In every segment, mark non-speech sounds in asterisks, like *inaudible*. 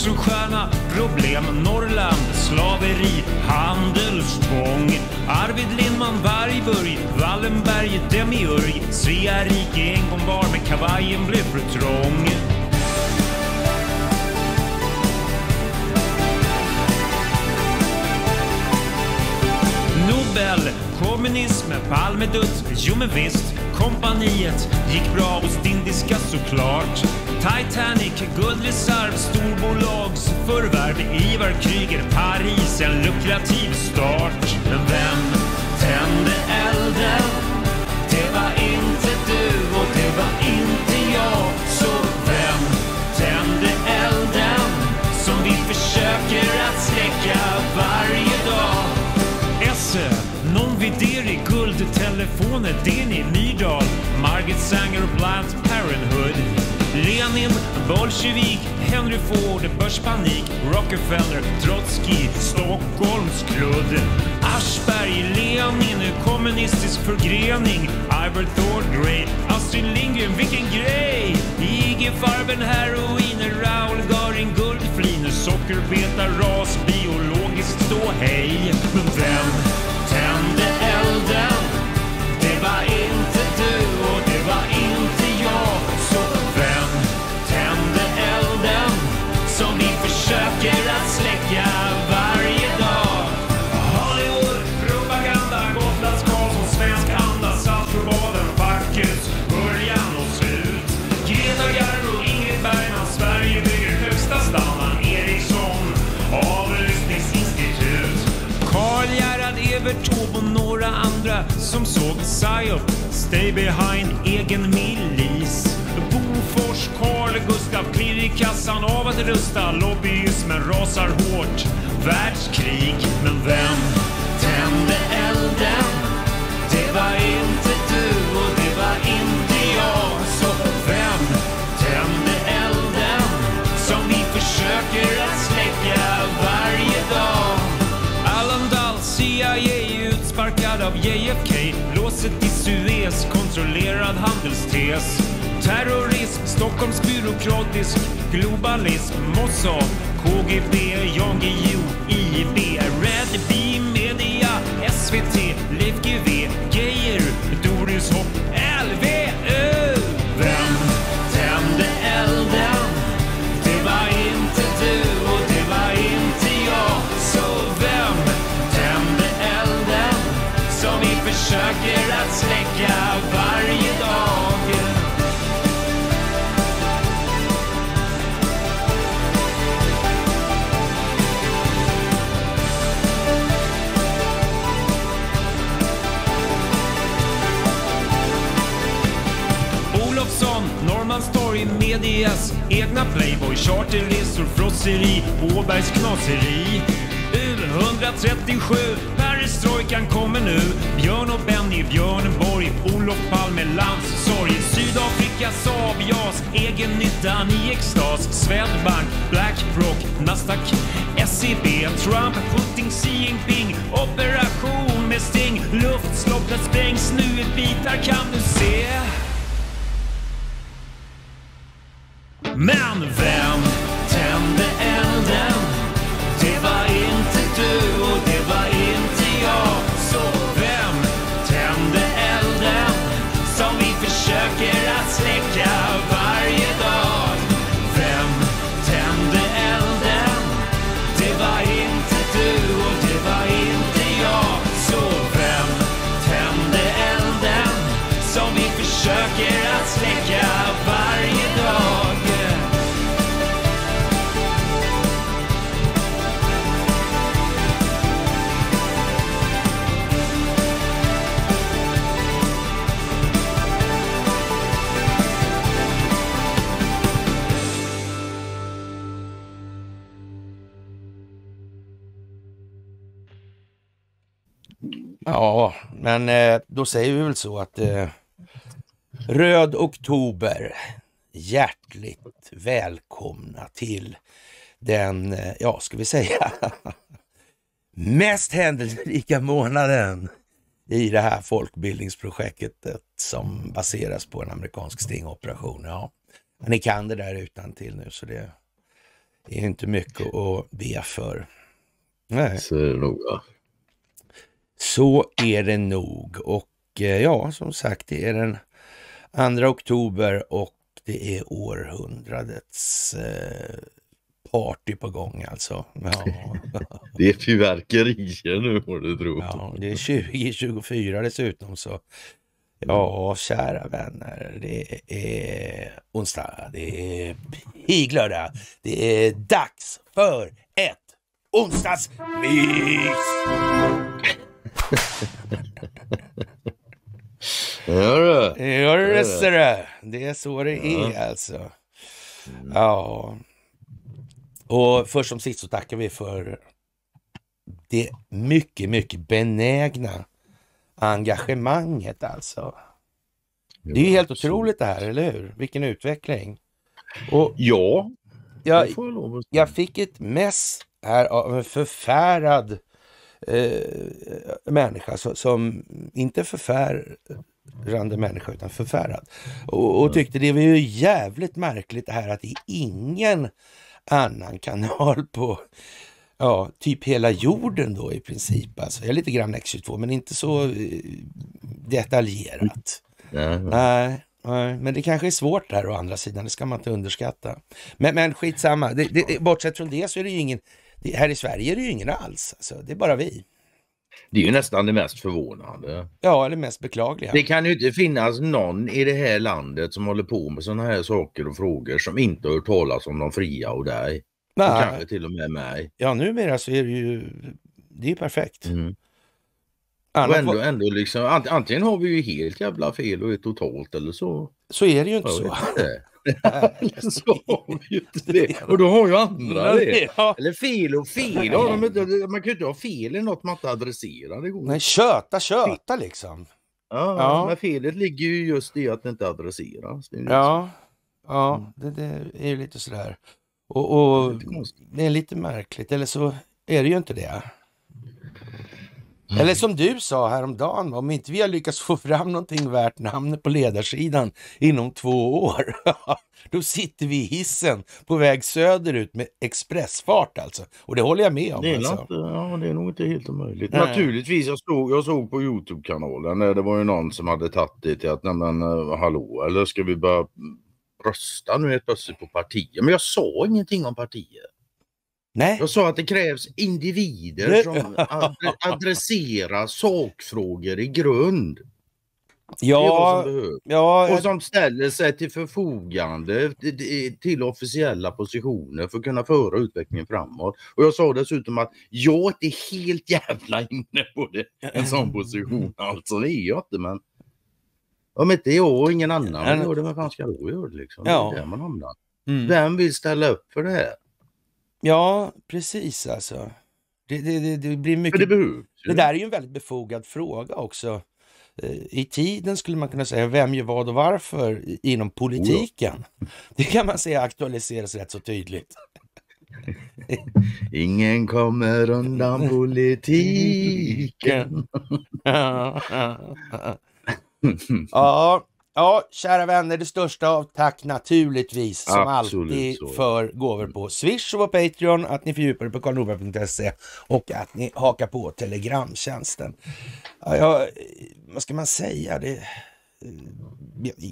Oxenstierna, problem Norrland, slaveri, handelstvång. Arvid Lindman, Vargburg, Wallenberg, Demiurg. Svea rike en gång var, men kavajen blev för trång. Nobel, kommunism, Palme dött, jo men visst. Kompaniet gick bra hos Ostindiska såklart. Titanic, guldreserv, storbolagsförvärv Ivar Kryger, Paris, en lukrativ start. Men vem tände elden? Det var inte du och det var inte jag. Så vem tände elden som vi försöker att släcka varje dag? Esse, Videri, guldtelefoner, Deni, Myrdal, Margit Sanger och Blant Parenthood. Lenin, bolsjevik, Henry Ford, börspanik, Rockefeller, Trotskij, Stockholmskludd. Aschberg, Lenin, kommunistisk förgrening, Albert Grey, Astrid Lindgren, vilken grej! IG Farben, heroin, Raoul Garin, guldflin, sockerbeta, ras, biologiskt ståhej. Men vem tände elden? Det var inte andra som såg psyop, stay behind, egen milis. Bofors, Carl Gustaf, klirr i kassan av att rusta. Lobbyismen rasar hårt. Världskrig, men vem tände elden? Det var inte du och det var inte sparkad av JFK. Låset i Suez, kontrollerad handelstes. Terrorism, Stockholms byråkratisk globalism. Mossad, KGB, Jan Guillou, IB, Red Beam medias egna Playboy, charterresor, frosseri, Åbergs knaseri. U137, perestrojkan kommer nu. Björn och Benny, Björn Olof Palme, landssorg. Sydafrika, Saab, JAS, egennyttan i extas. Swedbank, Blackrock, Nasdaq, SEB, Trump, Putin, Xi Jinping. Operation med sting, luftslottet sprängs nu i bitar kan du se. Men vem tände elden? Ja, men eh, då säger vi väl så att eh, Röd Oktober, hjärtligt välkomna till den, eh, ja ska vi säga, *laughs* mest händelserika månaden i det här folkbildningsprojektet som baseras på en amerikansk stingoperation. Ja, ni kan det där utan till nu så det är inte mycket att be för. Nej. Så är det nog. Så är det nog och eh, ja, som sagt, det är den 2 oktober och det är århundradets eh, party på gång alltså. Ja. *laughs* det är fyrverkerier nu får du tro. Ja, det är 2024 dessutom så. Ja, kära vänner, det är onsdag, det är piglördag, det är dags för ett onsdagsmys! Gör du? Gör du ser du. Det är så det ja. är alltså. Ja. Och först som sist så tackar vi för det mycket, mycket benägna engagemanget alltså. det är ju helt otroligt det här, eller hur? Vilken utveckling. Och ja, jag, jag, jag fick ett mess här av en förfärad eh, människa som, som inte förfärande människa utan förfärad. Och, och mm. tyckte det var ju jävligt märkligt det här att det är ingen annan kanal på ja, typ hela jorden då i princip. Alltså, jag är lite grann X22 men inte så eh, detaljerat. Nej, nej. nej, men det kanske är svårt där å andra sidan, det ska man inte underskatta. Men, men skitsamma, det, det, bortsett från det så är det ju ingen här i Sverige är det ju ingen alls, alltså. det är bara vi. Det är ju nästan det mest förvånande. Ja, eller mest beklagliga. Det kan ju inte finnas någon i det här landet som håller på med sådana här saker och frågor som inte har hört talas om de fria och dig. Nej. Och kanske till och med mig. Ja, numera så är det ju det är ju perfekt. Mm. Och ändå, var... ändå liksom, antingen har vi ju helt jävla fel och är totalt eller så. Så är det ju inte så. Det så har vi ju inte det. Och då har ju andra mm, det. Eller fel och fel. Ja, man kan ju inte ha fel i något man inte adresserar. Det går. Nej, köta, köta liksom. Ja, ja, men felet ligger ju just i att det inte adresseras. Det ja, ja mm. det, det, är ju lite sådär. Och, och det, är det är lite märkligt, eller så är det ju inte det. Mm. Eller som du sa häromdagen, om inte vi har lyckats få fram någonting värt namnet på ledarsidan inom två år, *laughs* då sitter vi i hissen på väg söderut med expressfart alltså. Och det håller jag med om. Det är, alltså. Något, ja, det är nog inte helt omöjligt. Nej. Naturligtvis, jag, stod, jag såg på Youtube-kanalen, eh, det var ju någon som hade tagit det till att, nej men eh, hallå, eller ska vi bara rösta nu helt plötsligt på partier? Men jag sa ingenting om partier. Nej. Jag sa att det krävs individer det... som adresserar sakfrågor i grund. Ja, som ja, och som ställer sig till förfogande till officiella positioner för att kunna föra utvecklingen framåt. Och jag sa dessutom att jag inte är helt jävla inne på det, en sån position. Alltså det är jag inte men om inte jag och ingen annan gör det, vem fan ska då göra liksom? Ja. Det är man Mm. Vem vill ställa upp för det här? Ja, precis alltså. Det, det, det blir mycket... Men det behövs Det där är ju en väldigt befogad fråga också. Eh, I tiden skulle man kunna säga vem gör vad och varför inom politiken. Oh *laughs* det kan man säga aktualiseras rätt så tydligt. *laughs* Ingen kommer undan politiken. *laughs* ja, Ja, kära vänner, det största av tack naturligtvis som Absolut alltid så. för gåvor på Swish och på Patreon, att ni fördjupar er på karlnorberg.se och att ni hakar på Telegramtjänsten. Ja, vad ska man säga? Det,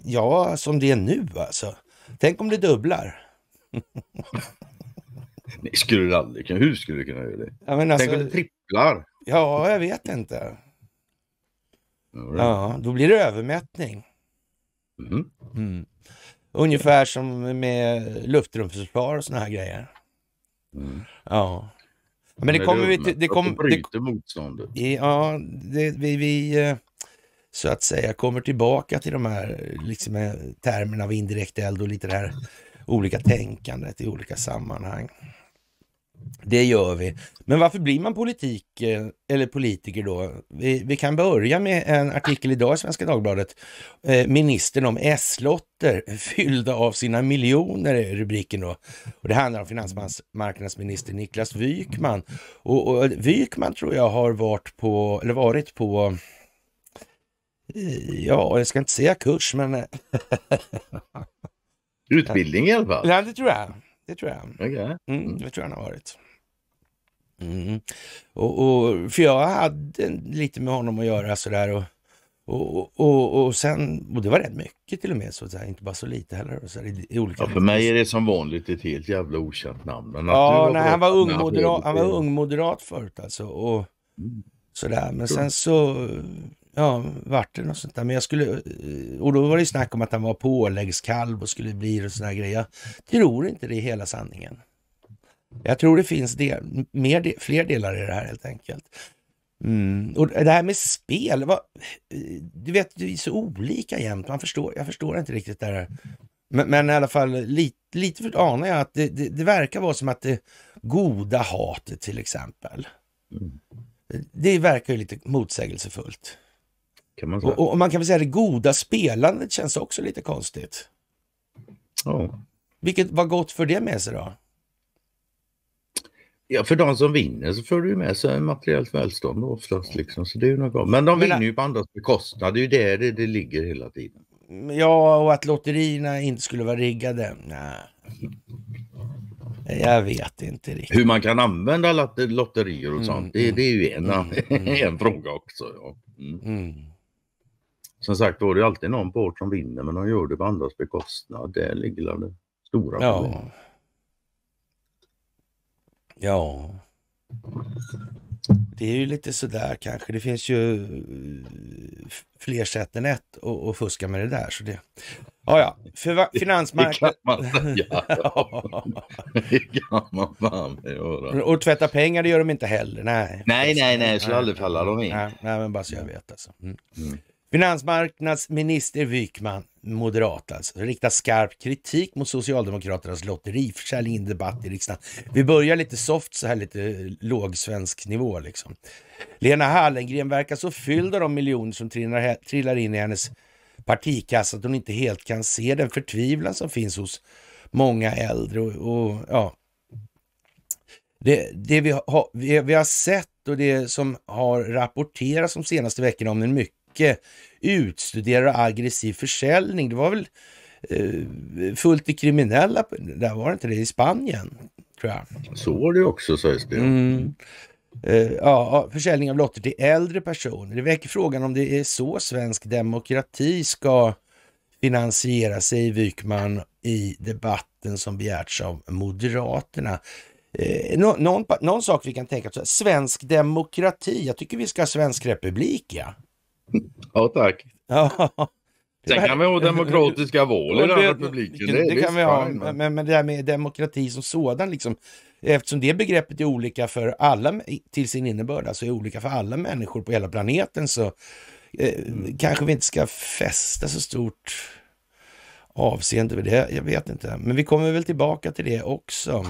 ja, som det är nu alltså. Tänk om det dubblar. *laughs* Nej, skulle det aldrig kunna. Hur skulle det kunna göra det? Ja, Tänk alltså, om det tripplar? Ja, jag vet inte. Ja, då blir det övermättning. Mm. mm. Ungefär som med luftrumsförsvar och såna här grejer. Mm. Ja. Men det, det kommer vi till... Det kommer, bryter motståndet. Ja, det, vi, vi eh, så att säga kommer tillbaka till de här liksom, eh, termerna av indirekt eld och lite det här olika tänkandet i olika sammanhang. Det gör vi. Men varför blir man politik, eh, eller politiker då? Vi, vi kan börja med en artikel idag i Svenska Dagbladet. Eh, ministern om S-lotter fyllda av sina miljoner är rubriken då. Och det handlar om finansmarknadsminister Niklas Wykman. Och, och Wykman tror jag har varit på, eller varit på eh, Ja, jag ska inte säga kurs, men... Eh, *laughs* Utbildning i alla fall. Ja, det tror jag. Det tror jag. Mm, mm, det tror jag han har varit. Mm. Och, och, för jag hade lite med honom att göra sådär. Och, och, och, och, sen, och det var rätt mycket till och med, så inte bara så lite heller. Så i, i olika ja, för mig är det som vanligt ett helt jävla okänt namn. Men ja, nej, han, var ungmoderat ung förut alltså. Och, mm. sådär. Men sen så Ja, vart det något sånt där. Men jag skulle, eh, och då var det ju snack om att han var påläggskalv och skulle bli och sådana grejer. Jag tror inte det är hela sanningen. Jag tror det finns del, mer, fler delar i det här helt enkelt. Mm. Och det här med spel, vad, eh, du vet, det är så olika jämt. Man förstår, jag förstår inte riktigt det här. Men, men i alla fall, lite, lite för, anar jag att det, det, det, verkar vara som att det goda hatet till exempel. Mm. Det verkar ju lite motsägelsefullt. Kan man säga. Och, och, man kan väl säga det goda spelandet känns också lite konstigt. Ja. Vilket, vad gott för det med sig då? Ja, för de som vinner så får du med sig materiellt välstånd oftast. Liksom, så det är ju något bra. Men de vinner ju på andras bekostnad. Det är ju där det, det ligger hela tiden. Ja, och att lotterierna inte skulle vara riggade. Nej. Jag vet inte riktigt. Hur man kan använda lotterier och mm, sånt, mm, det, det, är ju en, mm, mm. *laughs* en fråga också. Ja. Mm. mm som sagt var, det alltid någon part som vinner men de gör det på andras bekostnad. Där ligger det stora problemet. Ja. Ja. Det är ju lite sådär kanske. Det finns ju eh, fler sätt än ett att fuska med det där. Så det... Ja, ja. För, finansmarknaden... Det kan man säga. *laughs* *laughs* det kan man fan göra. Och tvätta pengar det gör de inte heller. Nej, nej, nej. nej. Jag skulle aldrig falla dem in. Nej, nej, men bara så jag vet alltså. Mm. Mm. Finansmarknadsminister Wykman, moderat alltså, riktar skarp kritik mot Socialdemokraternas lotteriförsäljning i en debatt i riksdagen. Vi börjar lite soft så här, lite låg svensk nivå liksom. Lena Hallengren verkar så fylld av de miljoner som trillar, trillar in i hennes partikassa att hon inte helt kan se den förtvivlan som finns hos många äldre. Och, och ja, det, det vi, har, vi, vi, har sett och det som har rapporterats de senaste veckorna om en mycket tanke, utstuderad och aggressiv försäljning. Det var väl eh, fullt i kriminella, där var det inte det, i Spanien tror jag. Så var det också sägs det. Mm. Eh, ja, försäljning av lotter till äldre personer. Det väcker frågan om det är så svensk demokrati ska finansiera sig, Wykman, i debatten som begärts av Moderaterna. Eh, någon, någon, sak vi kan tänka oss, svensk demokrati, jag tycker vi ska ha svensk republik ja. Ja, tack. Ja. Sen kan vi ha demokratiska val i den här republiken. Det, det, det kan vi ha, men. men, det där med demokrati som sådan, liksom, eftersom det begreppet är olika för alla till sin innebörd, alltså är olika för alla människor på hela planeten, så eh, mm. kanske vi inte ska fästa så stort avseende vid det. Jag vet inte, men vi kommer väl tillbaka till det också.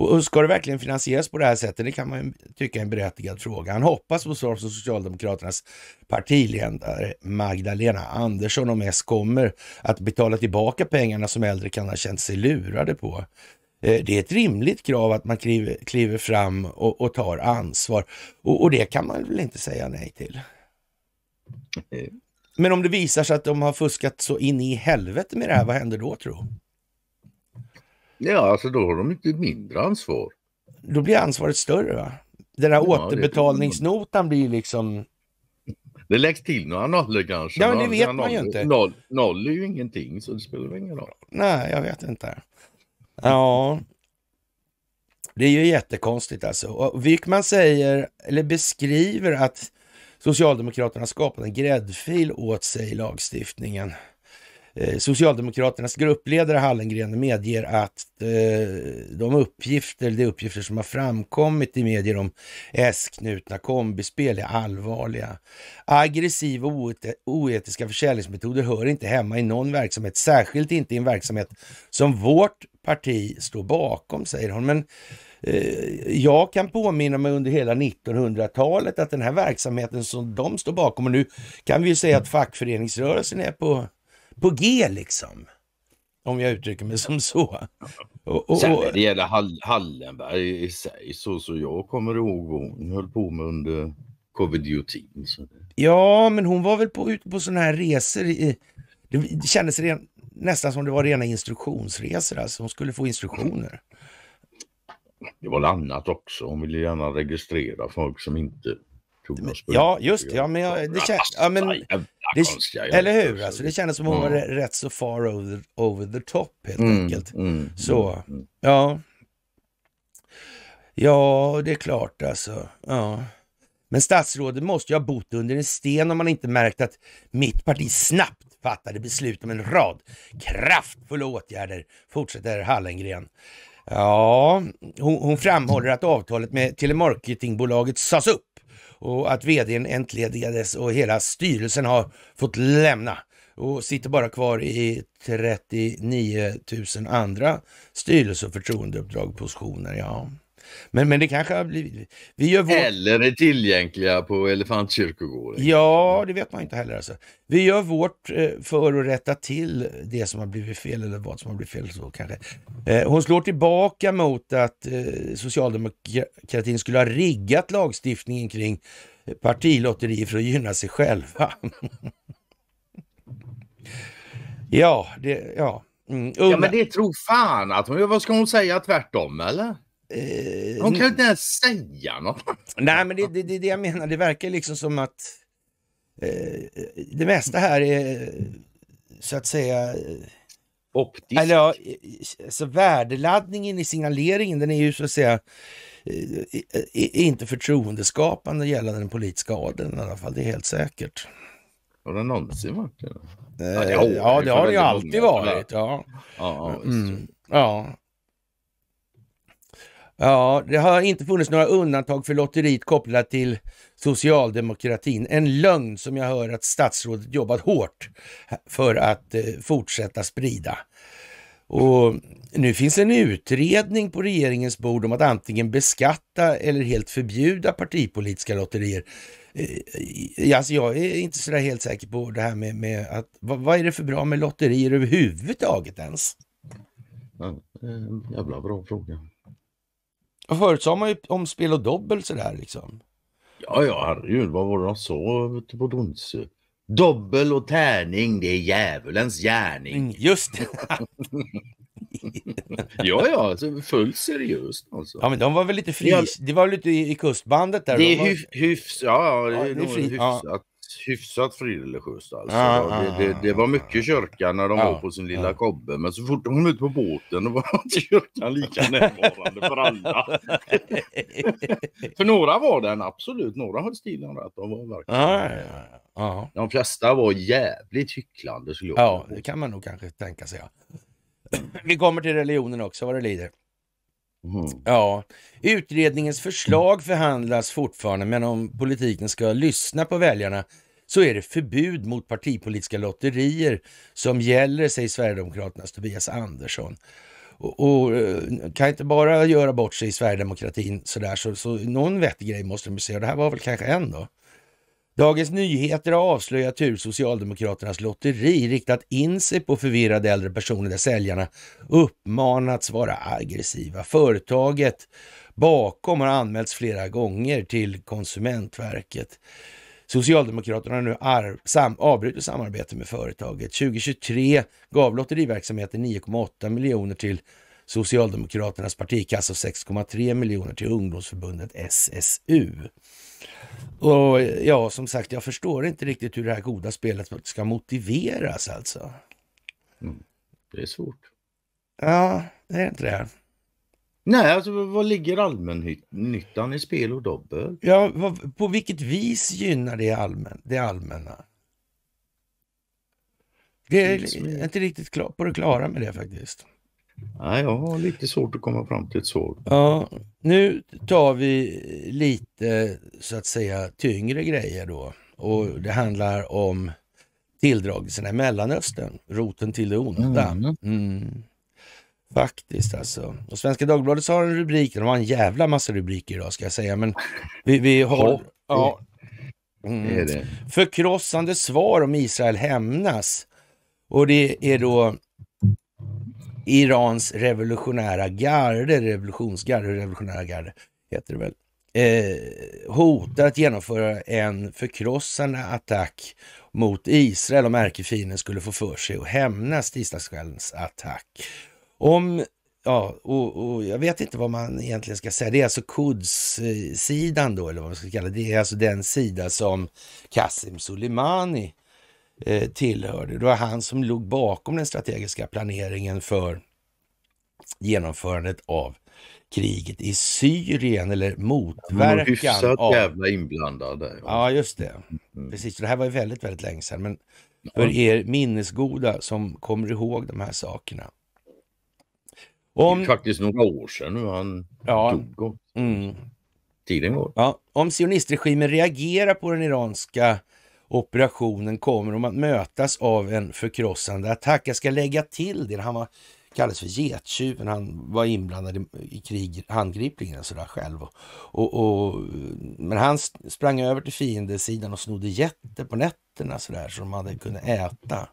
Och ska det verkligen finansieras på det här sättet? Det kan man ju tycka är en berättigad fråga. Han hoppas på svar från Socialdemokraternas partiledare Magdalena Andersson om S kommer att betala tillbaka pengarna som äldre kan ha känt sig lurade på. Eh, det är ett rimligt krav att man kliver, kliver fram och, och, tar ansvar och, och det kan man väl inte säga nej till. Eh. Men om det visar sig att de har fuskat så in i helvete med det här, vad händer då tror du? Ja, alltså då har de inte mindre ansvar. Då blir ansvaret större va? Den här ja, återbetalningsnotan blir liksom... Det läggs till några nollor kanske. Ja, men det vet man noll, ju inte. Noll, noll är ju ingenting så det spelar väl ingen roll. Nej, jag vet inte. Ja, det är ju jättekonstigt alltså. Och Wickman säger, eller beskriver att Socialdemokraterna skapat en gräddfil åt sig i lagstiftningen. Eh, Socialdemokraternas gruppledare Hallengren medger att eh, de uppgifter, de uppgifter som har framkommit i medier om S-knutna kombispel är allvarliga. Aggressiva och oetiska försäljningsmetoder hör inte hemma i någon verksamhet, särskilt inte i en verksamhet som vårt parti står bakom, säger hon. Men eh, jag kan påminna mig under hela 1900-talet att den här verksamheten som de står bakom, och nu kan vi ju säga att fackföreningsrörelsen är på på G liksom. Om jag uttrycker mig *laughs* som så. Och, och, Sen när det gäller Hall Hallenberg i sig så, så jag kommer ihåg vad hon höll på med under covid-19. Ja, men hon var väl på, ute på sådana här resor. I, det kändes ren, nästan som det var rena instruktionsresor. Alltså. Hon skulle få instruktioner. Det var annat också. Hon ville gärna registrera folk som inte tog något Ja, just det. Ja, men jag, det känns... Ja, men, det, konstiga Eller alltså. hur? Alltså, det kändes som hon var rätt så far over, over the top helt mm, enkelt. Mm, så, mm, mm. ja. Ja, det är klart alltså. Ja. Men statsrådet måste ju ha bott under en sten om man inte märkt att mitt parti snabbt fattade beslut om en rad kraftfulla åtgärder, fortsätter Hallengren. Ja, hon, hon framhåller att avtalet med telemarketingbolaget sas upp och att vdn entledigades och hela styrelsen har fått lämna och sitter bara kvar i 39 000 andra styrelse och förtroendeuppdrag, positioner. Ja. Men, men det kanske har blivit... Vi gör vår... Eller är tillgängliga på Elefantkyrkogården. Ja, det vet man inte heller. Alltså. Vi gör vårt eh, för att rätta till det som har blivit fel, eller vad som har blivit fel. Så, kanske. Eh, hon slår tillbaka mot att eh, socialdemokratin skulle ha riggat lagstiftningen kring partilotterier för att gynna sig själva. *laughs* ja, det, ja. Mm, ja, men det tror fan att hon gör. Vad ska hon säga tvärtom eller? Eh, De kan inte ens säga något. Nej, men det är det, det, det, jag menar. Det verkar liksom som att eh, det mesta här är så att säga... Optisk? Eller, ja, alltså, värdeladdningen i signaleringen, den är ju så att säga eh, inte förtroendeskapande gällande den politiska adeln i alla fall. Det är helt säkert. Har den någonsin varit det? Eh, ja, det har det ju alltid varit. Ja. Ja, mm. ja, Ja, det har inte funnits några undantag för lotteriet kopplat till socialdemokratin. En lögn som jag hör att statsrådet jobbat hårt för att eh, fortsätta sprida. Och nu finns en utredning på regeringens bord om att antingen beskatta eller helt förbjuda partipolitiska lotterier. Eh, alltså jag är inte så där helt säker på det här med, med att vad, vad, är det för bra med lotterier överhuvudtaget ens? Ja, en eh, jävla bra fråga. Förut sa man ju om spel och dobbel sådär liksom. Ja, ja, herregud, vad var det de sa på Donsö? Dobbel och tärning, det är djävulens gärning. Mm, just det. *laughs* ja, ja, alltså, fullt seriöst. Alltså. Ja, men de var väl lite fri... Ja. Det var lite i, kustbandet där. Det är de var... hyfs... Ja, ja, det är, det är fri... hyfsat hyfsat frireligiöst alltså. Ah, det, det, det, var mycket kyrka när de ah, var på sin lilla ah. kobbe men så fort de kom ut på båten då var *laughs* inte kyrkan lika närvarande för alla. *laughs* för några var den absolut, några höll stilen rätt. De, var verkligen... ah, ja, ja. de flesta var jävligt hycklande. ja, det kan man nog kanske tänka sig. Ja. *clears throat* Vi kommer till religionen också vad det lider. Mm. Ja, utredningens förslag förhandlas fortfarande, men om politiken ska lyssna på väljarna så är det förbud mot partipolitiska lotterier som gäller, säger Sverigedemokraternas Tobias Andersson. Och, och, eh, kan inte bara göra bort sig i Sverigedemokratin sådär, så, så någon vettig grej måste de säga. Det här var väl kanske en då. Dagens Nyheter har avslöjat hur Socialdemokraternas lotteri riktat in sig på förvirrade äldre personer där säljarna uppmanats vara aggressiva. Företaget bakom har anmälts flera gånger till Konsumentverket. Socialdemokraterna har nu sam avbrutit samarbetet med företaget. 2023 gav lotteriverksamheten 9,8 miljoner till Socialdemokraternas partikassa och 6,3 miljoner till ungdomsförbundet SSU. Och ja, som sagt, jag förstår inte riktigt hur det här goda spelet ska motiveras alltså. Mm. Det är svårt. Ja, det är inte det. Här. Nej, alltså vad ligger allmännyttan i spel och dobbel? Ja, vad, på vilket vis gynnar det allmän, det allmänna? Det är, det är liksom- inte riktigt klar, på det klara med det faktiskt. Nej, jag har lite svårt att komma fram till ett svar. Ja, nu tar vi lite så att säga tyngre grejer då. Och mm. det handlar om tilldragelserna i Mellanöstern, roten till det onda. Mm. mm. Faktiskt alltså. Och Svenska Dagbladet har en rubrik, de har en jävla massa rubriker idag ska jag säga, men vi, vi har... Ja, mm, förkrossande svar om Israel hämnas. Och det är då Irans revolutionära garde, revolutionsgarde, revolutionära garde heter det väl, eh, hotar att genomföra en förkrossande attack mot Israel om ärkefienden skulle få för sig att hämnas tisdagskvällens attack. Om ja, och, och, jag vet inte vad man egentligen ska säga. Det är alltså Quds-sidan då, eller vad man ska kalla det. Det är alltså den sida som Qasim Soleimani Eh, tillhörde. Det var han som låg bakom den strategiska planeringen för genomförandet av kriget i Syrien eller motverkan. Hyfsat av... jävla inblandad där. Ja, just det. Mm. mm. Precis, det här var ju väldigt, väldigt länge sedan. Men för er minnesgoda som kommer ihåg de här sakerna. Om... Det är faktiskt några år sedan nu han ja. dog. Och... Mm. Tiden går. Ja, om sionistregimen reagerar på den iranska operationen kommer de att mötas av en förkrossande attack. Jag ska lägga till det. Han var, kallades för Gettjuven. Han var inblandad i, i krig, handgripligen sådär själv. Och, och, och, men han sprang över till fiendesidan och snodde getter på nätterna sådär som så de hade kunnat äta.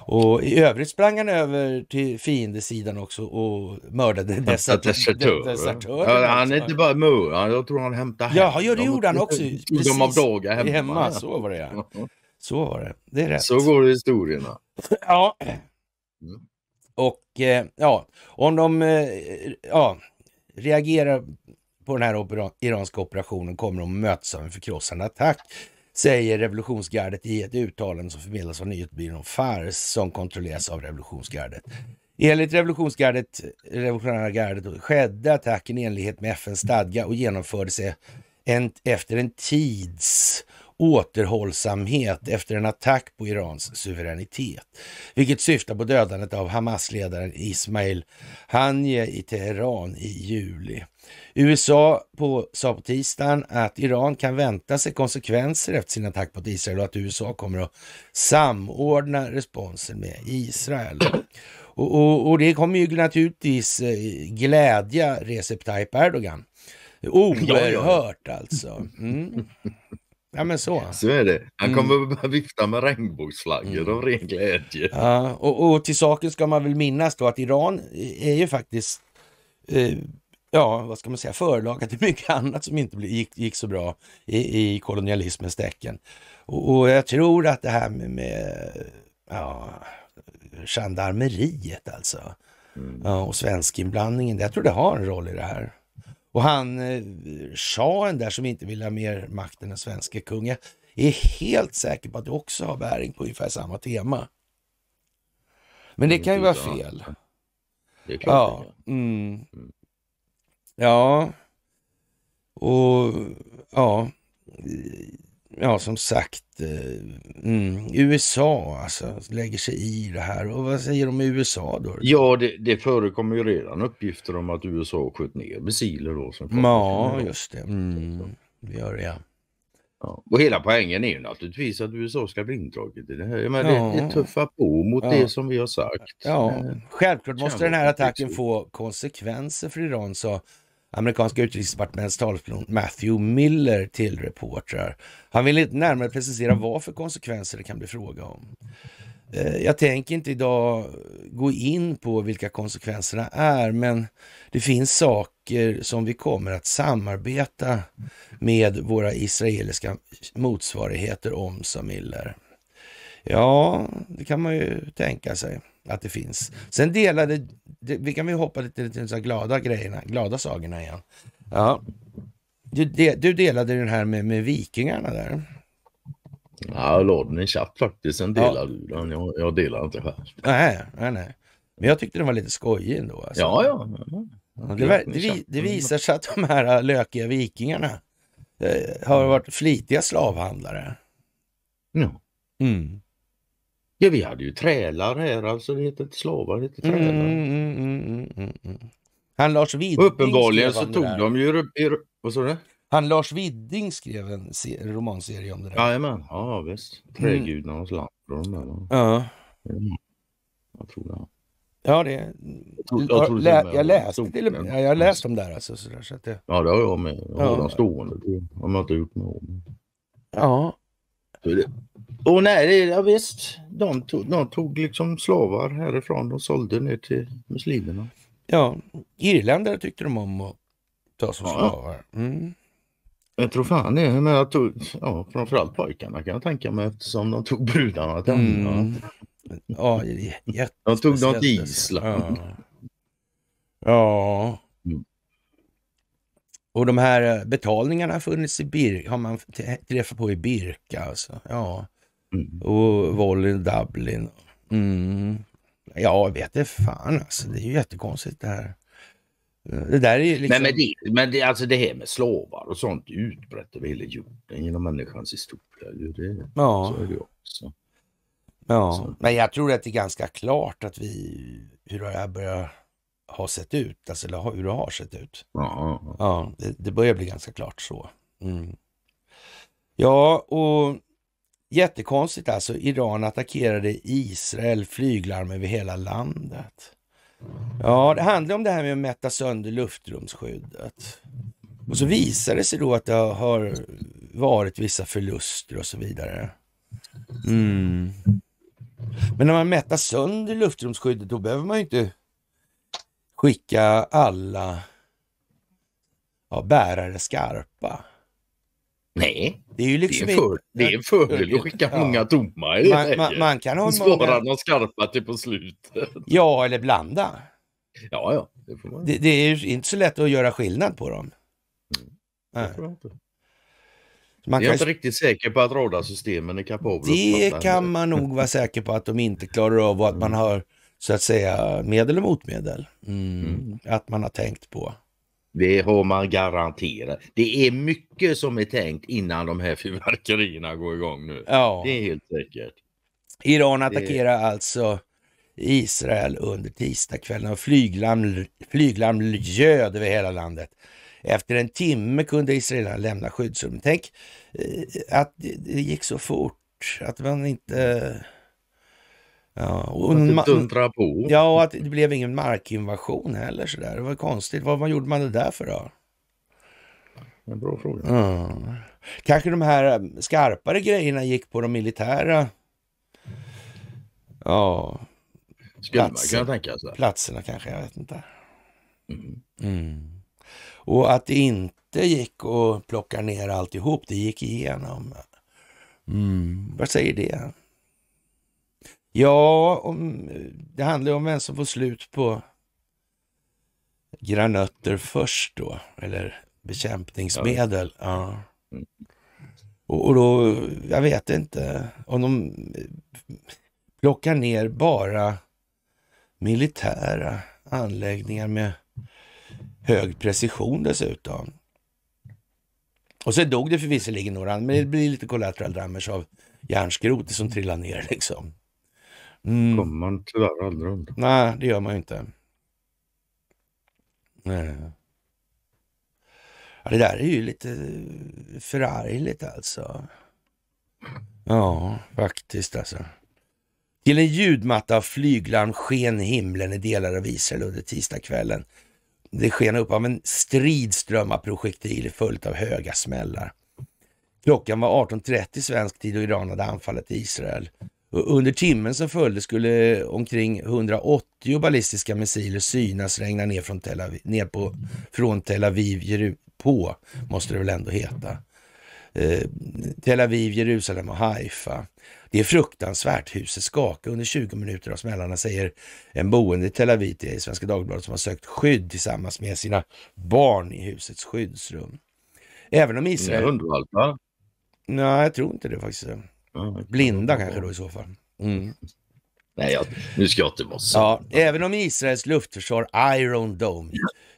Och i övrigt sprang han över till fiendesidan också och mördade desertörer. Ja, han är inte bara mördare, jag tror han hämtade hem. Ja, ja det gjorde han också. *laughs* Precis. De av dagar hemma. hemma. Så var det ja. *laughs* Så var det. Det är rätt. Så går det historierna. *laughs* ja. Mm. Och eh, ja, om de eh, ja, reagerar på den här iranska operationen kommer de mötas av en förkrossande attack säger revolutionsgardet i ett uttalande som förmedlas av nyhetsbyrån Fars som kontrolleras av revolutionsgardet. Enligt revolutionsgardet, revolutionära gardet skedde attacken i enlighet med FNs stadga och genomfördes efter en tids återhållsamhet efter en attack på Irans suveränitet, vilket syftar på dödandet av Hamas-ledaren Ismail Haniyeh i Teheran i juli. USA på, sa på tisdagen att Iran kan vänta sig konsekvenser efter sin attack mot Israel och att USA kommer att samordna responsen med Israel. Och, och, och det kommer ju naturligtvis eh, glädja Recep Tayyip Erdogan. Oerhört alltså. Mm. Ja, men så. Så är det. Han mm. kommer att vifta med regnbågsflaggor mm. av ren glädje. Ja, och, och, till saken ska man väl minnas då att Iran är ju faktiskt, eh, ja vad ska man säga, förelagat till mycket annat som inte gick, gick så bra i, i kolonialismens tecken. Och, och, jag tror att det här med, med ja, gendarmeriet alltså, mm. ja, och svenskinblandningen, jag tror det har en roll i det här. Och han eh, shahen där som inte vill ha mer makt än den svenska kungen är helt säker på att det också har bäring på ungefär samma tema. Men det mm, kan ju vara fel. Det ja. Mm. mm. ja, och ja, ja, som sagt, eh, mm, USA alltså, lägger sig i det här. Och vad säger de i USA då? Ja, det, det förekommer ju redan uppgifter om att USA sköt ner missiler då. Som ja, just det. Mm, det gör det ja. Och hela poängen är ju naturligtvis att USA ska bli indraget i det här. Men ja. det, det tuffar på mot ja. det som vi har sagt. Ja, eh, självklart måste den här attacken få konsekvenser för Iran, så amerikanska utrikesdepartementets talesperson Matthew Miller till reportrar. Han vill inte närmare precisera vad för konsekvenser det kan bli fråga om. Eh, jag tänker inte idag gå in på vilka konsekvenserna är, men det finns saker som vi kommer att samarbeta med våra israeliska motsvarigheter om, sa Miller. Ja, det kan man ju tänka sig att det finns. Sen delade, det, vi kan väl hoppa lite till de glada grejerna, glada sagorna igen. Ja. Du, de, du delade den här med, med vikingarna där. Ja, jag lade den i chatt faktiskt, sen delade ja. du den. Jag, jag delade inte själv. Nej, nej, nej. Men jag tyckte den var lite skojig ändå. Alltså. Ja, ja. Det, var, det, det visar sig att de här äh, lökiga vikingarna eh, har varit flitiga slavhandlare. Ja. Mm. Ja, vi hade ju trälar här, alltså det heter slavar, det heter mm, trälar. Mm mm, mm, mm, mm, Han Lars Widding Uppenbarligen så tog de ju... Vad sa du? Han Lars Widding skrev en romanserie om det där. Jajamän, ja visst. Trägudarnas mm. land. De där, ja. Jag tror det. Ja, det... Jag, jag, lä det jag läste till och med. Jag läste dem alltså, där alltså. så att det... Ja, det har jag med. Jag har ja. dem stående. De har jag inte gjort mig av Ja. Och nej, ja, visst. De tog, de tog liksom slavar härifrån och sålde ner till muslimerna. Ja, irländare tyckte de om att ta som ja. slavar. Mm. Jag tror fan det, men jag tog, ja, framförallt pojkarna kan jag tänka mig eftersom de tog brudarna till mm. Ja, De tog dem till Island. Ja. ja. Mm. Och de här eh, betalningarna har funnits i Birka, har man träffat på i Birka alltså. Ja. Mm. Och Volley Dublin. Mm. Ja, jag vet det fan alltså. Det är ju jättekonstigt det här. Det där är liksom... Men, det, men det, alltså det här med slavar och sånt utbrett över hela jorden genom människans historia. Det, ja. Så är det också. Ja, så. men jag tror att det är ganska klart att vi, hur det här börjar ha sett ut, alltså eller hur det har sett ut. Ja, ja. ja det, det, börjar bli ganska klart så. Mm. Ja, och Jättekonstigt alltså. Iran attackerade Israel, flyglarm över hela landet. Ja, det handlar om det här med att mätta sönder luftrumsskyddet. Och så visar det sig då att det har varit vissa förluster och så vidare. Mm. Men när man mättar sönder luftrumsskyddet, då behöver man ju inte skicka alla ja, bärare skarpa. Nej, det är ju liksom det är en, fördel att skicka många tomma. Man, man, man, kan ha Spara många... skarpa till på slutet. Ja, eller blanda. Ja, ja. Det, det, det, är inte så lätt att göra skillnad på dem. Mm. Jag, Man jag är kan... inte riktigt säker på att radarsystemen är kapabla. Det kan man nog vara säker på att de inte klarar av och att mm. man har så att säga medel och motmedel. Mm. mm. Att man har tänkt på. Det har man garanterat. Det är mycket som är tänkt innan de här *laughs* fyrverkerierna går igång nu. Ja. Det är helt säkert. Iran attackerar det... alltså Israel under tisdagskvällen och flyglarm, flyglarm ljöd över hela landet. Efter en timme kunde israelerna lämna skyddsrummet. Tänk eh, att det gick så fort att man inte Ja, och att det dundrar på. Ja, och att det blev ingen markinvasion heller. Så där. Det var konstigt. Vad, vad gjorde man det där för då? En bra fråga. Mm. Kanske de här eh, skarpare grejerna gick på de militära ja, platser, man kunna tänka sig. platserna kanske. Jag vet inte. Mm. Mm. Och att det inte gick att plocka ner alltihop. Det gick igenom. Mm. Vad säger det? Ja, om, det handlar om vem som får slut på granötter först då, eller bekämpningsmedel. Ja. Mm. Och, och då, jag vet inte, om de plockar ner bara militära anläggningar med hög precision dessutom. Och sen dog det för visserligen några, men det blir lite collateral damage av järnskrot som trillar ner liksom. Mm. kommer man tyvärr aldrig undan. Nej, det gör man ju inte. Nej. det där är ju lite förargligt alltså. Ja, faktiskt alltså. Till en ljudmatta av flyglarm sken himlen i delar av Israel under tisdagskvällen. Det sken upp av en stridström av projektiler följt av höga smällar. Klockan var 18.30 svensk tid och Iran hade anfallit Israel. Under timmen som följde skulle omkring 180 ballistiska missiler synas regna ner från Tel Aviv, ner på, från Tel Aviv på, måste det väl ändå heta. Eh, Tel Aviv, Jerusalem och Haifa. Det är fruktansvärt. Huset skakade under 20 minuter av smällarna, säger en boende i Tel Aviv till Svenska Dagbladet som har sökt skydd tillsammans med sina barn i husets skyddsrum. Även om Israel... Nej, jag tror inte det faktiskt. Blinda kanske då i så fall. Mm. Nej, jag, nu ska jag inte vara så. Ja, även om Israels luftförsvar Iron Dome,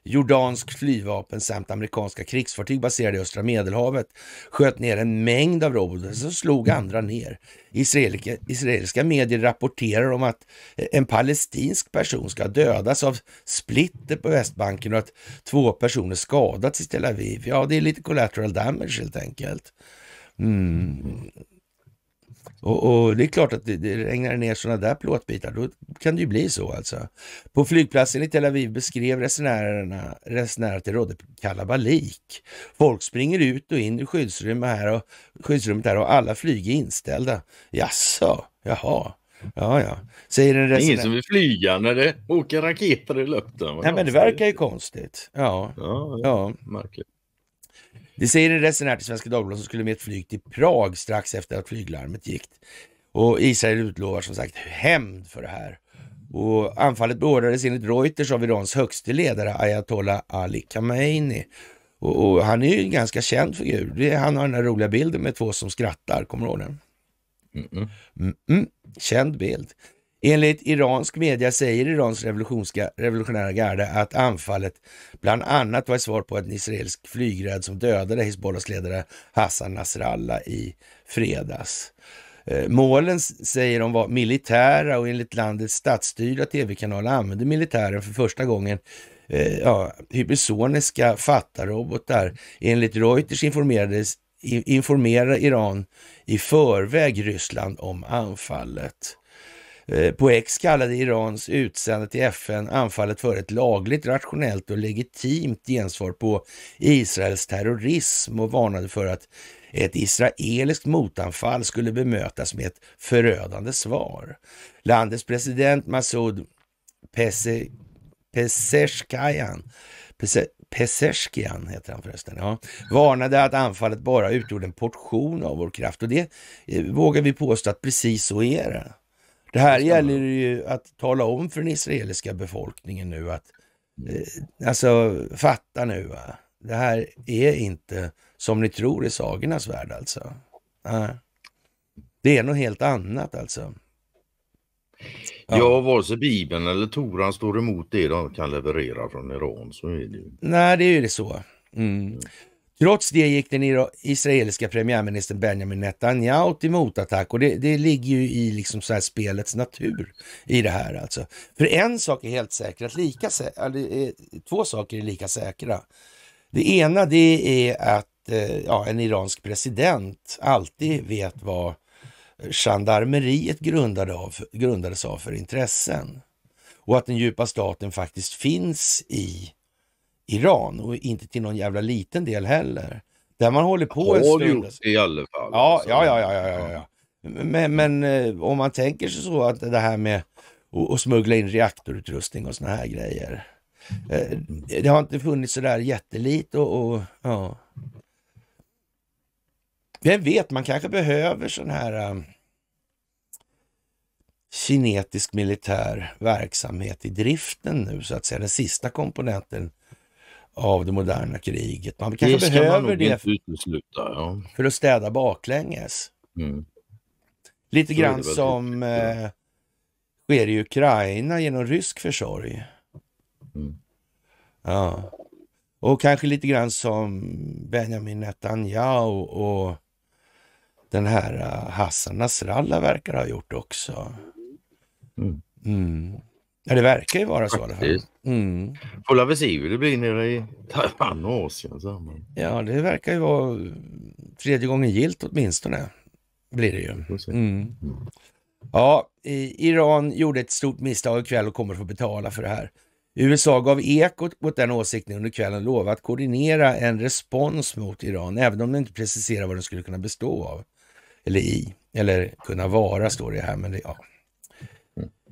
jordansk flygvapen samt amerikanska krigsfartyg baserade i östra medelhavet sköt ner en mängd av robotar så slog andra ner. Israeliska, israeliska medier rapporterar om att en palestinsk person ska dödas av splitter på Västbanken och att två personer skadats i Tel Aviv. Ja, det är lite collateral damage helt enkelt. Mm. Och, och, det är klart att det, det regnar ner sådana där plåtbitar, då kan det ju bli så alltså. På flygplatsen i Tel Aviv beskrev resenärerna, resenärer att det rådde kalabalik. Folk springer ut och in i skyddsrummet här och, skyddsrummet här och alla flyg är inställda. Jaså, jaha. Ja, ja. Säger en resenär. Ingen som vill flyga när det åker raketer i luften. Nej, men det verkar ju konstigt. Ja, ja, ja. ja. märkligt. Det säger en resenär till Svenska Dagbladet som skulle med ett flyg till Prag strax efter att flyglarmet gick. Och Israel utlovar som sagt hämnd för det här. Och anfallet beordrades enligt Reuters av Irans högste ledare ayatollah Ali Khamenei. Och, och, han är ju en ganska känd figur. han har den här roliga bilden med två som skrattar, kommer du ihåg den? Mm -mm. Mm känd bild. Enligt iransk media säger Irans revolutionära garde att anfallet bland annat var ett svar på en israelisk flygräd som dödade Hizbollahs ledare Hassan Nasrallah i fredags. Eh, målen säger de var militära och enligt landets statsstyrda tv-kanal använde militären för första gången eh, ja, hypersoniska fattarrobotar. Enligt Reuters informerades informerar Iran i förväg Ryssland om anfallet. Eh, på X kallade Irans utsände till FN anfallet för ett lagligt, rationellt och legitimt gensvar på Israels terrorism och varnade för att ett israeliskt motanfall skulle bemötas med ett förödande svar. Landets president Massoud Pese, Pese, Peseshkian heter han förresten, ja, varnade att anfallet bara utgjorde en portion av vår kraft och det eh, vågar vi påstå att precis så är det. Det här gäller ju att tala om för den israeliska befolkningen nu att mm. eh, alltså fatta nu. Va? Det här är inte som ni tror i sagornas värld alltså. Nej. Det är något helt annat alltså. Ja, ja vare sig Bibeln eller Toran står emot det de kan leverera från Iran. Så är det ju. Nej, det är ju det så. Mm. mm. Trots det gick den israeliska premiärministern Benjamin Netanyahu till motattack och det, det ligger ju i liksom så här spelets natur i det här alltså. För en sak är helt säker, att lika sä eh, två saker är lika säkra. Det ena det är att eh, ja, en iransk president alltid vet vad gendarmeriet grundade av, grundades av för intressen och att den djupa staten faktiskt finns i Iran och inte till någon jävla liten del heller. Där man håller på en stund. gjort i alla fall. Ja, alltså. ja, ja, ja, ja, ja, Men, men eh, om man tänker sig så att det här med att smuggla in reaktorutrustning och såna här grejer. Eh, det har inte funnits så där jättelite och, och ja. Vem vet, man kanske behöver sån här um, kinetisk militär verksamhet i driften nu så att säga. Den sista komponenten av det moderna kriget. Man kanske det behöver det för, utesluta, ja. för att städa baklänges. Mm. Lite så grann som typ, eh, sker i Ukraina genom rysk försorg. Mm. Ja. Och kanske lite grann som Benjamin Netanyahu och den här eh, Hassan Nasrallah verkar ha gjort också. Mm. mm. Ja, det verkar ju vara så Mm. Får väl se hur det blir nere i Taiwan och Asien. Så. Ja, det verkar ju vara tredje gången gilt åtminstone. Blir det ju. Mm. Ja, Iran gjorde ett stort misstag ikväll och kommer att få betala för det här. USA gav ekot mot den åsikten under kvällen lova att koordinera en respons mot Iran, även om den inte preciserar vad den skulle kunna bestå av eller i, eller kunna vara, står det här. Men det, ja.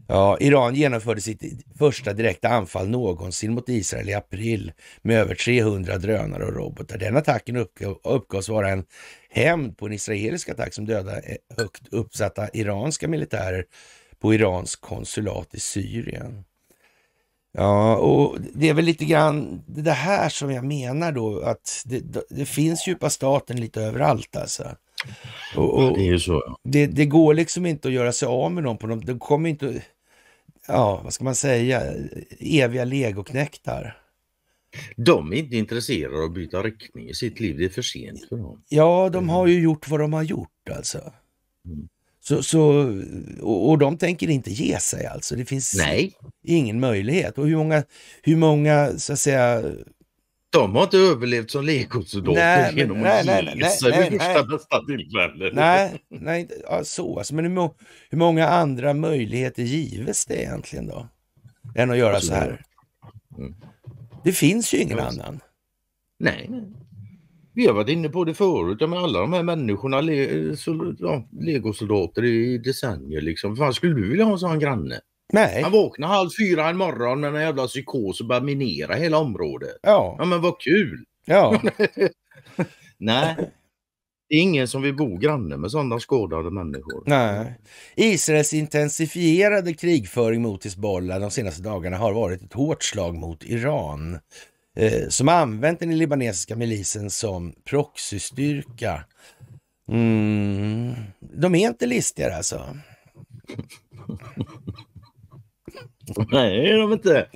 Ja, Iran genomförde sitt första direkta anfall någonsin mot Israel i april med över 300 drönare och robotar. Den attacken uppgavs vara en hämnd på en israelisk attack som dödade eh, högt uppsatta iranska militärer på Irans konsulat i Syrien. Ja, och det är väl lite grann det här som jag menar då att det, det finns djupa staten lite överallt alltså. Och, och ja, det, är ju så. Det, det, går liksom inte att göra sig av med dem på dem. De kommer inte ja, vad ska man säga, eviga legoknäktar. De är inte intresserade av att byta riktning i sitt liv. Det är för sent för dem. Ja, de har ju gjort vad de har gjort alltså. Mm. Så, så, och, och, de tänker inte ge sig alltså. Det finns Nej. ingen möjlighet. Och hur många, hur många så att säga, de har inte överlevt som legosoldater genom nej, att nej, ge sig nej, vid första bästa tillfälle. Nej, nej ja, så alltså. Men hur, må hur, många andra möjligheter gives det egentligen då? Än att göra alltså, så här. Mm. Det finns ju ingen annan. Nej, nej. Vi har varit inne på det förut, men alla de här människorna, le, så, ja, legosoldater i decennier liksom. Fan, skulle du vilja ha en sån granne? Nej. Han vaknar halv fyra en morgon med en jävla psykos och börjar minera hela området. Ja. Ja men vad kul! Ja. *laughs* Nej. Det är ingen som vill bo granne med sådana skadade människor. Nej. Israels intensifierade krigföring mot Hizbollah de senaste dagarna har varit ett hårt slag mot Iran eh, som använt den libanesiska milisen som proxystyrka. Mm. De är inte listigare alltså. *laughs* *laughs* Nej, det är de inte.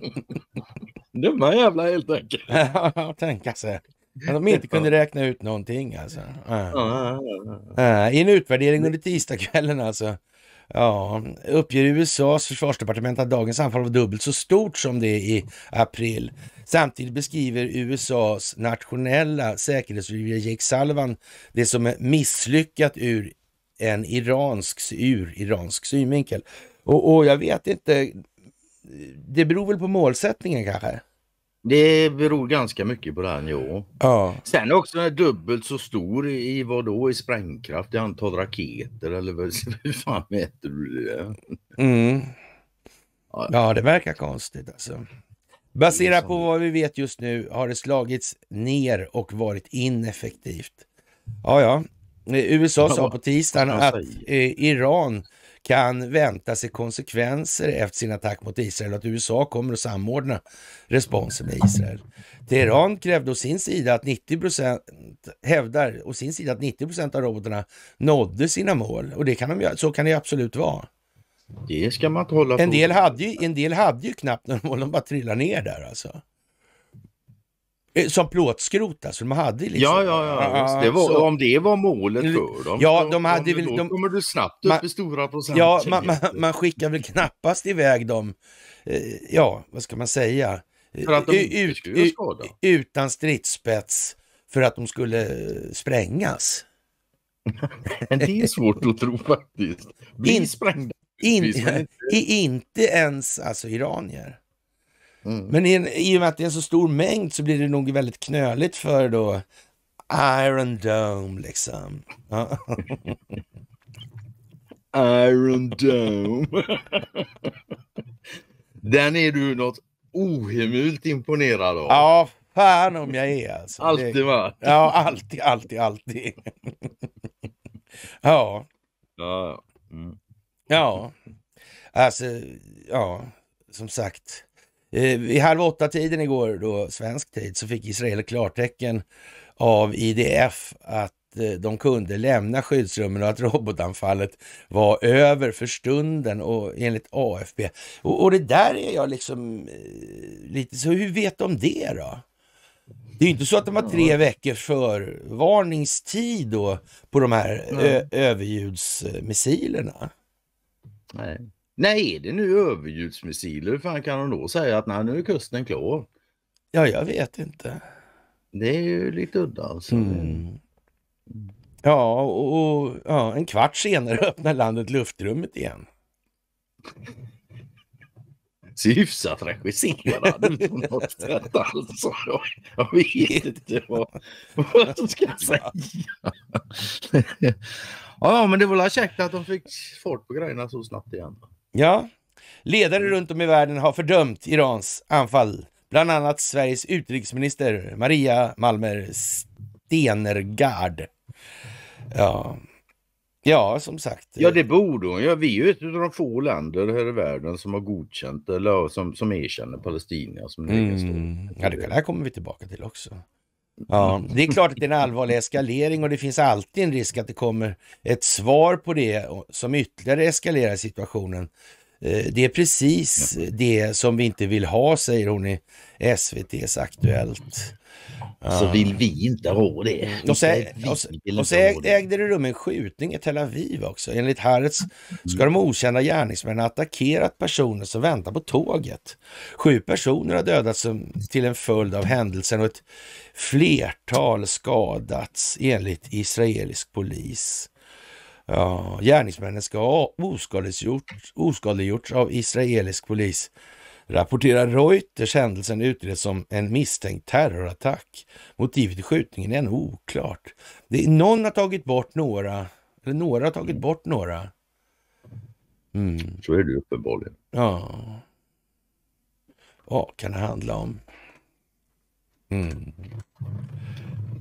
*laughs* Dumma jävlar helt enkelt. *laughs* Ja, tänka alltså. sig. Att de inte kunde räkna ut någonting alltså. I en utvärdering under tisdagskvällen alltså. Ja, uppger USAs försvarsdepartement att dagens anfall var dubbelt så stort som det i april. Samtidigt beskriver USAs nationella säkerhetsrådgivare Jake Salvan det som är misslyckat ur en iransk, ur iransk synvinkel. Och, och, jag vet inte, det beror väl på målsättningen kanske? Det beror ganska mycket på den, ja. ja. Sen också den är dubbelt så stor i vad då? I sprängkraft, i antal raketer eller vad *laughs* fan mäter du det? Mm. Ja, det verkar konstigt alltså. Baserat på vad vi vet just nu har det slagits ner och varit ineffektivt. Ja, ja. Eh, USA sa på tisdagen att eh, Iran kan vänta sig konsekvenser efter sin attack mot Israel och att USA kommer att samordna responsen med Israel. Teheran krävde å sin sida att 90 hävdar å sin sida att 90 av robotarna nådde sina mål och det kan de Så kan det absolut vara. Det ska man inte hålla på. en del hade ju, En del hade ju knappt några mål, de bara trillade ner där alltså. Eh, som plåtskrot alltså, de hade liksom. Ja, ja, ja. Det var, om det var målet för dem. Ja, de hade väl... Då kommer du snabbt upp i stora procent. Ja, man, man, man skickar väl knappast iväg dem, eh, ja, vad ska man säga? För att de inte eh, skulle Utan stridsspets för att de skulle sprängas. *laughs* det är svårt att tro faktiskt. Bli in, sprängda. In, in, inte ens alltså iranier. Mm. Men i, i och med att det är en så stor mängd så blir det nog väldigt knöligt för då Iron Dome liksom. *laughs* Iron Dome. *laughs* Den är du något ohemult imponerad av. Ja, fan om jag är alltså. Alltid va? Ja, alltid, alltid, alltid. *laughs* ja. Ja. Mm. Ja. Alltså, ja. Som sagt. Eh, vid halv åtta-tiden igår, då svensk tid, så fick Israel klartecken av IDF att eh, de kunde lämna skyddsrummen och att robotanfallet var över för stunden och enligt AFP. Och, och det där är jag liksom eh, lite så, hur vet de det då? Det är ju inte så att de har tre veckors förvarningstid då på de här överljudsmissilerna. Nej. När är det nu överljudsmissiler? Hur fan kan de då säga att nej, nu är kusten klar? Ja, jag vet inte. Det är ju lite udda alltså. Mm. Ja, och, och ja, en kvart senare *laughs* öppnar landet luftrummet igen. Ser *laughs* hyfsat regisserad ut *laughs* på något sätt alltså. Jag vet inte vad, vad jag ska säga. ja, men det var väl käckt att de fick fart på grejerna så snabbt igen. Ja, ledare mm. runt om i världen har fördömt Irans anfall. Bland annat Sveriges utrikesminister Maria Malmer Stenergard. Ja. ja, som sagt. Ja, det eh, borde hon ja, Vi är ju ett av de få länder här i världen som har godkänt eller som, som erkänner Palestina som mm. Ja, det här kommer vi tillbaka till också. Ja, det är klart att det är en allvarlig eskalering och det finns alltid en risk att det kommer ett svar på det som ytterligare eskalerar situationen. Eh, det är precis det som vi inte vill ha, säger hon i SVTs Aktuellt. Så vill vi inte ha det. Mm. Och så, och så, och så ägde det rum en skjutning i Tel Aviv också. Enligt Haaretz mm. ska de okända gärningsmännen ha attackerat personer som väntar på tåget. Sju personer har dödats till en följd av händelsen och ett flertal skadats enligt israelisk polis. Ja, gärningsmännen ska ha oskadliggjorts, oskadliggjorts av israelisk polis rapporterar Reuters händelsen utreds som en misstänkt terrorattack. Motivet till skjutningen är ännu oklart. Det är, någon har tagit bort några, eller några har tagit bort några. Mm. Så är det uppenbarligen. Ja. Vad kan det handla om? Mm.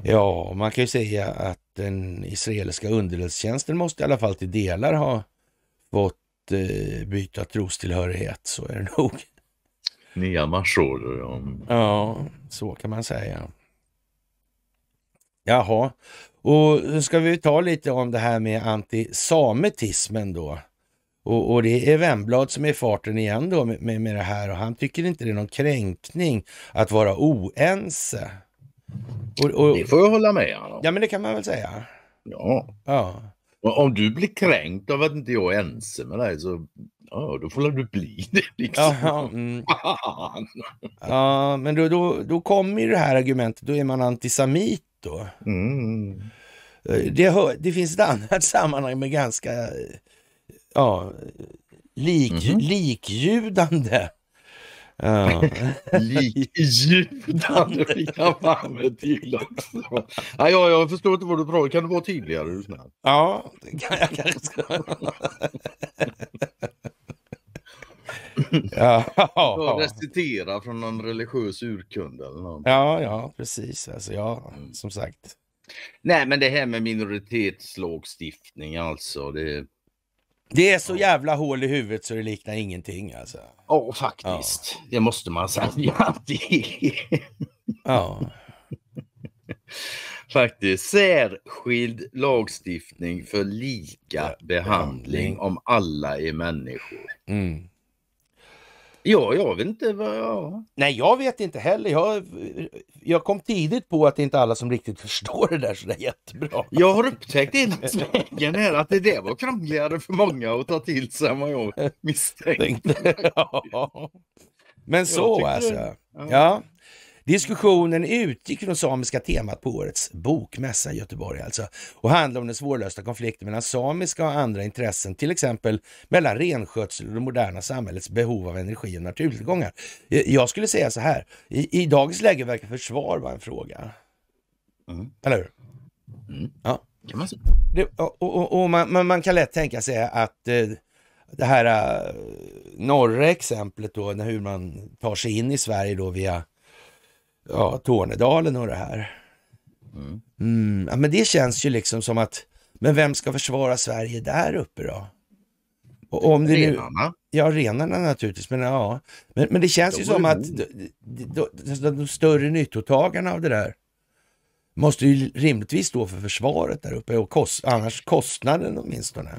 Ja, man kan ju säga att den israeliska underrättelsetjänsten måste i alla fall till delar ha fått eh, byta trostillhörighet, så är det *laughs* nog. Nya marsor. Ja. så kan man säga. Jaha, och så ska vi ta lite om det här med antisametismen då. Och, och, det är Wemblad som är i farten igen då med, med, med det här och han tycker inte det är någon kränkning att vara oense. Och, och, det får jag hålla med om. Ja men det kan man väl säga. Ja. ja. Om du blir kränkt av att inte jag är ense med dig så ja, då får du bli *laughs* det. Liksom. Aha, mm. ja, men då, då, då kommer ju det här argumentet, då är man antisemit då. Mm. Det, det, finns ett annat *laughs* sammanhang med ganska ja, lik, mm -hmm. likljudande Ja. *laughs* Lik i Djudan, fick han fan till också. Nej, jag, jag förstår inte vad du pratar Kan du vara tydligare? Du snäll? Ja, det kan jag kanske ska. *laughs* ja. ja. Recitera från någon religiös urkund eller något. Ja, ja, precis. Alltså, ja, mm. som sagt. Nej, men det här med minoritetslagstiftning alltså. Det det är så jävla hål i huvudet så det liknar ingenting alltså. Ja, faktiskt. Ja. Det måste man säga *laughs* Ja. *laughs* faktiskt. Särskild lagstiftning för lika ja. behandling om alla är människor. Mm. Ja, jag vet inte vad jag... Nej, jag vet inte heller. Jag, jag kom tidigt på att det inte alla som riktigt *laughs* förstår det där så det är jättebra. Jag har upptäckt innan vägen att det där var krångligare för många att ta till sig än vad jag misstänkte. *laughs* ja. Men så alltså. Ja. Diskussionen utgick från samiska temat på årets bokmässa i Göteborg alltså och handlade om den svårlösta konflikten mellan samiska och andra intressen, till exempel mellan renskötsel och det moderna samhällets behov av energi och naturtillgångar. Eh, jag skulle säga så här, i, i dagens läge verkar försvar vara en fråga. Mm. Eller hur? Mm. Ja. Det, och, och, och man, man, kan lätt tänka sig att eh, det här äh, norra exemplet då, hur man tar sig in i Sverige då via ja, Tornedalen och det här. Mm. Mm, ja, men det känns ju liksom som att, men vem ska försvara Sverige där uppe då? Och om det renarna? ja, renarna naturligtvis. Men, ja. men, men det känns då ju som att de, de, alltså, de större nyttotagarna av det där måste ju rimligtvis stå för försvaret där uppe och kost, annars kostnaden åtminstone.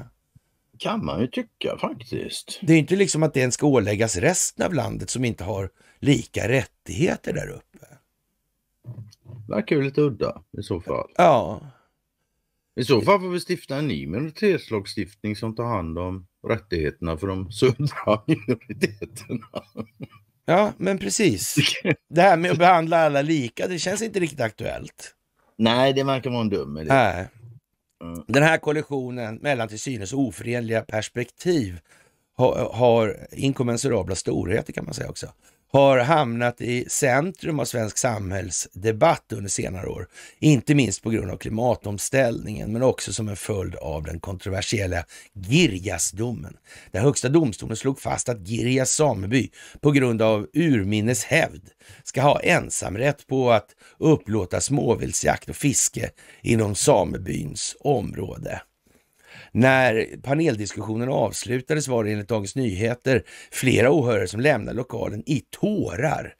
Kan man ju tycka faktiskt. Det är inte liksom att den ska åläggas resten av landet som inte har lika rättigheter där uppe. Verkar ju lite udda i så fall. Ja. I så fall får vi stifta en ny minoritetslagstiftning som tar hand om rättigheterna för de södra *laughs* minoriteterna. Ja, men precis. *laughs* Det här med att behandla alla lika, det känns inte riktigt aktuellt. Nej, det verkar vara en dum idé. Nej. Mm. Den här kollisionen mellan till synes oförenliga perspektiv har, har inkommensurabla storheter kan man säga också har hamnat i centrum av svensk samhällsdebatt under senare år. Inte minst på grund av klimatomställningen, men också som en följd av den kontroversiella Girjasdomen. Där Högsta domstolen slog fast att Girjas sameby på grund av urminnes hävd ska ha ensamrätt på att upplåta småviltsjakt och fiske inom samebyns område. När paneldiskussionen avslutades var det enligt Dagens Nyheter flera åhörare som lämnade lokalen i tårar.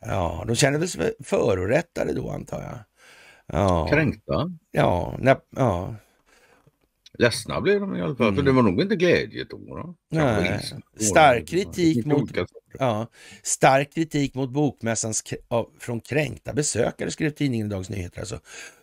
Ja, de kände sig förorättade då antar jag. Ja. Kränkta? Ja, nej, ja. Ledsna blev de i alla fall, mm. för det var nog inte glädjetårar. Stark kritik mot ja, stark kritik mot bokmässans från kränkta besökare skrev tidningen Dagens Nyheter. Alltså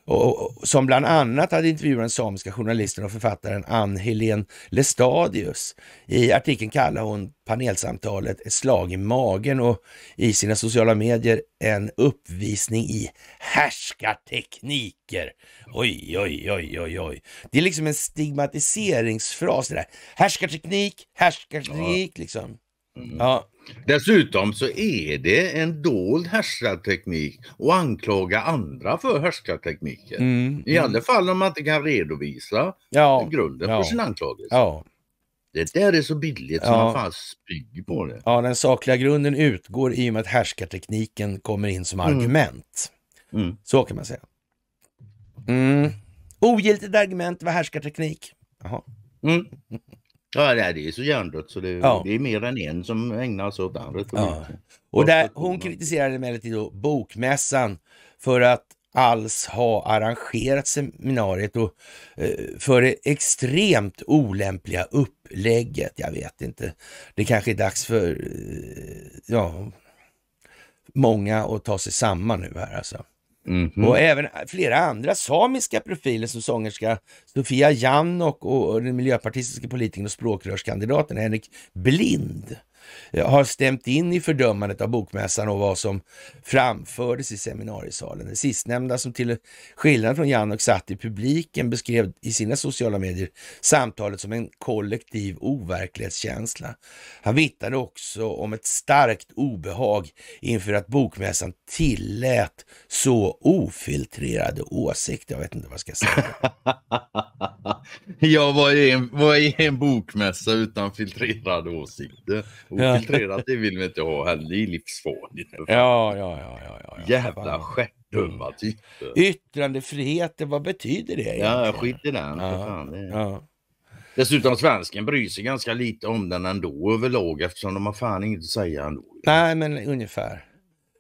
och, och, som bland annat hade intervjuat den samiska journalisten och författaren Ann-Helén Lestadius. I artikeln kallar hon panelsamtalet ett slag i magen och i sina sociala medier en uppvisning i härskartekniker. Oj, oj, oj, oj, oj. Det är liksom en stigmatiseringsfras det där. Härskarteknik, härskarteknik ja. liksom. Mm. Ja. Dessutom så är det en dold härskarteknik och anklaga andra för härskartekniken. Mm. I mm. alla fall om man inte kan redovisa ja. grunden ja. för sin anklagelse. Ja. Det där är så billigt som man fan spyr på det. Ja, den sakliga grunden utgår i och med att härskartekniken kommer in som mm. argument. Mm. Så kan man säga. Mm. Ogiltigt argument var härskarteknik. Jaha. Mm. mm. Ja, det är så hjärndött så det, ja. det, är mer än en som ägnar sig åt den ja. Och där, hon kritiserade emellertid då bokmässan för att alls ha arrangerat seminariet och eh, för det extremt olämpliga upplägget. Jag vet inte. Det kanske är dags för eh, ja, många att ta sig samman nu här alltså. Mm -hmm. Och även flera andra samiska profiler som sångerska Sofia Jannok och, och den miljöpartistiska politikern och språkrörskandidaten Henrik Blind Eh, har stämt in i fördömandet av bokmässan och vad som framfördes i seminariesalen. Den sistnämnda som till skillnad från Janok satt i publiken beskrev i sina sociala medier samtalet som en kollektiv overklighetskänsla. Han vittnade också om ett starkt obehag inför att bokmässan tillät så ofiltrerade åsikter. Jag vet inte vad jag ska säga. ja, vad är, en, vad är en bokmässa utan filtrerade åsikter? Ofiltrerat det vill vi inte ha heller, det är livsfarligt. Ja, ja, ja, ja, ja. Jävla stjärtdumma typer. Yttrandefriheten, vad betyder det egentligen? Ja, skit i den. Ja, fan, det... ja. Dessutom svensken bryr sig ganska lite om den ändå överlag eftersom de har fan inget att säga ändå. Nej, men ungefär.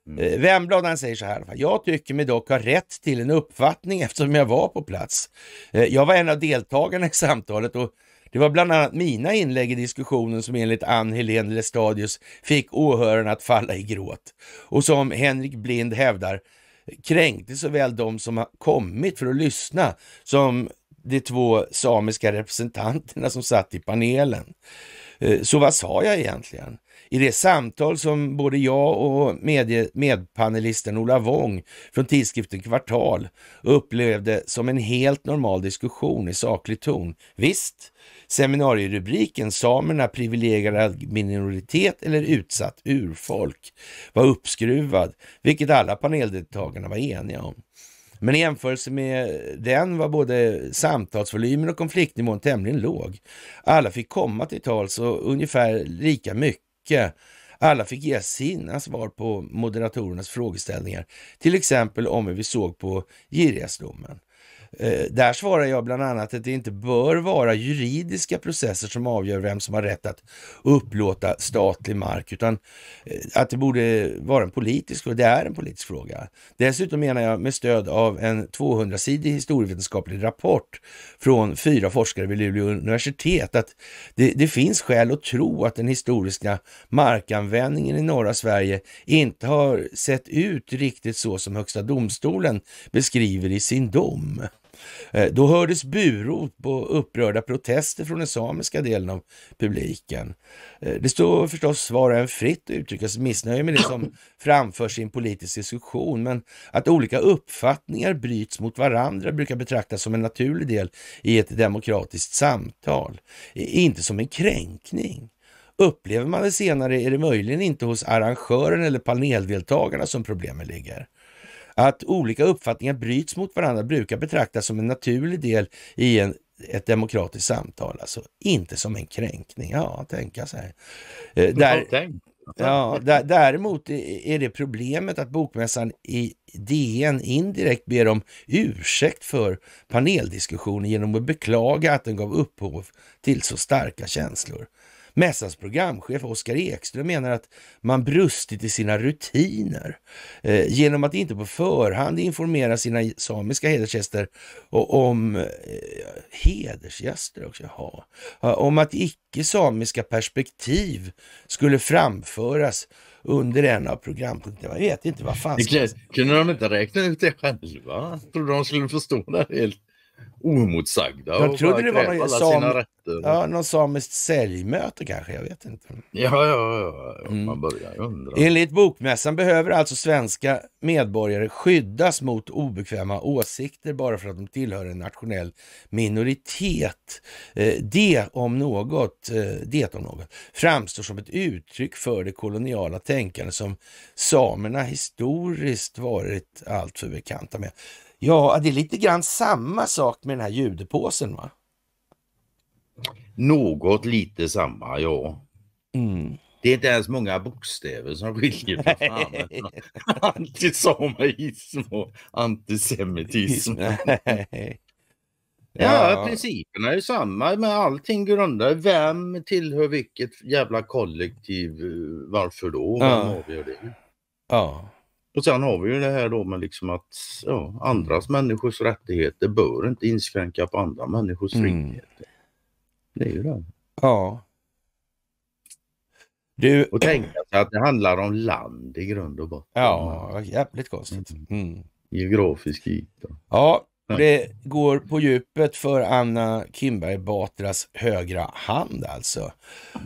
Mm. Eh, Vemblad säger så här, jag tycker mig dock ha rätt till en uppfattning eftersom jag var på plats. Eh, jag var en av deltagarna i samtalet och det var bland annat mina inlägg i diskussionen som enligt Ann-Helén Lestadius fick åhörarna att falla i gråt och som Henrik Blind hävdar kränkte såväl de som kommit för att lyssna som de två samiska representanterna som satt i panelen. Eh, så vad sa jag egentligen? I det samtal som både jag och medpanelisten Ola Wång från tidskriften Kvartal upplevde som en helt normal diskussion i saklig ton. Visst, Seminarierubriken Samerna privilegierad minoritet eller utsatt urfolk var uppskruvad, vilket alla paneldeltagarna var eniga om. Men i jämförelse med den var både samtalsvolymen och konfliktnivån tämligen låg. Alla fick komma till tals och ungefär lika mycket alla fick ge sina svar på moderatorernas frågeställningar, till exempel om hur vi såg på girighetsdomen. Eh, där svarar jag bland annat att det inte bör vara juridiska processer som avgör vem som har rätt att upplåta statlig mark, utan eh, att det borde vara en politisk fråga. Det är en politisk fråga. Dessutom menar jag med stöd av en 200-sidig historievetenskaplig rapport från fyra forskare vid Luleå universitet att det, det finns skäl att tro att den historiska markanvändningen i norra Sverige inte har sett ut riktigt så som Högsta domstolen beskriver i sin dom. Eh, då hördes burop och upprörda protester från den samiska delen av publiken. Eh, det står förstås var och en fritt att uttrycka sitt missnöje med det som *coughs* framförs i en politisk diskussion, men att olika uppfattningar bryts mot varandra brukar betraktas som en naturlig del i ett demokratiskt samtal, inte som en kränkning. Upplever man det senare är det möjligen inte hos arrangören eller paneldeltagarna som problemen ligger. Att olika uppfattningar bryts mot varandra brukar betraktas som en naturlig del i en, ett demokratiskt samtal, alltså inte som en kränkning. Ja, tänka sig. Eh, där, ja, däremot är det problemet att bokmässan i DN indirekt ber om ursäkt för paneldiskussionen genom att beklaga att den gav upphov till så starka känslor. Mässans programchef Oskar Ekström menar att man brustit i sina rutiner eh, genom att inte på förhand informera sina samiska hedersgäster och, om eh, hedersgäster också, jaha, om att icke-samiska perspektiv skulle framföras under en av programpunkterna. Jag vet inte vad fan... Kunde de inte räkna ut det själva? Trodde de skulle förstå det helt? oemotsagda. Jag trodde det var någon, sam... ja, någon samiskt säljmöte kanske, jag vet inte. Ja, ja, ja, mm. man börjar mm. undra. Enligt Bokmässan behöver alltså svenska medborgare skyddas mot obekväma åsikter bara för att de tillhör en nationell minoritet. Eh, det om något, eh, det om något framstår som ett uttryck för det koloniala tänkande som samerna historiskt varit alltför bekanta med. Ja, det är lite grann samma sak med den här judepåsen va? Något lite samma, ja. Mm. Det är inte ens många bokstäver som skiljer på alltså. och antisemitism. *laughs* Ja, ja, principerna är samma, men allting grundar vem tillhör vilket jävla kollektiv, eh, varför då, vem avgör det? Ja. Och sen har vi ju det här då med liksom att ja, andras människors rättigheter bör inte inskränka på andra människors mm. friheter. Det är ju det. Ja. Du... Och tänka sig att det handlar om land i grund och botten. Ja, jävligt konstigt. Mm. mm. Geografisk yta. Ja, det går på djupet för Anna Kinberg Batras högra hand alltså.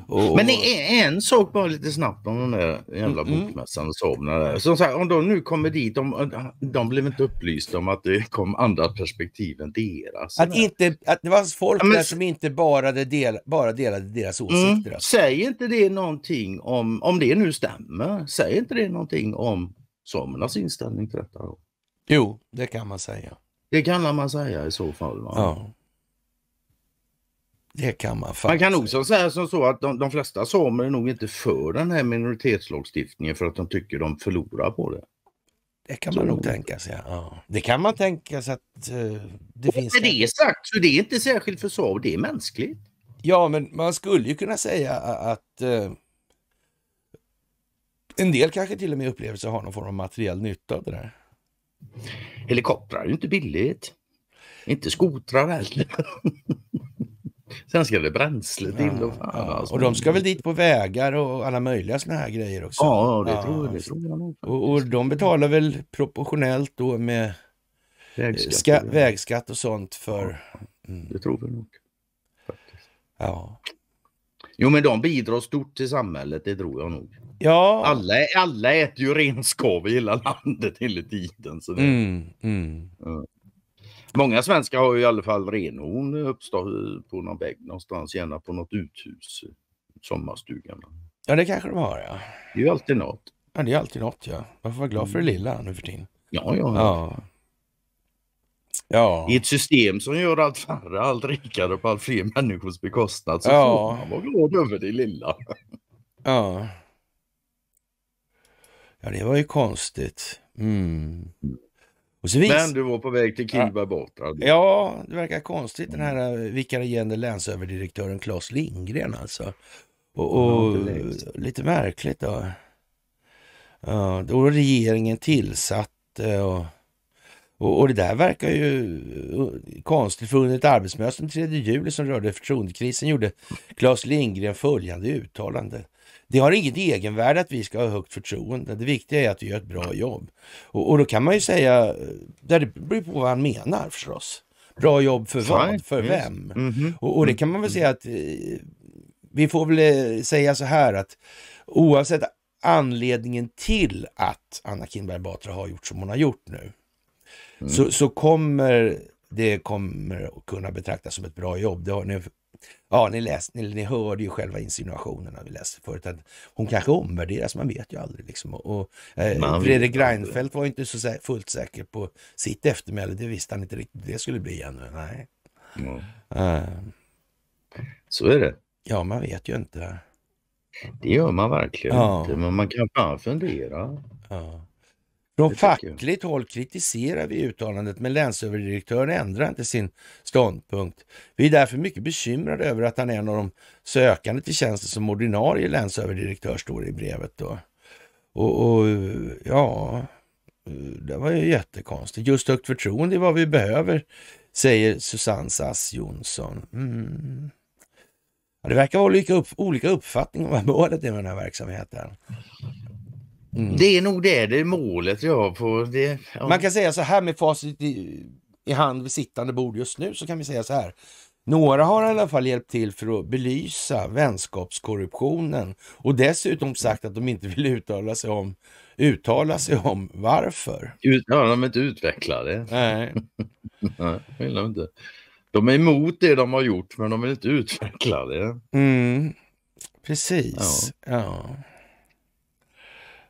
Och... Men är en sak bara lite snabbt om den där jävla mm, mm. bokmässan och Sobna Som sagt, om de nu kommer dit, de, de blev inte upplysta om att det kom andra perspektiv än deras. Att, inte, att det var alltså folk ja, men... där som inte bara, del, bara delade deras mm. åsikter. Mm. Alltså. Säg inte det någonting om, om det nu stämmer, säger inte det någonting om samernas inställning till detta Jo, det kan man säga. Det kan man säga i så fall. Va? Ja. Det kan man faktiskt. Man kan också säga som så att de, de flesta samer är nog inte för den här minoritetslagstiftningen för att de tycker de förlorar på det. Det kan man så. nog tänka sig. Ja. Det kan man tänka sig att uh, det finns... Med det sagt så det är inte särskilt för samer, det är mänskligt. Ja, men man skulle ju kunna säga att uh, en del kanske till och med upplever sig ha någon form av materiell nytta av det där. Helikoptrar är ju inte billigt. Inte skotrar heller. *laughs* Sen ska det bränsle till. och, fan, ja. alltså. och de ska väl dit på vägar och alla möjliga såna här grejer också? Ja, det, ja. Tror, det tror jag nog. Och, och, de betalar väl proportionellt då med eh, vägskatt, vägskatt och sånt för... Mm. Det tror vi nog. Faktiskt. Ja. Jo, men de bidrar stort till samhället, det tror jag nog. Ja. Alla, alla äter ju renskav i hela *laughs* landet hela tiden. Så mm, mm. Ja. Många svenskar har ju i alla fall renhorn uppstått på någon vägg någonstans, gärna på något uthus. Sommarstugan. Ja, det kanske de har ja. Det är ju alltid något. Ja, det är alltid något ja. Man får vara glad för det lilla nu för tiden. Ja, ja. ja. ja. I ett system som gör allt färre, allt rikare på allt fler människors bekostnad så ja. får man vara glad över det lilla. Ja. Ja, det var ju konstigt. Mm. Vis... Men du var på väg till Kilberg borta. Ja, det verkar konstigt den här eh, vikarierande länsöverdirektören Claes Lindgren alltså. Och, och ja, lite märkligt då. Ja, då regeringen tillsatte eh, och, och, och, det där verkar ju eh, konstigt. För under ett arbetsmöte den 3 juli som rörde förtroendekrisen gjorde Claes Lindgren följande uttalande. Det har inget egenvärde att vi ska ha högt förtroende. Det viktiga är att vi gör ett bra jobb. Och, och då kan man ju säga, eh, där det beror på vad han menar förstås. Bra jobb för vad? För vem? Mm-hmm. och, och, det kan man väl mm-hmm. säga att eh, vi får väl eh, säga så här att oavsett anledningen till att Anna Kinberg Batra har gjort som hon har gjort nu, mm. så, så kommer det kommer att kunna betraktas som ett bra jobb. Det har Ja, ni, läs, ni, ni hörde ju själva insinuationerna vi läste förut. Att hon kanske omvärderas, man vet ju aldrig. Liksom. Och, eh, Fredrik Reinfeldt var ju inte så sä fullt säker på sitt eftermäle. Det visste han inte riktigt det skulle bli ännu. Nej. Mm. Uh, så är det. Ja, man vet ju inte. Det gör man verkligen ja. inte, men man kan fan fundera. Ja. Från fackligt håll kritiserar vi uttalandet men länsöverdirektören ändrar inte sin ståndpunkt. Vi är därför mycket bekymrade över att han är en av de sökande till tjänsten som ordinarie länsöverdirektör, står det i brevet då. Och, och, ja, det var ju jättekonstigt. Just högt förtroende är vad vi behöver, säger Susanne Sass Jonsson. Mm. Ja, det verkar vara olika, upp, olika uppfattningar om vad målet är med den här verksamheten. Mm. Det är nog det, det är målet jag har på det. Ja. Man kan säga så här med facit i, i hand vid sittande bord just nu så kan vi säga så här. Några har i alla fall hjälpt till för att belysa vänskapskorruptionen och dessutom sagt att de inte vill uttala sig om, uttala sig om varför. Ut, ja, de är inte utvecklade. Nej. *laughs* Nej, vill de inte. De är emot det de har gjort men de vill inte utveckla det. Mm. Precis. Ja. ja.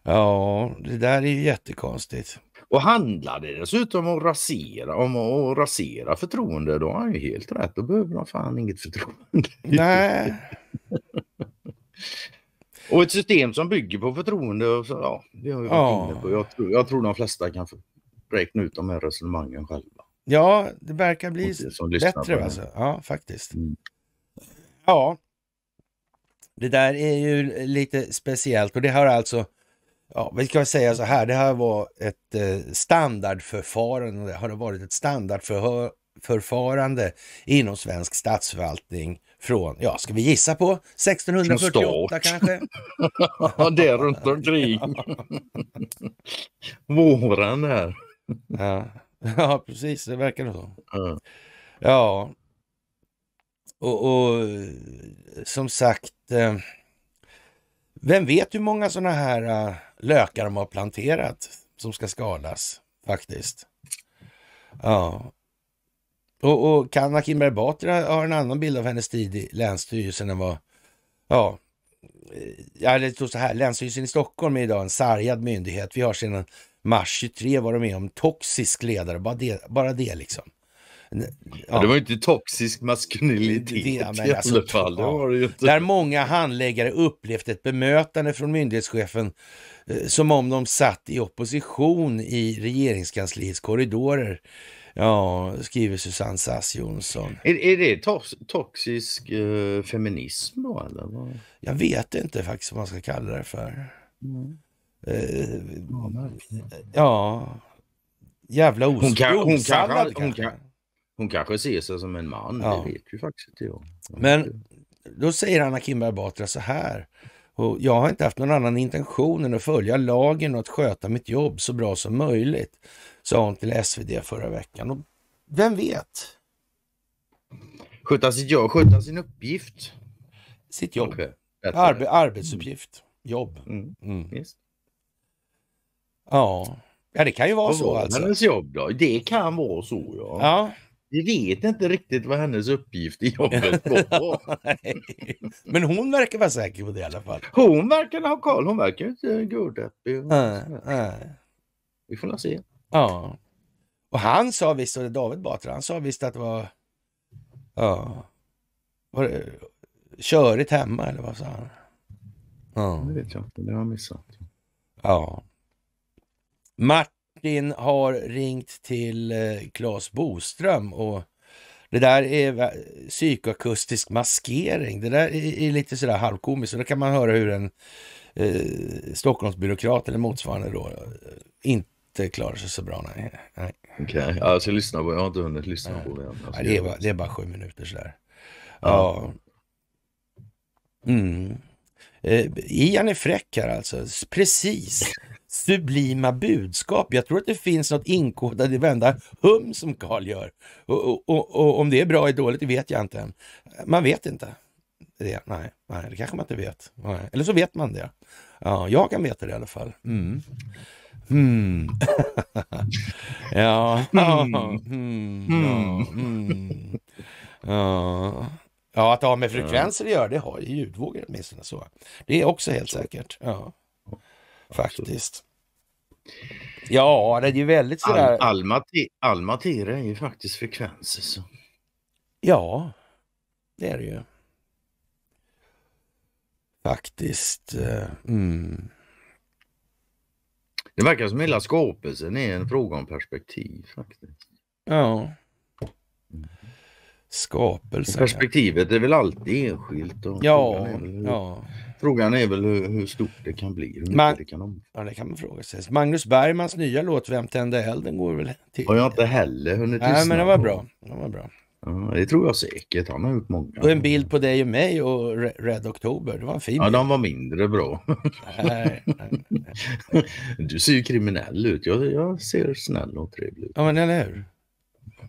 Ja, det där är ju jättekonstigt. Och handlar det dessutom om att rasera, om att rasera förtroende, då har han ju helt rätt. Då behöver man fan inget förtroende. Nej. *laughs* och ett system som bygger på förtroende, så, ja, det har vi varit ja. inne på. Jag tror, jag tror de flesta kan räkna ut de här resonemangen själva. Ja, det verkar bli det bättre alltså. Ja, faktiskt. Mm. Ja, det där är ju lite speciellt och det har alltså Ja, vi ska säga så här, det här var ett eh, standardförfarande, har det varit ett standardförfarande inom svensk statsförvaltning från, ja, ska vi gissa på 1648 kanske? *laughs* ja, det är runt omkring. Våren där. ja. ja, precis, det verkar så. Mm. Ja, och, och, som sagt, eh, vem vet hur många sådana här eh, lökar de har planterat som ska skalas faktiskt. Ja. Och, och Kanna Kinberg Batra har en annan bild av hennes tid i Länsstyrelsen än vad, ja, eller eh, stod så här, Länsstyrelsen i Stockholm är idag en sargad myndighet. Vi har sedan mars 23 varit med om toxisk ledare, bara det, bara det liksom. Ja. det var ju inte toxisk maskulinitet det, ja, men, i alltså, alla fall. Ja. Där många handläggare upplevt ett bemötande från myndighetschefen Eh, som om de satt i opposition i regeringskansliets korridorer. Ja, skriver Susanne Sass Jonsson. Är, är det tox, toxisk eh, feminism då eller? Jag vet inte faktiskt vad man ska kalla det för. Mm. Eh, ja, jävla os hon, kan, hon, kanske, hon, kan, hon kanske ser sig som en man, ja. det vet ju faktiskt inte jag. Men då säger Anna Kinberg Batra så här och jag har inte haft någon annan intention än att följa lagen och att sköta mitt jobb så bra som möjligt, sa hon till SvD förra veckan. Och vem vet? Sköta sitt jobb, sköta sin uppgift. Sitt jobb. Okay. Arbe arbetsuppgift. Jobb. Mm. Mm. mm. Ja. ja, det kan ju vara Vad så. alltså. jobb då? Det kan vara så ja. ja. Vi vet inte riktigt vad hennes uppgift i jobbet var. *laughs* Men hon verkar vara säker på det i alla fall. Hon verkar ha koll. Hon verkar inte goddeppig. Äh, äh. Vi får nog se. Ja. Och han sa visst, och David Batra, han sa visst att det var... Ja. Var det körigt hemma eller vad sa han? Ja. Det vet jag inte. Det har jag missat. Ja. Mart Martin har ringt till eh, Claes Boström och det där är psykoakustisk maskering. Det där är lite sådär halvkomiskt och då kan man höra hur en eh, Stockholmsbyråkrat eller motsvarande då eh, inte klarar sig så bra. Okej, okay. ja, jag ska på Jag har inte hunnit lyssna på det det, är bara, det är bara sju minuter sådär. ja. Mm. Eh, Ian är fräck här alltså. Precis sublima budskap. Jag tror att det finns något inkodat i varenda hum som Karl gör. Och, och, och, och, om det är bra eller dåligt, det vet jag inte. Man vet inte. Det, nej, nej, det kanske man inte vet. Nej. Eller så vet man det. Ja, jag kan veta det i alla fall. Mm. Mm. *laughs* ja. Mm. Mm. mm. ja. Ja, att ha med frekvenser att göra, det har ju ljudvågor åtminstone. Så. Det är också helt säkert. Ja. Faktiskt. Ja, det är ju väldigt sådär... Al alma, alma är ju faktiskt frekvenser. Så. Ja, det är det ju. Faktiskt. Eh, mm. Det verkar som hela skapelsen är en fråga om perspektiv. faktiskt. Ja. Mm skapelsen. Perspektivet är väl alltid enskilt. Och ja, frågan, är väl, ja. frågan är väl hur, hur stort det kan bli. Man, det kan om. Ja, det kan man fråga sig. Magnus Bergmans nya låt Vem tände elden går väl till... Har jag inte heller hunnit lyssna Nej, men den var bra. Den var bra. Ja, det tror jag säkert. Han har gjort många. Och en bild på dig och mig och Red Oktober. Det var en fin Ja, bild. de var mindre bra. *laughs* Du ser ju kriminell ut. Jag, jag ser snäll och trevlig ut. Ja, men eller hur?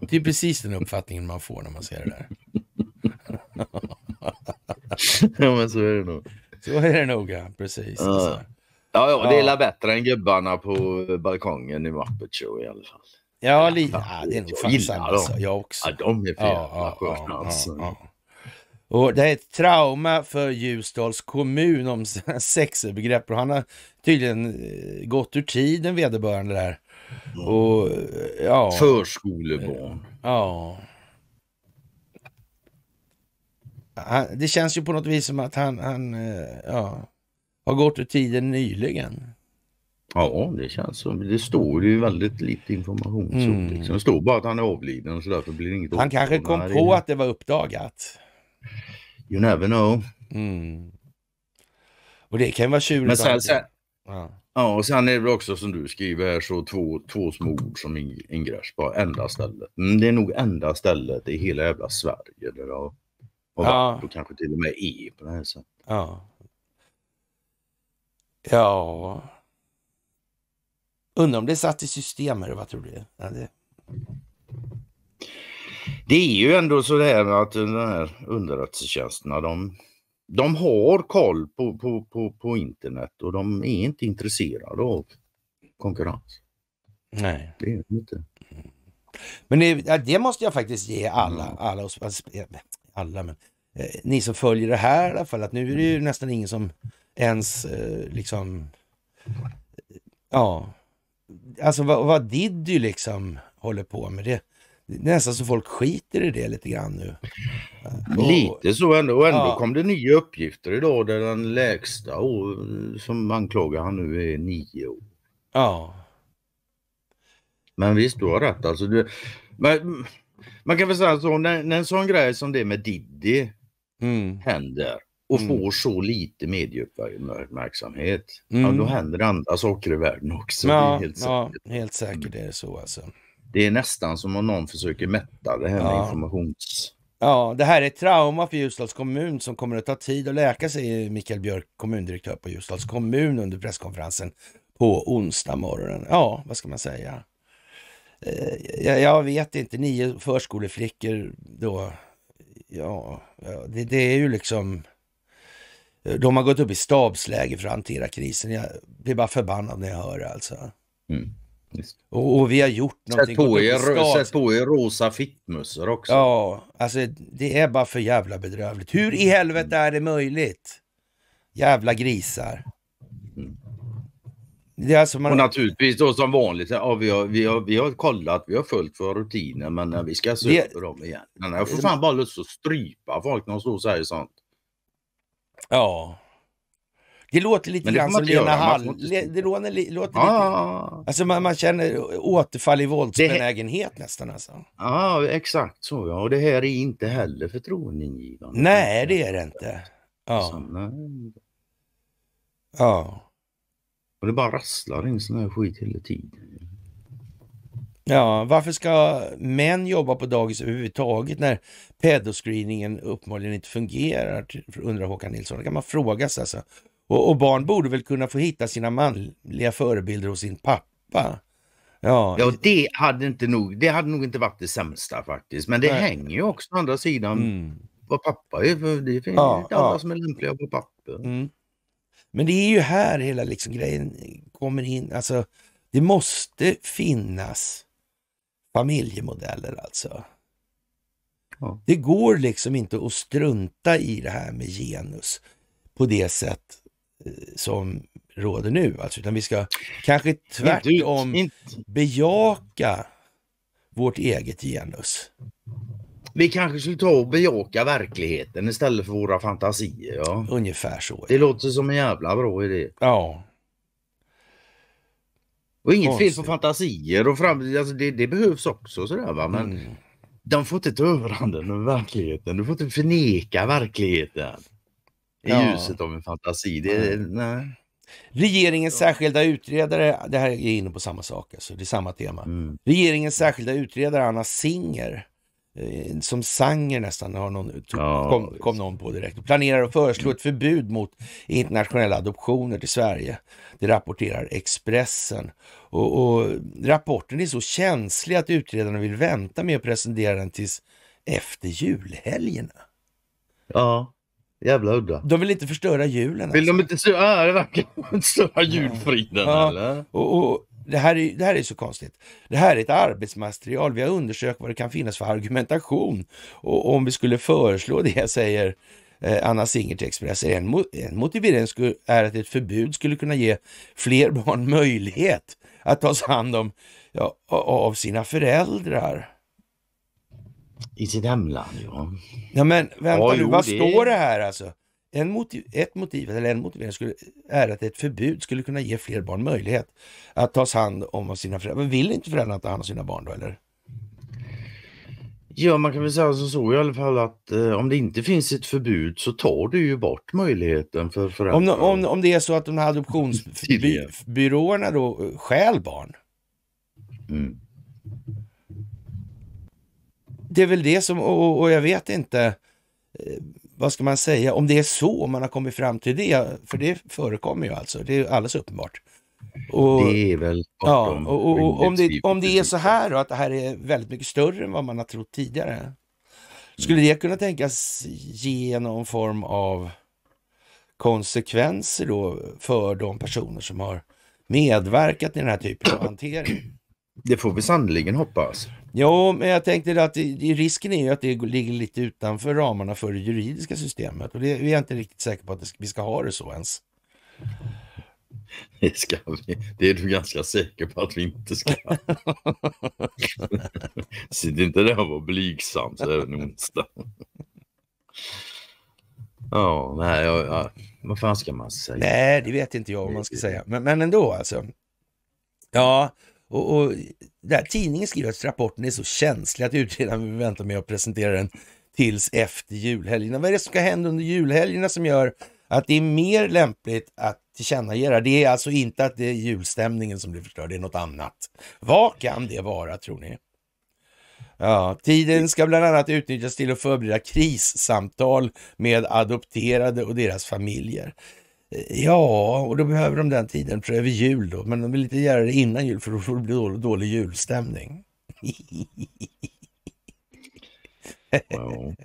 Det är precis den uppfattningen man får när man ser det där. *laughs* ja, men så är det nog. Så är det nog, ja. Precis. Ja. Alltså. Ja, det är ja. bättre än gubbarna på balkongen i Muppet Show i alla fall. Ja, lite. Ja, det är nog fan samma. Alltså. Jag också. Ja, de är fina. ja, ja, sköna alltså. Ja, och det är ett trauma för Ljusdals kommun om *laughs* sexbegrepp och han har tydligen eh, gått ur tiden vederbörande där Mm. Och, ja. Förskolebarn. Ja. Det känns ju på något vis som att han, han eh, ja, har gått ur tiden nyligen. Ja, det känns så. Det står ju väldigt lite information. Mm. Liksom. Det står bara att han är avliden så därför blir det inget Han kanske kom på igen. att det var uppdagat. You never know. Mm. Och det kan vara tjurigt. Men sen, sen, ja. Ja, och sen är det väl också som du skriver här så två, två små ord som ingress på enda stället. Mm, det är nog enda stället i hela jävla Sverige där det har varit och kanske till och med är på det här sättet. Ja. Ja. Undrar om det är satt i system eller vad tror du? Ja, det... det är ju ändå så det här att den här underrättelsetjänsterna de de har koll på, på, på, på internet och de är inte intresserade av konkurrens. Nej. Det är de inte. Mm. Men det, det, måste jag faktiskt ge alla, mm. alla, alltså, alla men, eh, ni som följer det här i alla fall, att nu är det ju mm. nästan ingen som ens eh, liksom, ja, alltså vad, vad Diddy liksom håller på med, det, nästan så folk skiter i det lite grann nu. Och, *laughs* lite så ändå. Och ändå ja. kom det nya uppgifter idag där den lägsta och, som anklagar han nu är nio år. Ja. Men visst, du har rätt alltså. Du, men, man kan väl säga så, när, när en sån grej som det med Diddy mm. händer och mm. får så lite medieuppmärksamhet, mm. ja, då mm. händer andra saker i världen också. Ja, helt, ja, helt säkert är det så alltså. Det är nästan som om någon försöker mätta det här med informations... Ja, det här är ett trauma för Ljusdals kommun som kommer att ta tid att läka, säger Mikael Björk, kommundirektör på Ljusdals kommun under presskonferensen på onsdag morgonen. Ja, vad ska man säga? Eh, jag vet inte, nio förskoleflickor då. Ja, det, det är ju liksom... De har gått upp i stabsläge för att hantera krisen. Jag blir bara förbannad när jag hör det alltså. Mm faktiskt. Och, och vi har gjort någonting. sätt på er rosa fittmössor också. Ja, alltså det är bara för jävla bedrövligt. Hur i helvete är det möjligt? Jävla grisar. Det är alltså man... Och naturligtvis då som vanligt, ja, vi, har, vi, har, vi har kollat, vi har följt våra rutiner men när eh, vi ska se på dem igen. jag får fan bara lust att strypa folk när de står och säger sånt. Ja, det låter lite grann som Lena Hall. Det låter, låter ah. lite... Alltså man, man känner återfall i våldsbenägenhet det... nästan alltså. Ja, ah, exakt så ja. Och det här är inte heller förtroendeingivande. Nej, det är det inte. Ja. Ja. Och det bara rasslar in sån här skit hela tiden. Ja, varför ska män jobba på dagis överhuvudtaget när pedoscreeningen uppenbarligen inte fungerar? Undrar Håkan Nilsson. Det kan man fråga sig. Alltså. Och, och, barn borde väl kunna få hitta sina manliga förebilder hos sin pappa. Ja, ja det, hade inte nog, det hade nog inte varit det sämsta faktiskt. Men det Nej. hänger ju också på andra sidan mm. vad pappa är. För det finns ja, inte alla ja. som är lämpliga på papper. Mm. Men det är ju här hela liksom grejen kommer in. Alltså, det måste finnas familjemodeller alltså. Ja. Det går liksom inte att strunta i det här med genus på det sätt som råder nu. Alltså, utan vi ska kanske tvärtom bejaka vårt eget genus. Vi kanske skulle ta och bejaka verkligheten istället för våra fantasier. Ja. Ungefär så. Ja. Det låter som en jävla bra idé. Ja. Och inget Konstigt. fel på fantasier och fram, alltså det, det behövs också sådär va. Men mm. de får inte ta överhanden över verkligheten. Du får inte förneka verkligheten i ja. ljuset av en fantasi. Det, mm. nej. Regeringens särskilda utredare, det här är inne på samma sak, alltså, det är samma tema. Mm. Regeringens särskilda utredare Anna Singer, eh, som sanger nästan, har någon, ja, kom, kom, någon på direkt, planerar att föreslå ett förbud mot internationella adoptioner till Sverige. Det rapporterar Expressen. Och, och rapporten är så känslig att utredarna vill vänta med att presentera den tills efter julhelgerna. Ja. Jävla udda. De vill inte förstöra julen. Vill alltså. de inte störa, verkligen störa julfriden ja. eller? Och, och, det, här är, det här är så konstigt. Det här är ett arbetsmaterial. Vi har undersökt vad det kan finnas för argumentation. Och, och om vi skulle föreslå det, jag *laughs* säger eh, Anna Singer till Expressen. En, en motivering är att ett förbud skulle kunna ge fler barn *laughs* möjlighet att tas hand om ja, av sina föräldrar. I sitt hemland, ja. Ja, men vänta ja, nu, vad det... står det här alltså? En motiv, ett motiv, eller en motivering skulle, är att ett förbud skulle kunna ge fler barn möjlighet att tas hand om av sina föräldrar. vill inte föräldrarna ta hand om sina barn då, eller? Ja, man kan väl säga som så i alla fall att eh, om det inte finns ett förbud så tar du ju bort möjligheten för föräldrar. Om, om, om det är så att de här adoptionsbyråerna *laughs* då eh, stjäl barn. Mm det är väl det som, och, och jag vet inte, eh, vad ska man säga, om det är så man har kommit fram till det, för det förekommer ju alltså, det är alldeles uppenbart. Och, det är väl ja, och, och, och om, det, om det är så här då, att det här är väldigt mycket större än vad man har trott tidigare. Skulle mm. det kunna tänkas ge någon form av konsekvenser då för de personer som har medverkat i den här typen av hantering? Det får vi sannerligen hoppas. Jo, men jag tänkte att risken är ju att det ligger lite utanför ramarna för det juridiska systemet och det, vi är inte riktigt säkra på att vi ska ha det så ens. Det, ska vi. det är du ganska säker på att vi inte ska. *laughs* Sitt inte där och var blygsam så även onsdag. Ja, oh, nej, jag, jag, vad fan ska man säga? Nej, det vet inte jag om man ska säga. Men, men ändå alltså. Ja, och, och där tidningen skriver att rapporten är så känslig att utredaren vill vänta med att presentera den tills efter julhelgerna. Vad är det som ska hända under julhelgerna som gör att det är mer lämpligt att tillkännage det? Det är alltså inte att det är julstämningen som blir förstörd, det är något annat. Vad kan det vara tror ni? Ja, tiden ska bland annat utnyttjas till att förbereda krissamtal med adopterade och deras familjer. Ja, och då behöver de den tiden för över jul då. Men de vill inte göra det innan jul för då får det bli dålig, dålig julstämning. Wow. *laughs*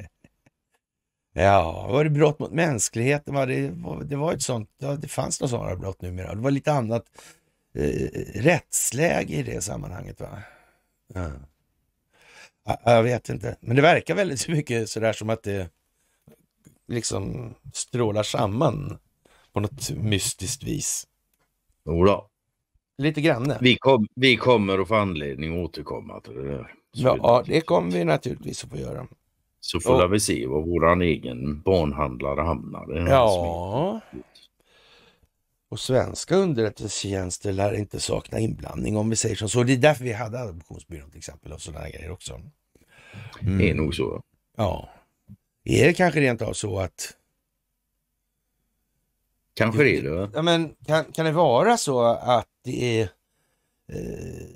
Ja, var det brott mot mänskligheten? det, det var ett sånt, det fanns några sådana brott numera. Det var lite annat eh, rättsläge i det sammanhanget. va? Ja. Ja, jag vet inte, men det verkar väldigt *laughs* mycket sådär som att det liksom strålar samman på något mystiskt vis. Jodå. Lite grann. Vi, kom, vi kommer att få anledning att återkomma till det där. ja, ja, det kommer vi naturligtvis att få göra. Så får och, vi se var våran egen barnhandlare hamnar. Ja. Och svenska underrättelsetjänster lär inte sakna inblandning om vi säger som så. Det är därför vi hade adoptionsbyrån till exempel och sådana grejer också. Mm. Det är mm. nog så. Ja. Är det kanske rent av så att Kanske det, det Ja, men kan, kan det vara så att det är eh,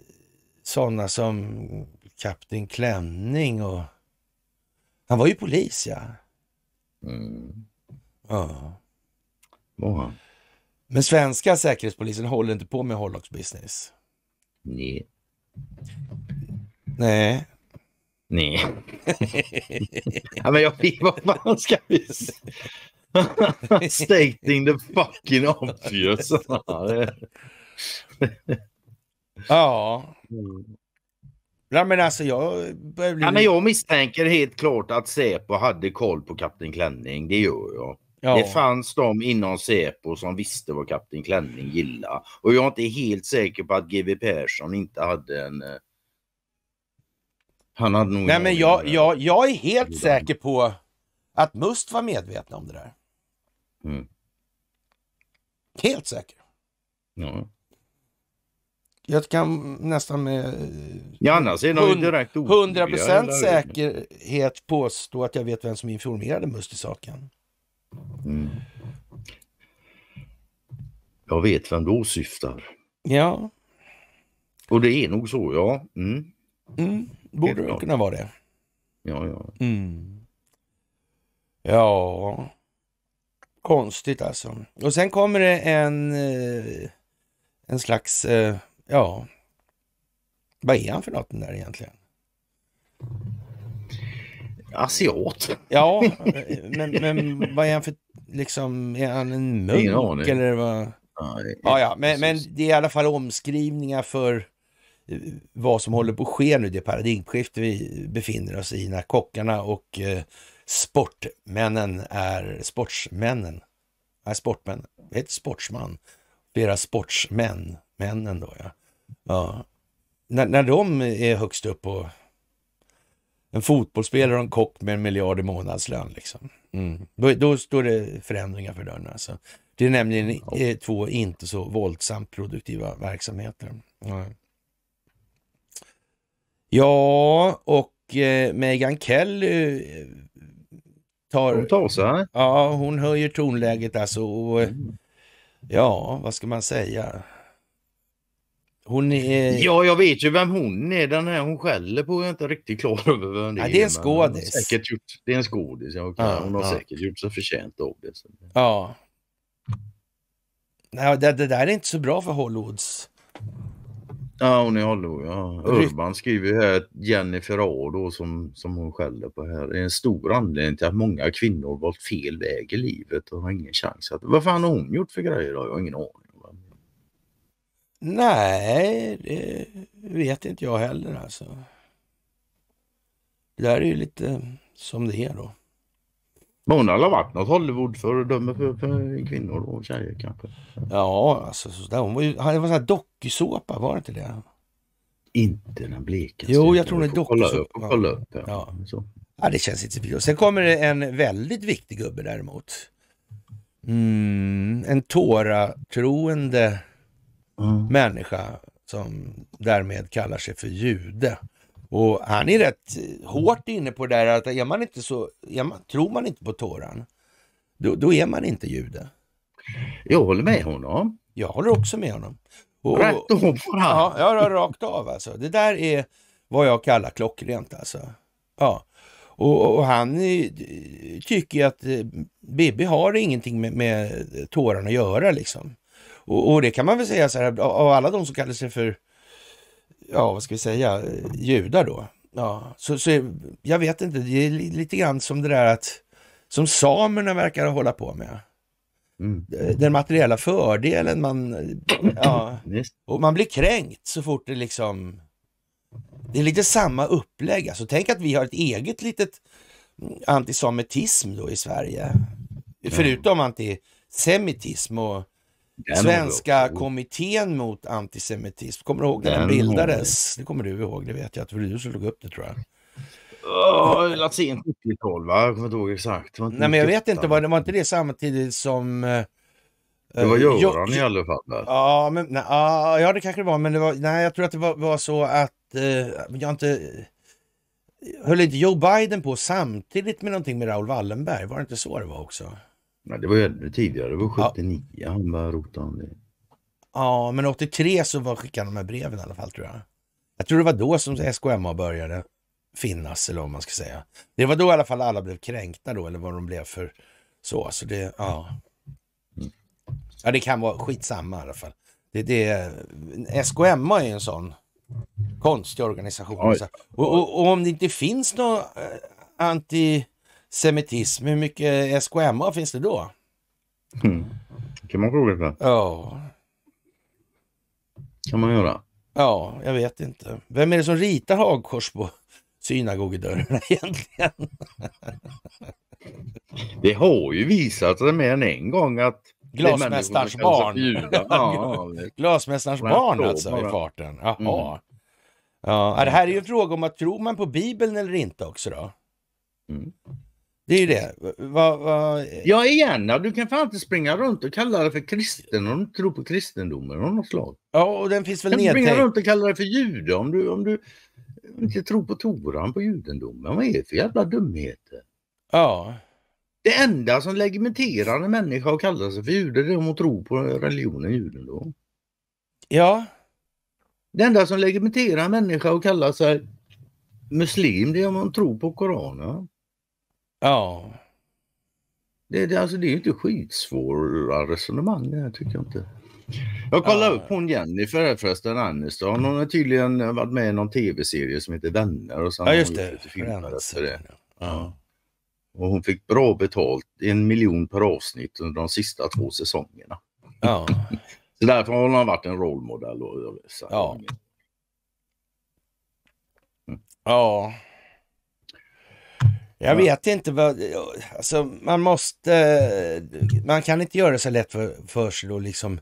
sådana som Kapten Klänning och... Han var ju polis, ja. Mm. Ja. Var Men svenska säkerhetspolisen håller inte på med Hollox business. Nej. Nej. Nej. *laughs* ja, men jag, vad fan ska vi... *laughs* *laughs* Stating the fucking obvious. ja. Mm. Ja men alltså jag bli... Ja, men jag misstänker helt klart att Säpo hade koll på Kapten Klänning. Det gör jag. Ja. Det fanns de inom Säpo som visste vad Kapten Klänning gillade. Och jag är inte helt säker på att GW Persson inte hade en... Eh, han hade nog... Nej, men jag, jag, jag är helt mm. säker på att Must var medvetna om det där. Mm. Helt säker. Ja. Jag kan nästan med ja, annars är hund, direkt 100 säkerhet påstå att jag vet vem som informerade Must i saken. Mm. Jag vet vem du åsyftar. Ja. Och det är nog så, ja. Mm. Mm. Borde det kunna vara det. Ja, ja. Mm. Ja, Konstigt alltså. Och sen kommer det en, eh, en slags, eh, ja, vad är han för något den där egentligen? Asiat. Ja, eh, men, men vad är han för, liksom, är han en munk eller vad? ja, ja, men, men, det är i alla fall omskrivningar för vad som håller på att ske nu, det paradigmskifte vi befinner oss i när kockarna och Sportmännen är sportsmännen. Nej, sportmän. Det heter sportsman. Deras sportsmän. Männen då, ja. ja. När, när de är högst upp på en fotbollsspelare och en kock med en miljard i månadslön. Liksom. Mm. Då, då, står det förändringar för dörren. Alltså. Det är nämligen ja. Eh, två inte så våldsamt produktiva verksamheter. Ja, ja och eh, Meghan Kelly eh, tar... Hon tar så Ja, hon höjer tonläget alltså. Och, eh, mm. Ja, vad ska man säga? Hon är... Ja, jag vet ju vem hon är. Den här hon skäller på jag är inte riktigt klar över vem det är. Ja, det är en skådis. gjort, det är en skådis, ja, ja, Hon har ja. säkert gjort sig förtjänt av det. Så. Ja. Nej, det, det, där är inte så bra för Hollywoods Ja, hon är Hollywood. Ja. Urban skriver här Jennifer Ado som, som hon skäller på här. Det är en stor anledning till att många kvinnor valt fel väg i livet och har ingen chans. Att, vad fan har hon gjort för grejer då? Jag har ingen aning. Nej, det vet inte jag heller alltså. Det där är ju lite som det är då. Men hon har varit något Hollywoodföredöme för, för kvinnor och tjejer kanske? Ja, alltså sådär. Hon var ju, det var sån dokusåpa, var det inte det? Inte den blekaste. Jo, jag tror det är dokusåpa. Kolla upp, ja. Ja. Så. ja, det känns inte så bra. Sen kommer det en väldigt viktig gubbe däremot. Mm, en Tora-troende mm. människa som därmed kallar sig för jude. Och han är rätt hårt inne på det där att är man inte så, man, tror man inte på Toran, då, då, är man inte jude. Jag håller med honom. Jag håller också med honom. Och, rätt av bara! Ja, ja, rakt av alltså. Det där är vad jag kallar klockrent alltså. Ja. Och, och han eh, tycker att eh, Bibi har ingenting med, med Toran att göra liksom. Och, och, det kan man väl säga så här, av alla de som kallar sig för ja, vad ska vi säga, judar då. Ja, så, så jag vet inte, det är lite grann som det där att, som samerna verkar hålla på med. Mm. Eh, den materiella fördelen man, ja, *clears throat* och man blir kränkt så fort det liksom, det är lite samma upplägg. Alltså, tänk att vi har ett eget litet antisemitism då i Sverige. Mm. Förutom antisemitism och den Svenska kommittén mot antisemitism. Kommer du ihåg när den, den bildades? Det kommer du ihåg, det vet jag. det var du som låg upp det tror jag. Oh, latin 70-tal va? Jag kommer inte ihåg exakt. Nej men jag vet inte, var var inte det samtidigt som... Eh, det var eh, Göran i alla fall. Ja, men, nej, ja, det kanske det var, men det var, nej, jag tror att det var, var så att eh, jag inte... Höll inte Joe Biden på samtidigt med någonting med Raoul Wallenberg? Var det inte så det var också? Nej, det var ju tidigare, det var 79 ja. han började rota om det. Ja, men 83 så var, skickade de här breven i alla fall tror jag. Jag tror det var då som SKMA började finnas, eller vad man ska säga. Det var då i alla fall alla blev kränkta då, eller vad de blev för så. så det, ja. ja, det kan vara skitsamma i alla fall. Det, det, SKMA är ju en sån konstig organisation. Och, och, och om det inte finns någon eh, anti semitism, hur mycket SKMA finns det då? Mm. Det kan man fråga sig. Ja. kan man göra. Ja, jag vet inte. Vem är det som ritar hagkors på synagogdörrarna *laughs* egentligen? det har ju visat sig mer än en gång att Glasmästarens barn. ja, *laughs* Glasmästarens barn alltså bara. i farten. Jaha. Mm. Ja, det här är ju en fråga om att tror man på Bibeln eller inte också då? Mm. Det är ju det. Va, va... Eh. Ja, igen. Du kan fan inte springa runt och kalla det för kristen om du inte tror på kristendomen av något slag. Ja, och den finns väl nedtänkt. Du kan nedtänkt. springa runt och kalla det för jude om du, om du inte tror på Toran, på judendomen. Vad är det för jävla dumheter? Ja. Det enda som legitimerar en människa att kalla sig för jude det är om hon tror på religionen judendom. Ja. Det enda som legitimerar en människa att kalla sig muslim det är om hon tror på Koranen. Ja. Det, det, alltså, det är ju inte skitsvåra resonemang det här tycker jag inte. Jag kollade ja. upp hon Jennifer förresten, Aniston. Hon har tydligen varit med i någon tv-serie som heter Vänner och ja, just det. lite Ja. Och hon fick bra betalt, en miljon per avsnitt under de sista två säsongerna. Ja. *laughs* så därför har hon varit en rollmodell. Och, ja. Mm. Ja. Jag vet inte vad, alltså man måste, man kan inte göra det så lätt för, för sig då liksom,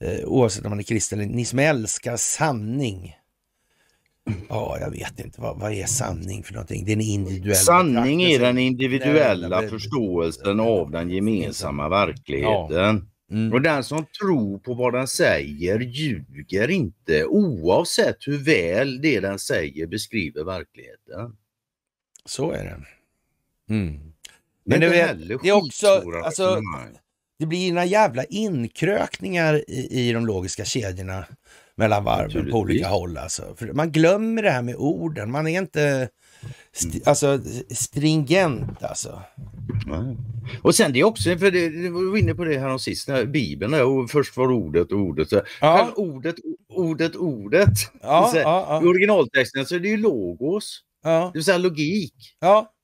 eh, oavsett om man är kristen eller ni som älskar sanning. Ja, jag vet inte. Vad, vad är sanning för någonting? Det är en individuell... sanning är den individuella förståelsen av den gemensamma verkligheten. Ja. Mm. Och den som tror på vad den säger ljuger inte oavsett hur väl det den säger beskriver verkligheten. Så är det. Mm. Men, Men det, är, det är också, alltså, det blir några jävla inkrökningar i, i de logiska kedjorna mellan varven på olika håll. Alltså. För man glömmer det här med orden. Man är inte st mm. alltså, stringent alltså. Nej. Och sen det är också, för du var inne på det här om sist, när Bibeln och först var ordet och ordet. Ja. ordet, ordet, ordet. Ja, sen, ja, ja. I originaltexten så är det ju logos, ja. det vill säga logik. Ja.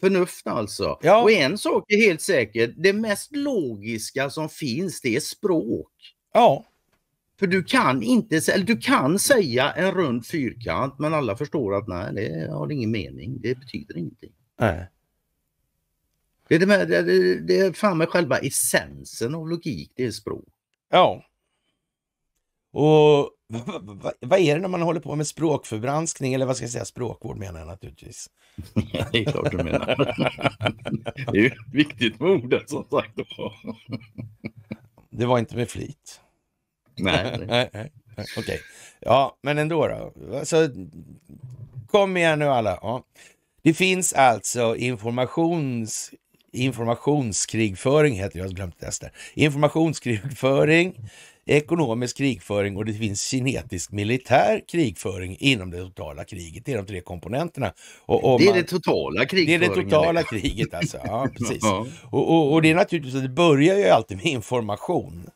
Förnuft alltså. Ja. Och en sak är helt säker, det mest logiska som finns det är språk. Ja. För du kan inte, eller du kan säga en rund fyrkant men alla förstår att nej det har ingen mening, det betyder ingenting. Nej. Det är, det, med, det, det är fan med själva essensen av logik, det är språk. Ja. Och vad, är det när man håller på med språkförbranskning eller vad ska jag säga, språkvård menar jag naturligtvis. *laughs* det är klart du menar. Det är ju ett viktigt med ordet som sagt. Det var inte med flit. Nej. *laughs* Okej. Okay. Ja, men ändå då. Alltså, kom igen nu alla. Ja. Det finns alltså informations informationskrigföring heter det, jag har glömt det Informationskrigföring ekonomisk krigföring och det finns kinetisk militär krigföring inom det totala kriget. Det är de tre komponenterna. Och, och det är man, det totala krigföringen. Det är det totala kriget alltså. Ja, *laughs* precis. Och, och, och det är naturligtvis att det börjar ju alltid med information.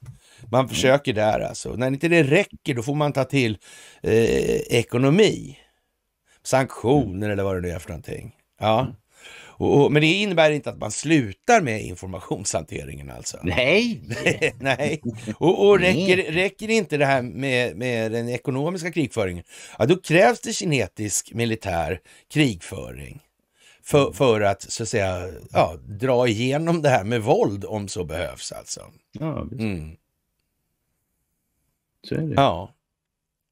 Man mm. försöker där alltså. När inte det räcker då får man ta till eh, ekonomi. Sanktioner mm. eller vad det nu är för någonting. Ja. Mm. Och, men det innebär inte att man slutar med informationshanteringen alltså? Nej! *laughs* Nej. Och, och räcker, räcker inte det här med, med den ekonomiska krigföringen, ja, då krävs det kinetisk militär krigföring. För, mm. för, att så att säga ja, dra igenom det här med våld om så behövs alltså. Ja, visst. Mm. Så är det. Ja.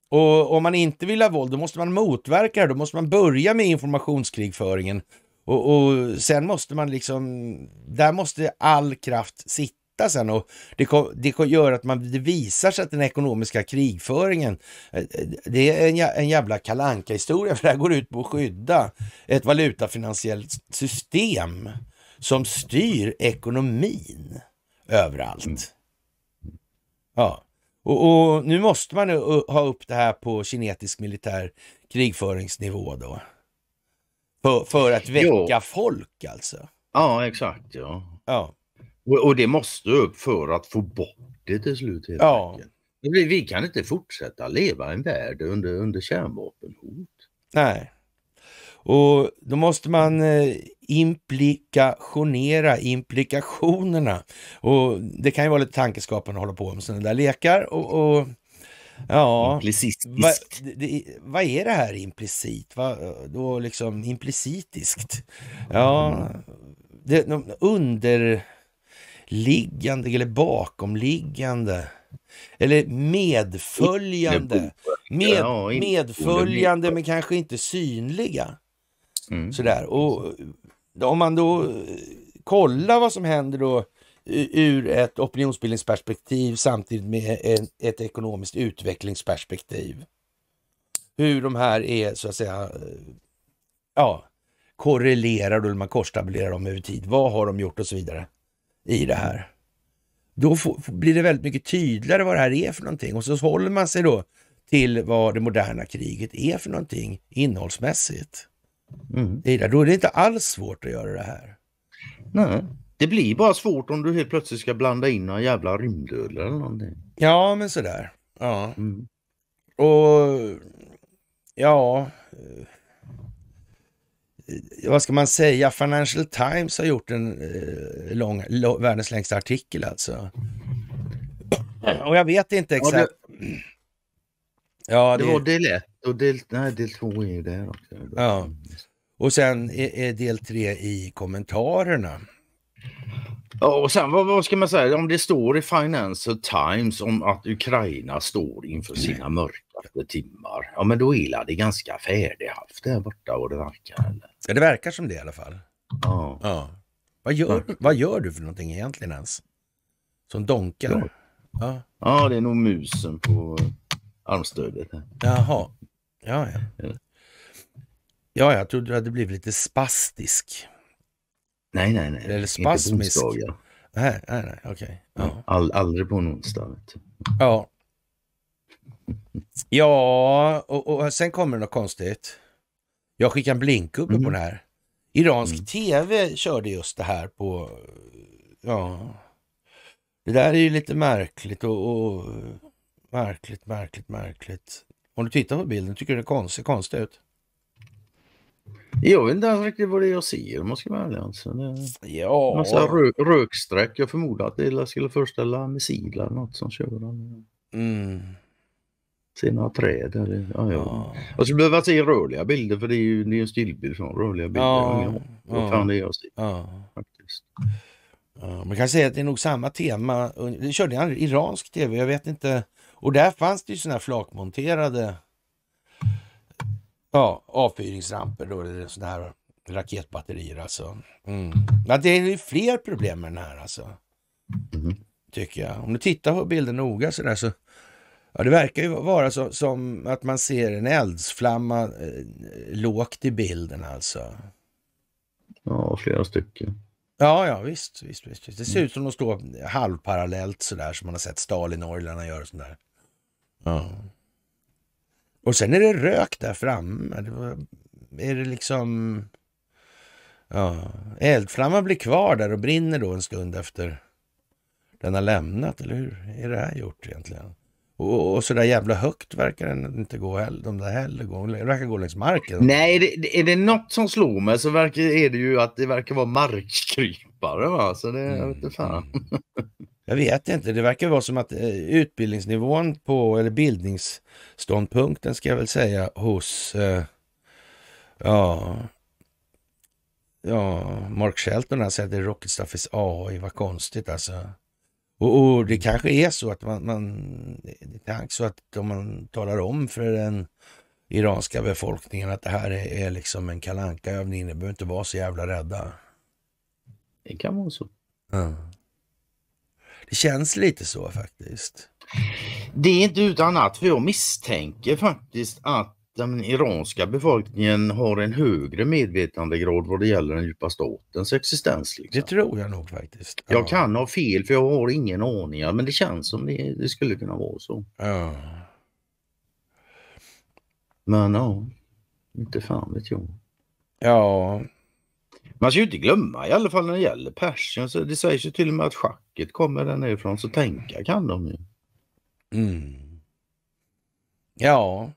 Och om man inte vill ha våld, då måste man motverka det. Då måste man börja med informationskrigföringen och, och, sen måste man liksom, där måste all kraft sitta sen och det, det gör att man, det visar sig att den ekonomiska krigföringen, eh, eh, det är en, en jävla kalanka historia *laughs* för det här går ut på att skydda ett valutafinansiellt system som styr ekonomin överallt. Mm. Ja. Och, och, nu måste man eh, ha upp det här på kinetisk militär krigföringsnivå då. För, för att väcka jo. folk alltså? Ja, exakt. Ja. ja. Och, och, det måste upp för att få bort det till slut. Helt ja. Vi, vi, kan inte fortsätta leva i en värld under, under kärnvapenhot. Nej. Och då måste man eh, implikationera implikationerna. Och det kan ju vara lite tankeskapande att hålla på med sådana där lekar. Och, och Ja, Vad va är det här implicit? Va, då liksom implicitiskt? Ja, det, de underliggande eller bakomliggande eller medföljande. Med, medföljande men kanske inte synliga. Mm. Sådär. Och om man då kollar vad som händer då ur ett opinionsbildningsperspektiv samtidigt med en, ett ekonomiskt utvecklingsperspektiv. Hur de här är så att säga, ja, korrelerar och man korstablerar dem över tid. Vad har de gjort och så vidare i det här? Då får, blir det väldigt mycket tydligare vad det här är för någonting och så håller man sig då till vad det moderna kriget är för någonting innehållsmässigt. Mm. Då är det inte alls svårt att göra det här. Nej. Det blir bara svårt om du helt plötsligt ska blanda in några jävla rymdödlor eller någonting. Ja, men sådär. Ja. Mm. Och ja, eh, vad ska man säga? Financial Times har gjort en eh, lång, lång, världens längsta artikel alltså. Och jag vet inte exakt. Ja, det... Ja, det... det var del 1 och del, 2 är det där också. Ja. Och sen är, är del 3 i kommentarerna. Ja, och sen vad, vad, ska man säga om det står i Financial Times om att Ukraina står inför sina mörkaste timmar. Ja, men då är det ganska färdighaft där borta och det verkar. Eller? Ja, det verkar som det i alla fall. Ja. ja. Vad, gör, vad gör du för någonting egentligen ens? Som donkar? Ja. ja, det är nog musen på armstödet. Jaha. Ja, ja. Ja, jag trodde du hade blivit lite spastisk. Nej, nej, nej. Eller spasmisk. Inte nej, nej, nej, okej. Ja. All, aldrig på en onsdag. Ja. Ja, och, och, sen kommer det något konstigt. Jag skickar en blinkgubbe mm. på den här. Iransk mm. tv körde just det här på... Ja. Det där är ju lite märkligt och... och märkligt, märkligt, märkligt. Om du tittar på bilden, tycker du det ser konstigt, konstigt ut? Jag vet inte riktigt vad det är jag ser om man ska vara ärlig. Alltså. Ja. Massa rö röksträck. Jag förmodar att det skulle föreställa missiler eller något som kör. Mm. Se några träd eller... Ja, ja. Ja. Jag skulle alltså, behöva se rörliga bilder för det är ju det är en stillbild från rörliga bilder. Ja. Ja. Vad fan det är jag ser. Ja. Faktiskt. Ja, man kan säga att det är nog samma tema. Det körde jag iransk tv, jag vet inte. Och där fanns det ju sådana här flakmonterade Ja, avfyrningsramper då, eller sådana här raketbatterier alltså. Mm. Ja, det är ju fler problem med den här alltså. Mm. Tycker jag. Om du tittar på bilden noga så där så Ja, det verkar ju vara så, som att man ser en eldsflamma eh, lågt i bilden alltså. Ja, flera stycken. Ja, ja visst, visst, visst. Det ser ut som att de står halvparallellt sådär som man har sett Stalin-orglarna göra och sådär. Ja. Och sen är det rök där framme. Det var, är det liksom... Ja, eldflamman blir kvar där och brinner då en stund efter den har lämnat, eller hur är det här gjort egentligen? Och, och så där jävla högt verkar den inte gå heller. De där heller går, den verkar gå längs marken. Nej, är det, är det något som slår mig så verkar, är det ju att det verkar vara markkrypare. Va? Så det, mm. jag vet inte fan. Mm. Jag vet inte, det verkar vara som att eh, utbildningsnivån på, eller bildningsståndpunkten ska jag väl säga, hos eh, ja, ja, Mark Shelton, han säger att det är rocket stuff is AI, vad konstigt alltså. Och, och, det kanske är så att man, man det är så att om man talar om för den iranska befolkningen att det här är, är liksom en kalanka övning ni behöver inte vara så jävla rädda. Det kan vara så. Mm. Det känns lite så faktiskt. Det är inte utan att, för jag misstänker faktiskt att den iranska befolkningen har en högre medvetandegrad vad det gäller den djupa statens existens. Liksom. Det tror jag nog faktiskt. Ja. Jag kan ha fel för jag har ingen aning men det känns som det, det skulle kunna vara så. Ja. Men ja, inte fan vet jag. Ja, man ska ju inte glömma i alla fall när det gäller Persien. Så det sägs ju till och med att schacket kommer där nerifrån så tänka kan de ju. Mm. Ja.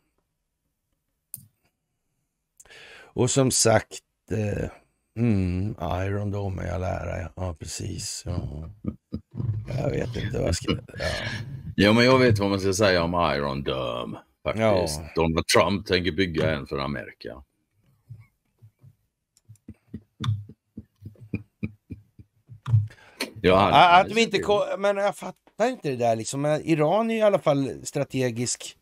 Och som sagt, eh, mm, Iron Dome jag lära, ja precis. Ja. Jag vet inte vad jag ska... Ja. ja. men jag vet vad man ska säga om Iron Dome. Faktiskt. Ja. Donald Trump tänker bygga en för Amerika. att, han, inte men jag fattar inte det där liksom. Iran är i alla fall strategisk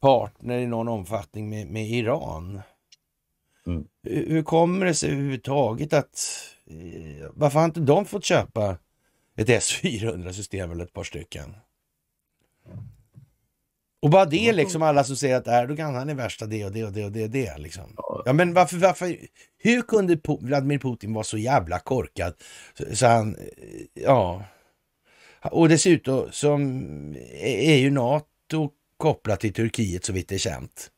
partner i någon omfattning med, med Iran. Mm. hur kommer det sig överhuvudtaget att... Eh, varför har inte de fått köpa ett S400-system eller ett par stycken? Och bara det mm. liksom, alla som säger att Erdogan han är värsta det och det och det och det. Och det liksom. Ja men varför, varför, hur kunde Vladimir Putin vara så jävla korkad? Så, så han, eh, ja. Och dessutom som eh, är ju NATO kopplat till Turkiet så vitt det är känt.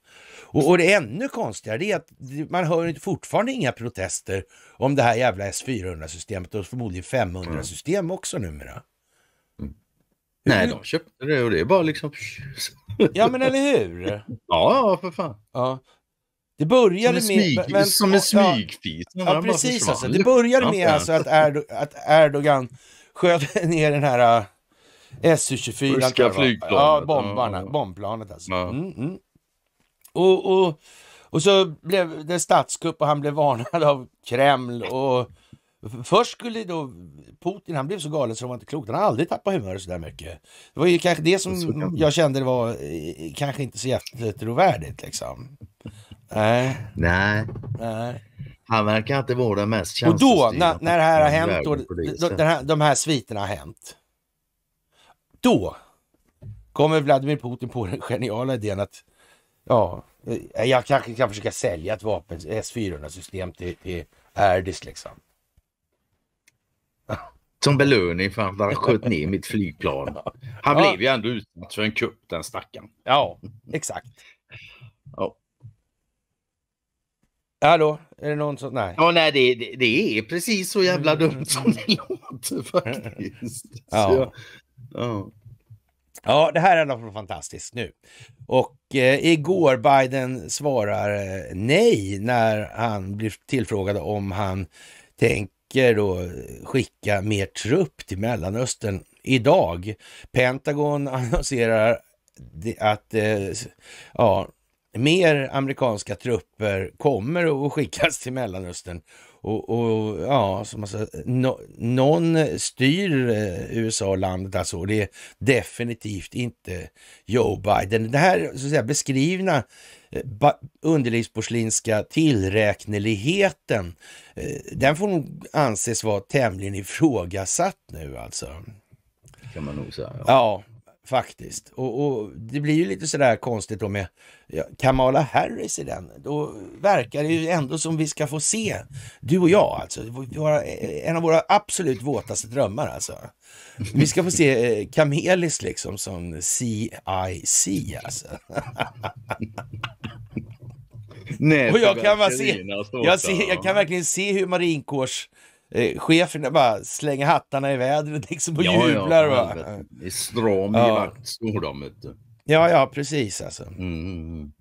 Och, och det är ännu konstigare det är att man hör fortfarande inga protester om det här jävla S400-systemet och förmodligen 500-system mm. också numera. Nej, mm. de köpte det och det är bara liksom... ja, men eller hur? Ja, ja för fan. Ja. Det började som smyg, med... Men, som en smygfis. Ja, ja precis. Alltså, det började med alltså att, Erdo, att Erdogan sköt *laughs* ner den här äh, SU-24. Ryska flygplanet. Ja, bombarna, ja. bombplanet alltså. Ja. Mm, mm. Och, och, och så blev det statskupp och han blev varnad av Kreml och Först skulle då Putin, han blev så galen så det var inte klokt. Han har aldrig tappat humöret så där mycket. Det var ju kanske det som jag kände var eh, kanske inte så jättetrovärdigt liksom. Nej. Nej. Nej. Han verkar inte vara den mest Och då, när, när det här har hänt, då, den här, de här sviterna har hänt. Då kommer Vladimir Putin på den geniala idén att ja, eh, jag kanske kan försöka sälja ett vapen, S400 system till, till Erdis liksom. Som belöning för att han sköt ner mitt flygplan. Han blev ju ändå utsatt för en kupp den stackaren. Ja, exakt. Ja. Hallå, är det någon som... Nej. Ja, nej, det, det, det är precis så jävla mm. dumt som det låter faktiskt. *laughs* Ja. Så, ja. ja. det här är i fantastiskt nu. Och eh, igår Biden svarar eh, nej när han blir tillfrågad om han tänker då skicka mer trupp till Mellanöstern idag. Pentagon *laughs* annonserar att eh, ja, mer amerikanska trupper kommer att skickas till Mellanöstern. Och, och ja, som man säger, no, någon styr eh, USA-landet och alltså. Det är definitivt inte Joe Biden. Det här så att säga, beskrivna Eh, underlivsporslinska tillräkneligheten, eh, den får nog anses vara tämligen ifrågasatt nu alltså. Det kan man nog säga. ja. ja. Faktiskt. Och, och, det blir ju lite sådär konstigt då med ja, Kamala Harris i den. Då verkar det ju ändå som vi ska få se, du och jag alltså, våra, eh, en av våra absolut våtaste drömmar alltså. Vi ska få se eh, Kamelis liksom som CIC alltså. *laughs* Nej, och jag kan, se, alltså, jag, ser, alltså. jag kan verkligen se hur marinkårs eh, cheferna bara slänger hattarna i vädret liksom och ja, jublar. Ja, va? Det stram ja. vaktskor de. Vet Ja, ja, precis alltså. Mm. mm, mm.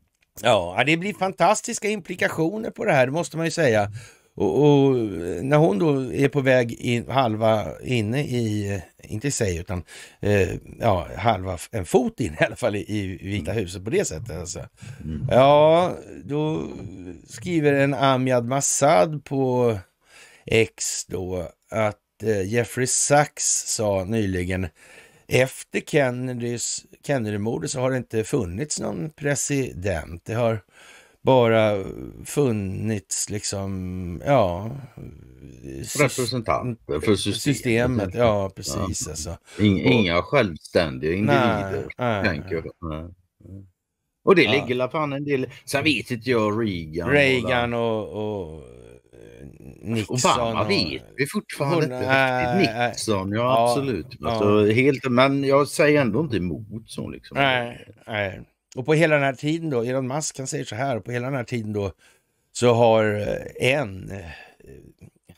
Ja, det blir fantastiska implikationer på det här, det måste man ju säga. Och, och, när hon då är på väg in, halva inne i, inte i sig utan eh, ja, halva en fot in i alla fall i, Vita mm. huset på det sättet. Alltså. Ja, då skriver en Amjad Massad på X då, att eh, Jeffrey Sachs sa nyligen efter Kennedys, Kennedymordet så har det inte funnits någon president. Det har bara funnits liksom, ja... Representanter för systemet. systemet. Ja, precis. Ja. Alltså. Inga och, självständiga individer. Nej, tänker nej. Och det ligger ja. fan en del... Sen vet inte jag Reagan. Reagan och, och, och Nixon. Obama och... vet vi fortfarande inte riktigt. Äh, Nixon, ja, ja absolut. Ja. Alltså, helt, men jag säger ändå inte emot så liksom. Nej, nej. Och på hela den här tiden då, Elon Musk han säger så här, på hela den här tiden då så har eh, en, eh,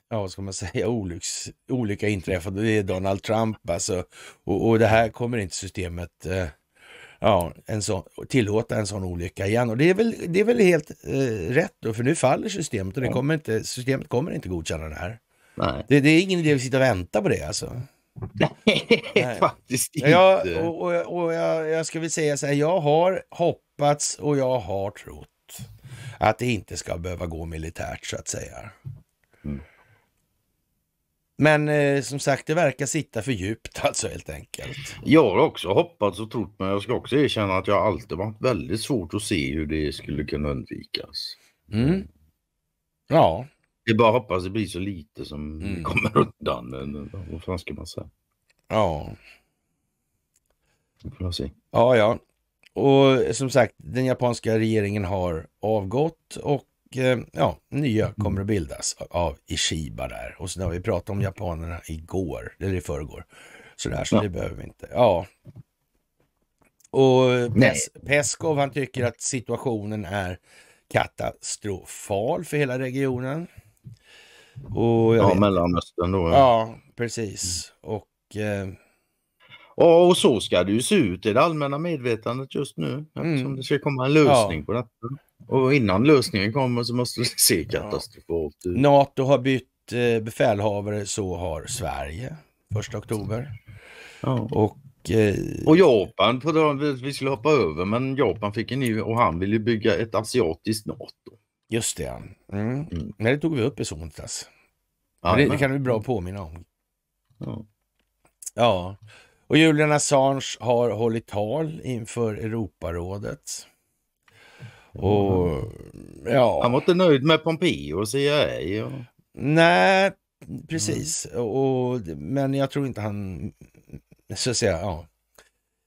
ja vad ska man säga, olycks, olycka inträffat och det är Donald Trump alltså. Och, och det här kommer inte systemet eh, ja, en sån, tillåta en sån olycka igen. Och det är väl, det är väl helt eh, rätt då, för nu faller systemet och det kommer inte, systemet kommer inte godkänna det här. Nej. Det, det är ingen idé att sitta och vänta på det alltså. Nej, *laughs* Nej. faktiskt inte. Ja, och, och, och jag, jag, ska väl säga så här, jag har hoppats och jag har trott att det inte ska behöva gå militärt så att säga. Mm. Men eh, som sagt, det verkar sitta för djupt *laughs* alltså helt enkelt. Jag har också hoppats och trott men jag ska också erkänna att jag alltid varit väldigt svårt att se hur det skulle kunna undvikas. Mm. Ja. är bara att hoppas det blir så lite som mm. kommer undan. Men eh, vad fan ska man säga? Ja. Får se. Ja, ja. Och som sagt, den japanska regeringen har avgått och Eh, ja, nya mm. kommer att bildas av Ishiba där. Och sen har vi pratat om mm. japanerna igår, eller i förrgår. Sådär, så ja. det behöver vi inte. Ja. Och eh, Pes Peskov han tycker att situationen är katastrofal för hela regionen. Och ja, vet... Mellanöstern då. Ja, precis. Mm. Och... Eh... Ja, och så ska det ju se ut i det allmänna medvetandet just nu. Eftersom det ska komma en lösning ja. på detta. Och innan lösningen kommer så måste det se katastrofalt ut. NATO har bytt eh, befälhavare, så har Sverige Första oktober. Ja. Och, eh, och Japan, på det, vi skulle hoppa över, men Japan fick en ny och han ville bygga ett asiatiskt NATO. Just det. Mm. Mm. Nej, det tog vi upp i somras. det, det, kan vi bra påminna om. Ja. ja. Och Julian Assange har hållit tal inför Europarådet. Och, mm. ja. Han var inte nöjd med Pompeo och CIA. Och... Nej, precis. Mm. Och, men jag tror inte han, så att säga, ja.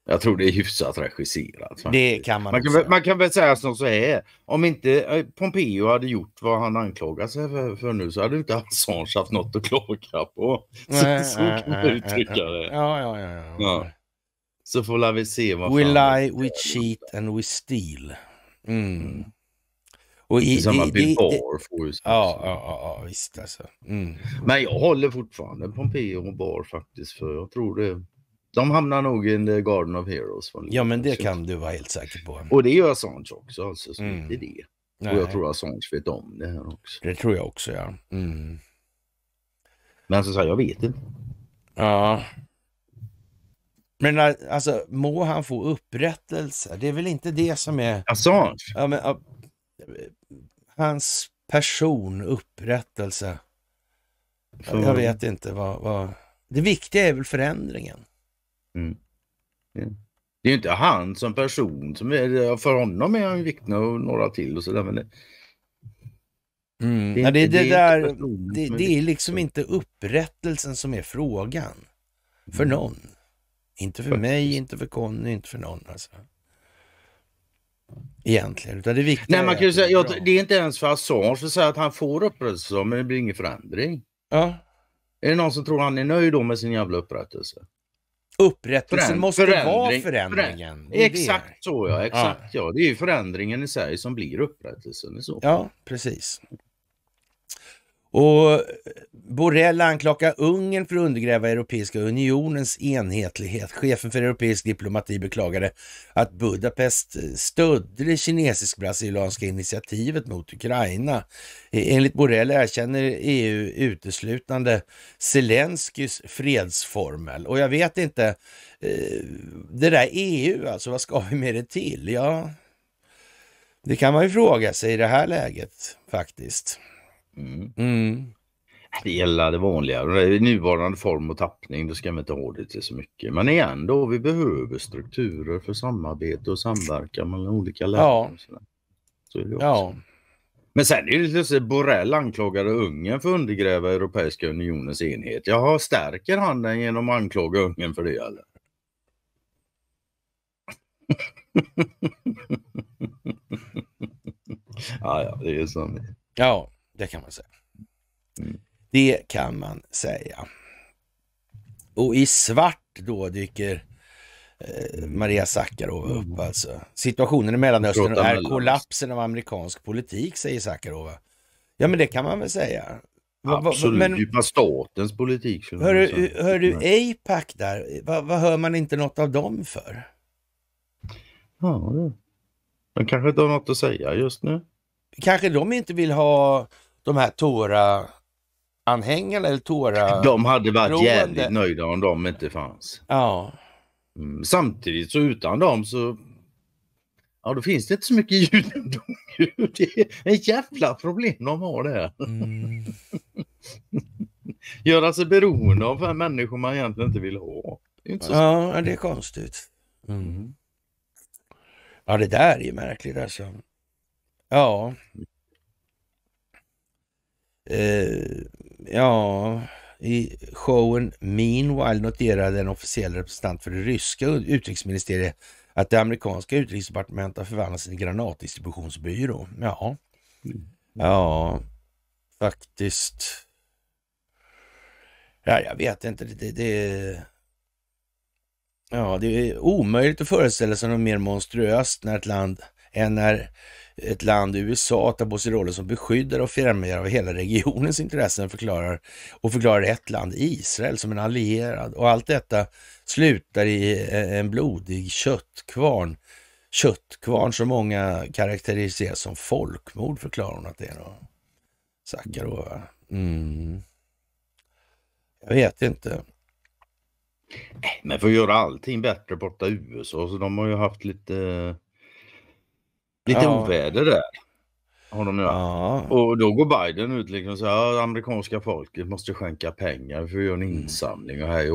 Jag tror det är hyfsat regisserat. Det kan man, man kan, väl, man kan väl säga som så här. Om inte eh, Pompeo hade gjort vad han anklagas för, för nu så hade inte Assange haft något att klaga på. *laughs* Så, nej, så nej, kan man uttrycka det. Ja, ja, ja, ja. ja. Så får vi se vad We fan lie, we cheat and we steal. Mm. mm. Och i, samma i, Bill bar får ju ja, ja, ja, visst alltså. Mm. Men jag håller fortfarande Pompeo och bar faktiskt för jag tror det. De hamnar nog i The Garden of Heroes. Ja men det kan du vara helt säker på. Och det gör Assange också alltså, så mm. det är det. Och jag tror Assange vet om det här också. Det tror jag också ja. Mm. Men som sagt, jag vet inte. Ja, men eh, alltså, må han få upprättelse. Det är väl inte det som är... Assange? Ja, men, ja, hans person, upprättelse. Jag, jag vet inte vad, vad, Det viktiga är väl förändringen. Mm. Det är ju inte han som person som är... För honom är han viktig och några till och sådär men... Det... Mm. Det, är, Nej, det, det, det, där, det, det är liksom inte upprättelsen som är frågan. För mm. någon. Inte för mig, inte för Conny, inte för någon. Alltså. Egentligen. Utan det viktiga Nej, man kan är säga, ja, det är inte ens för Assange att säga att han får upprättelse men det blir ingen förändring. Ja. Är det någon som tror han är nöjd då med sin jävla upprättelse? Upprättelsen Föränd måste förändring, vara förändringen. Föränd exakt så ja, exakt ja. ja. Det är ju förändringen i sig som blir upprättelsen i så fall. Ja, precis. Och Borrell anklagar Ungern för att undergräva Europeiska unionens enhetlighet. Chefen för europeisk diplomati beklagade att Budapest stödde det kinesisk-brasilianska initiativet mot Ukraina. E-, enligt Borrell erkänner EU uteslutande Zelenskyjs fredsformel. Och jag vet inte, eh, det där EU alltså, vad ska vi med det till? Ja, det kan man ju fråga sig i det här läget faktiskt. Mm. Mm. Äh, det gäller det vanliga, i nuvarande form och tappning, då ska vi inte ha det till så mycket. Men igen då, vi behöver strukturer för samarbete och samverkan mellan olika länder. Ja. Så är det också. Ja. Men sen är det plötsligt Borrell anklagade Ungern för att undergräva Europeiska unionens enhet. Jaha, stärker han den genom att anklaga Ungern för det eller? *laughs* ja, ja, det är så. Ja. Det kan man säga. Mm. Det kan man säga. Och i svart då dyker eh, Maria Sakarova upp mm. alltså. Situationen i Mellanöstern är kollapsen av amerikansk politik, säger Sakarova. Ja, men det kan man väl säga. Absolut, men, djupa statens politik. Hör, du, hör du APAC där, vad, vad hör man inte något av dem för? Ja, de kanske inte har något att säga just nu. Kanske de inte vill ha de här Tora anhängarna eller Tora... De hade varit beroende. jävligt nöjda om de inte fanns. Ja. Mm. Samtidigt så utan dem så Ja, då finns det inte så mycket judendom. *laughs* Det är ett jävla problem de har det Mm. *laughs* Göra sig beroende av människor man egentligen inte vill ha. Det inte så ja, det är konstigt. Mm. mm. Ja, det där är ju märkligt alltså. Ja. Eh, ja, i showen Meanwhile noterade en officiell representant för det ryska utrikesministeriet att det amerikanska utrikesdepartementet har förvandlats till en granatdistributionsbyrå. Ja, mm. ja, faktiskt. Ja, jag vet inte. Det, det, ja, det är omöjligt att föreställa sig något mer monstruöst när ett land än när ett land, USA, tar på sig rollen som beskyddare och främjare av hela regionens intressen förklarar, och förklarar ett land, Israel, som en allierad. Och allt detta slutar i eh, en blodig köttkvarn. Köttkvarn som många karaktäriserar som folkmord, förklarar hon att det är. Då. Sakarova. Mm. Jag vet inte. Men för att göra allting bättre borta i USA, så de har ju haft lite Lite ja. oväder där. Har de ja. Och då går Biden ut liksom och säger att amerikanska folket måste skänka pengar för att göra en mm. insamling och hej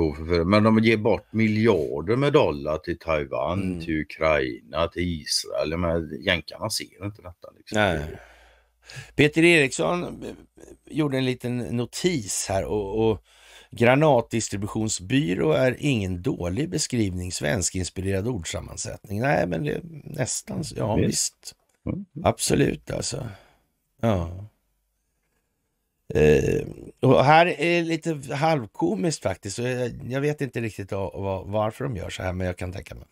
Men de ger bort miljarder med dollar till Taiwan, mm. till Ukraina, till Israel. Men jänkarna ser inte detta. Liksom. Nej. Peter Eriksson eh, gjorde en liten notis här och, och Granatdistributionsbyrå är ingen dålig beskrivning, svenskinspirerad ordsammansättning. Nej, men det är nästan så. Ja, visst. Mm. Absolut alltså. Ja. Eh, och här är lite halvkomiskt faktiskt. Jag vet inte riktigt varför de gör så här, men jag kan tänka mig.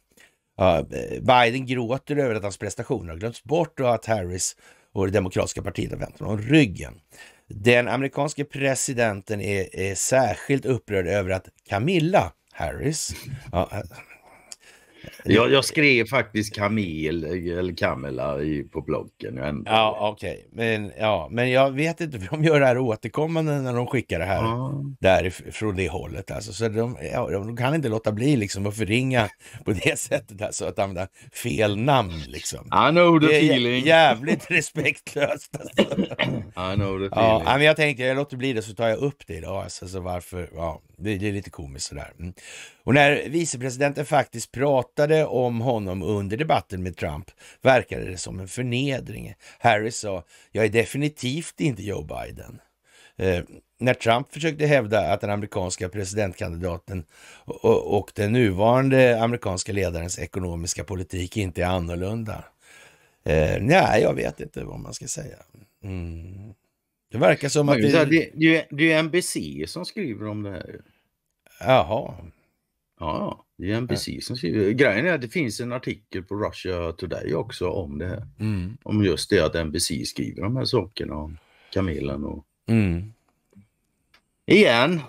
Ja, eh, Biden gråter över att hans prestationer har glömts bort och att Harris och det demokratiska partiet har vänt honom ryggen. Den amerikanske presidenten är, är särskilt upprörd över att Camilla Harris, ja, jag, jag, skrev faktiskt Kamel eller Kamela på bloggen. Jag ja, okej. Okay. Men, ja, men jag vet inte, för de gör det här återkommande när de skickar det här ja. därifrån det hållet. Alltså. Så de, ja, de kan inte låta bli liksom att förringa på det *laughs* sättet, alltså att använda fel namn. Liksom. I know the feeling. Jävligt *laughs* respektlöst. Alltså. I know the feeling. Ja, men jag tänkte, jag låter bli det så tar jag upp det idag. Alltså, så varför, ja. Det, är lite komiskt sådär. Mm. Och när vicepresidenten faktiskt pratade om honom under debatten med Trump verkade det som en förnedring. Harris sa, jag är definitivt inte Joe Biden. Eh, när Trump försökte hävda att den amerikanska presidentkandidaten och, och den nuvarande amerikanska ledarens ekonomiska politik inte är annorlunda. Eh, nej, jag vet inte vad man ska säga. Mm. Det verkar som att... Det... Det, det, det är NBC som skriver om det här. Jaha. Ja, det är NBC ja. som skriver. Grejen är att det finns en artikel på Russia Today också om det här. Mm. Om just det att NBC skriver de här sakerna om kamelen och... Mm. Igen,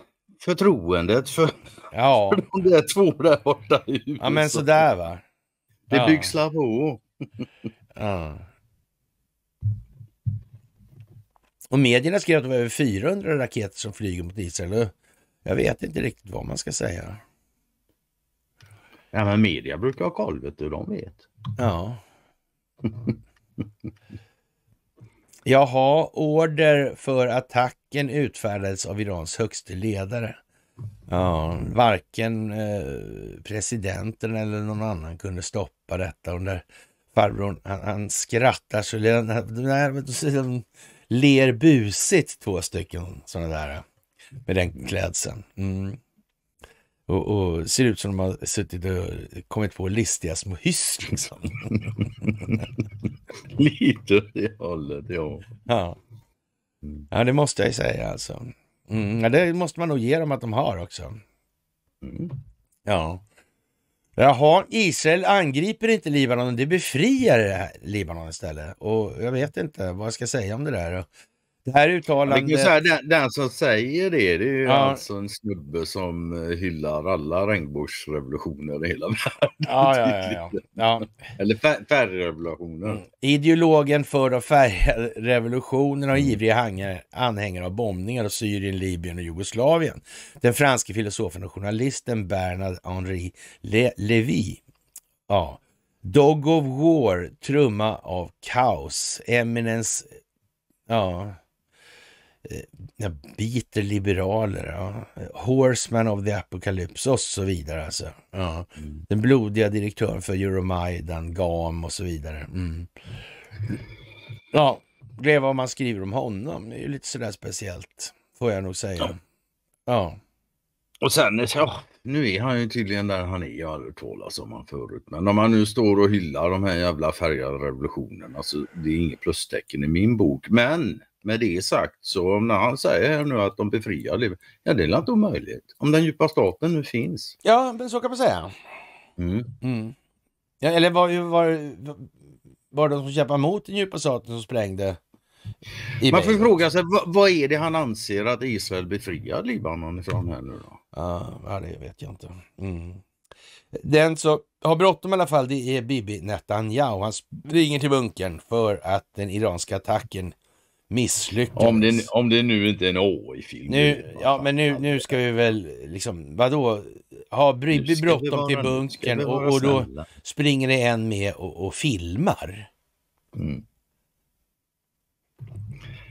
förtroendet för, ja. *laughs* för de där två där borta i USA. Ja men sådär va. Det ja. byggs på. ja. Och medierna skrev att det var över 400 raketer som flyger mot Israel. Jag vet inte riktigt vad man ska säga. Ja, men media brukar ha koll, vet du. De vet. Ja. Jaha, order för attacken utfärdades av Irans högste ledare. Ja, varken eh, presidenten eller någon annan kunde stoppa detta. Och den där farbrorn, han, han skrattar så ler busigt, två stycken sådana där med den klädseln. Mm. Och, och, ser ut som de har suttit och kommit på listiga små hyss liksom. *laughs* Lite åt det hållet, ja. ja. Ja, det måste jag ju säga alltså. Mm, det måste man nog ge dem att de har också. Mm. Ja. Jaha, Israel angriper inte Libanon, det befriar Libanon istället. Och jag vet inte vad jag ska säga om det där. Det här uttalandet... Ja, säga, den, den, som säger det, det är ja. alltså en snubbe som eh, hyllar alla regnbågsrevolutioner i hela *laughs* världen. Ja, ja, ja, ja. Eller färgrevolutioner. Mm. Ideologen för de färgrevolutionerna och mm. ivriga anhängare av bombningar av Syrien, Libyen och Jugoslavien. Den franske filosofen och journalisten Bernard Henri Le Lévy. Ja. Dog of War, trumma av kaos, Eminence, ja, Eh, jag biter liberaler, ja. Horseman of the Apocalypse och så vidare. Alltså. Ja. Mm. Den blodiga direktören för Euromaidan, GAM och så vidare. Mm. Ja, det är vad man skriver om honom. Det är ju lite sådär speciellt, får jag nog säga. Ja. ja. Och sen, ja, nu är han ju tydligen där han är. Jag har talat om han förut. Men om han nu står och hyllar de här jävla färgade revolutionerna så det är inget plustecken i min bok. Men med det sagt så när han säger nu att de befriar Libanon, ja det är inte omöjligt. Om den djupa staten nu finns. Ja, men så kan man säga. Mm. Mm. Ja, eller var, var, var det de som kämpade mot den djupa staten som sprängde? I man får fråga sig vad, vad, är det han anser att Israel befriar Libanon ifrån här nu då? Ja, det vet jag inte. Mm. Den som har bråttom i alla fall det är Bibi Netanyahu. Han springer till bunkern för att den iranska attacken misslyckades. Om det, om det nu inte är en AI-film. ja, men nu, nu ska vi väl liksom, vadå? Ha Bribby bråttom till bunkern och, och då snälla. springer det en med och, och filmar? Mm.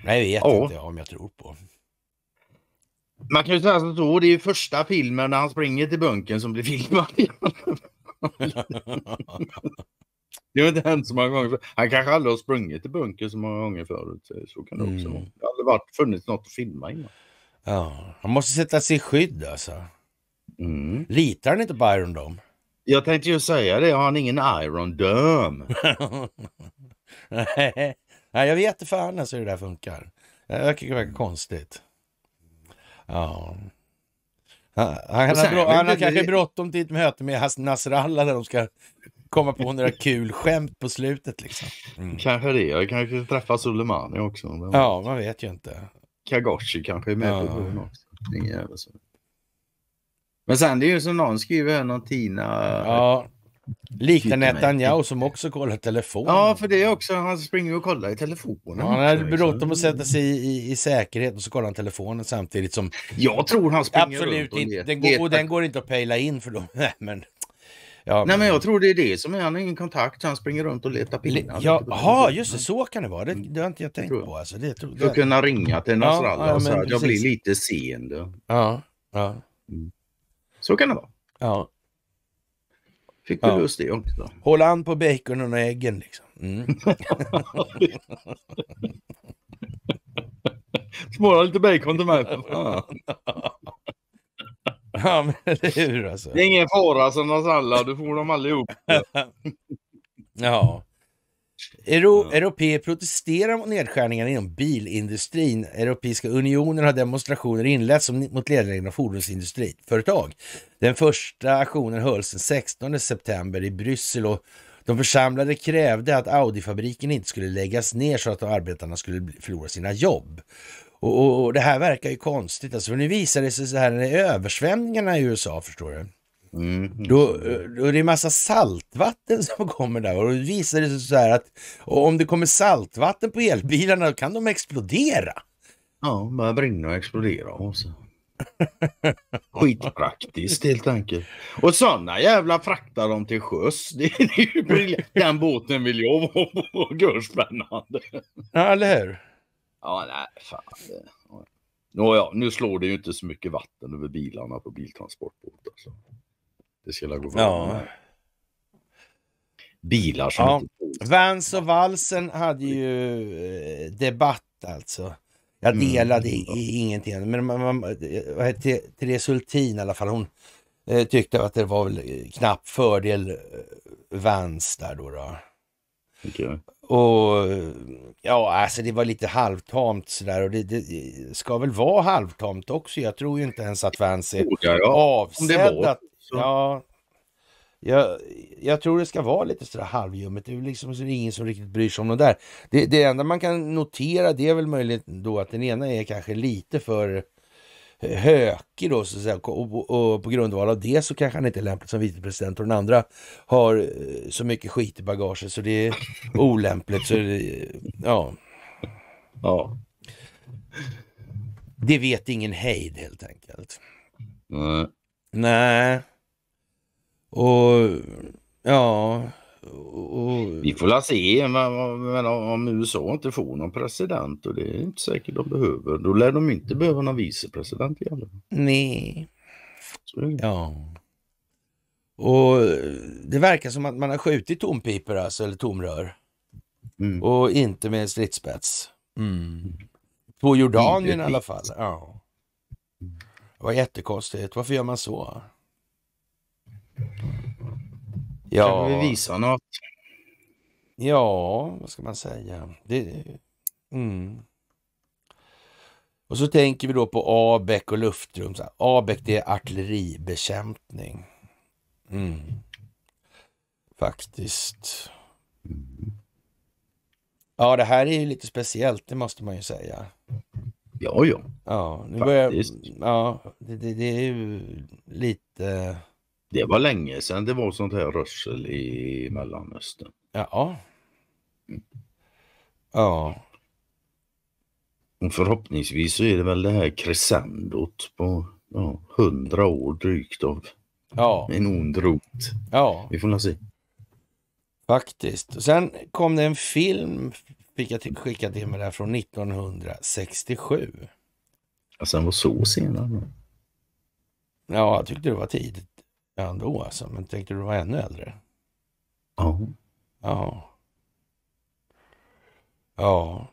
Nej, jag vet oh. inte om jag tror på. Man kan ju säga som så, det är första filmen när han springer till bunkern som blir *laughs* filmad. *laughs* det har inte hänt så många gånger. Han kanske aldrig har sprungit i bunker så många gånger förut. Så kan det mm. också vara. Det har aldrig varit, funnits något att filma innan. Ja, han måste sätta sig i skydd alltså. Mm. Litar han inte på Iron Dome? Jag tänkte ju säga det, har han ingen Iron Dome? *laughs* Nej, jag vet inte fan alltså hur det där funkar. Jag tycker det verkar konstigt. Ja. Han, han, han, har, han har kanske bråttom till ett möte med Nasrallah där de ska komma på några kul skämt på slutet liksom. Mm. Kanske det. Jag kanske träffar Soleimani också. Ja, man vet ju inte. Kagoshi kanske är med ja. på bron också. Ingen jävla så. Men sen det är ju som någon skriver här, någon Tina. Ja. Liknar Netanyahu som också kollar telefonen. Ja, för det är också, han springer och kollar i telefonen. Ja, han hade liksom. bråttom att sätta sig i, i, i, säkerhet och så kollar han telefonen samtidigt som... Jag tror han springer Absolut runt och inte. Den, går, och den går inte att pejla in för dem. *laughs* Men... Ja. Nej men jag tror det är det som är, han har ingen kontakt, han springer runt och letar pinnar. Jaha, just det, så kan det vara. Det, mm. det har inte jag tänkt jag på. Alltså, det, det... För att kunna ringa till Nasrallah ja, och säga att jag blir lite sen. Då. Ja, ja. Mm. Så kan det vara. Ja. Fick du ja. löst det också. Håll an på baconen och äggen liksom. Mm. *laughs* Smora lite bacon till mig. *laughs* *laughs* Ja, men eller hur alltså. Det är ingen fara, som alltså, Söndags alla. Du får dem allihop. *laughs* ja. Euro ja. Europeer protesterar mot nedskärningarna inom bilindustrin. Europeiska unionen har demonstrationer inletts mot ledningen av fordonsindustriföretag. Den första aktionen hölls den 16 september i Bryssel och de församlade krävde att Audi-fabriken inte skulle läggas ner så att arbetarna skulle förlora sina jobb. Och, och, och, det här verkar ju konstigt. Alltså, nu visar det sig så här, när översvämningarna i USA förstår du. Mm. Då, då är det en massa saltvatten som kommer där och då visar det sig så här att om det kommer saltvatten på elbilarna då kan de explodera. Ja, börja brinna och explodera. Också. *laughs* Skitpraktiskt helt enkelt. Och sådana jävla fraktar de till sjöss. *laughs* Det är ju Den båten vill jag vara på. Gud spännande. Ja, eller hur. Ja, nej, fan. Nåja, nu slår det ju inte så mycket vatten över bilarna på biltransportbåtar. Så. Det ska gå bra. Ja. Bilar som ja. inte... Vans och Valsen hade ju eh, debatt alltså. Jag mm. delade mm. ingenting. Men man, man, vad heter, Therese Hultin i alla fall, hon eh, tyckte att det var väl eh, knapp fördel eh, Vans där då. då. Okay. Och ja, alltså det var lite halvtamt sådär och det, det, ska väl vara halvtamt också. Jag tror ju inte ens att fans är avsedd att... Ja, jag, jag, tror det ska vara lite sådär halvljummet. Det är liksom så det är ingen som riktigt bryr sig om det där. Det, det enda man kan notera det är väl möjligt då att den ena är kanske lite för hökig då, så att säga. Och, och, på grundval av det så kanske han inte är lämplig som vicepresident och den andra har eh, så mycket skit i bagaget så det är olämpligt. Så det, ja. ja. Det vet ingen hejd helt enkelt. Nej. Nej. Och ja, och... Vi får la se, men, men om USA inte får någon president och det är inte säkert de behöver, då lär de inte behöva någon vicepresident i alla Nej. Ja. Och eh, det verkar som att man har skjutit tompipor alltså, eller tomrör. Mm. Och inte med stridsspets. Mm. På Jordanien mm. i alla fall. Ja. Det var jättekonstigt. Varför gör man så? Ja. Kan vi visa något? Ja, vad ska man säga? Det, mm. Och så tänker vi då på ABEC och luftrum. ABEC det är artilleribekämpning. Mm. Faktiskt. Ja, det här är ju lite speciellt, det måste man ju säga. Ja, ja. Ja, nu börjar, ja det, det, det är ju lite det var länge sedan det var sånt här rörsel i Mellanöstern. Ja. Ja. Och förhoppningsvis så är det väl det här crescendot på ja, år drygt av ja. en ond rot. Ja. Vi får se. Faktiskt. sen kom det en film fick skickad till mig där från 1967. Ja, sen var så sen? Alltså. Ja, jag tyckte det var tidigt. Ja, ändå alltså. Men tänkte du vara ännu äldre? Ja. Ja. Ja.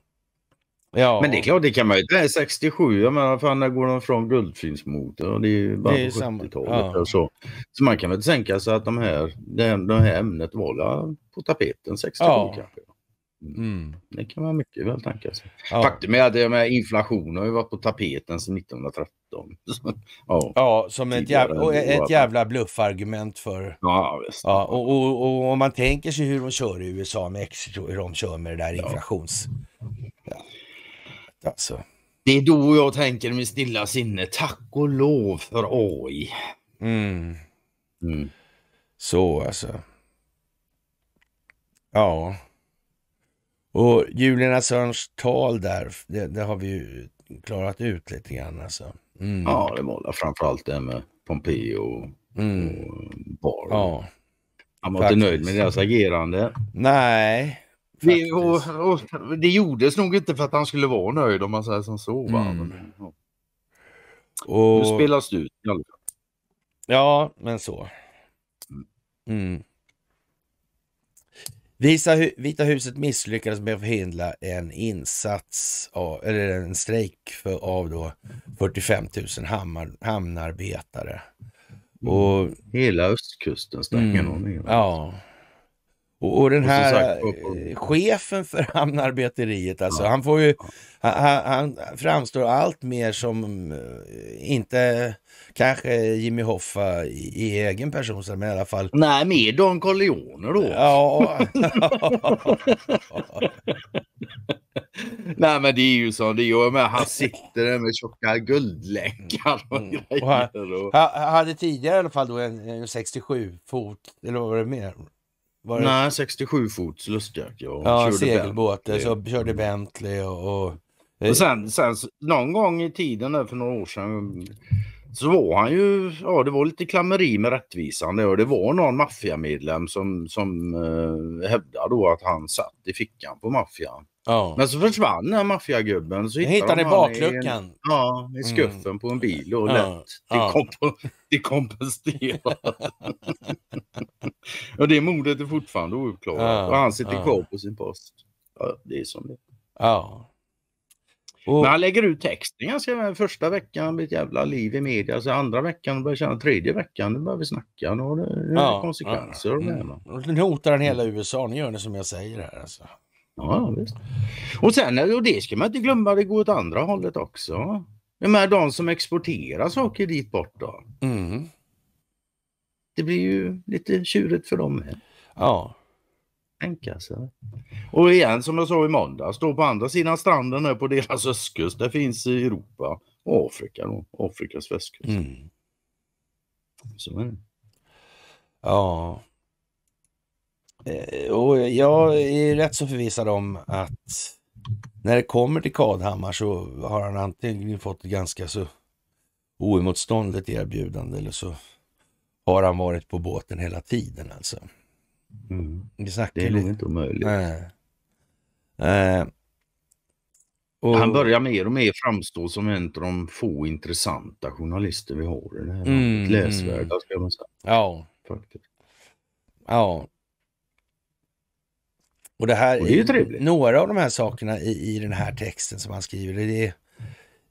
ja. Men det är klart, det kan man ju. Det är 67, jag menar, fan, när går de från guldfilmsmotor? Det är ju bara 70-talet. Ja. Så. så man kan väl tänka sig att de här, det, det här ämnet var på tapeten 67 ja. kanske? Mm. Det kan man mycket väl tänka sig. Alltså. Ja. Faktum är att med inflation har ju varit på tapeten sedan 1913. *laughs* ja. ja, som ett jävla, ett jävla bluffargument för... Ja, visst. Ja, och, och, och, om man tänker sig hur de kör i USA med Exit, hur de kör med det där inflations... Ja. Alltså. Det är då jag tänker med stilla sinne, tack och lov för AI. Mm. Mm. Så alltså. Ja. Och Julian Assange tal där, det, det, har vi ju klarat ut lite grann alltså. Mm. Ja, det var framförallt det här med Pompeo och, mm. och Bar. Ja. Han var faktiskt. inte nöjd med deras agerande. Nej. Det, och, och, det, gjordes nog inte för att han skulle vara nöjd om man säger som så. Mm. Ja. Och... Nu spelas det ut i alla fall. Ja, men så. Mm. mm. Vita huset misslyckades med att förhindra en insats, av, eller en strejk för, av då 45 000 hammar, hamnarbetare. Mm. Och, Hela östkusten stack mm, Ja. Och, och den här och sagt, eh, chefen för *laughs* hamnarbeteriet, alltså, ja. han får ju, han, han, framstår allt mer som, eh, inte kanske Jimmy Hoffa i, i egen person, men i alla fall. Nej, mer Don Corleone då. Ja. *laughs* Nej men det är ju så, det gör med. Han sitter där med tjocka guldlänkar och mm. grejer. Och han, och... hade tidigare i alla fall då en, en 67 fot, eller vad var det mer? Var Nej, 67 fots lustjack. ja, segelbåtar, så körde Bentley och... och... och sen, sen, någon gång i tiden där för några år sedan så var han ju, ja det var lite klammeri med rättvisan. och det var någon maffiamedlem som, som eh, hävdade då att han satt i fickan på maffian. Ja. Men så försvann den här maffiagubben. Så hittade, hittade de i bakluckan. I en, ja, i mm. skuffen mm. på en bil och ja. lätt. Ja. Det kompenserar. *laughs* och det mordet är fortfarande ouppklarat ja. och han sitter ja. kvar på sin post. Ja, det är som det Ja. Och... Men han lägger ut texten ganska Första veckan blir ett jävla liv i media. Så andra veckan börjar känna, tredje veckan nu börjar vi snacka. Nu har det, nu ja, konsekvenser. Ja. det, mm. Nu hotar den hela USA. Nu gör ni som jag säger här alltså. Ja, visst. Och sen, eh, och det ska man inte glömma, det går åt andra hållet också. Med de som exporterar saker dit bort då. Mm. Det blir ju lite tjurigt för dem. Här. Ja. Tänka alltså. sig. Och igen som jag sa i måndag, står på andra sidan stranden här på deras östkust. Det finns i Europa och Afrika då. Afrikas västkust. Mm. Så är det. Ja. Eh, och jag är rätt så förvissad om att när det kommer till Kadhammar så har han antingen fått ganska så oemotståndligt erbjudande eller så har han varit på båten hela tiden alltså. Mm. det är nog inte omöjligt. Nej. Äh. Och... Han börjar mer och mer framstå som en av de få intressanta journalister vi har i det här mm, mm, mm. Läsvärda ska man säga. Ja. Faktiskt. Ja, och det här och det är ju trevligt. Några av de här sakerna i, i den här texten som han skriver, det är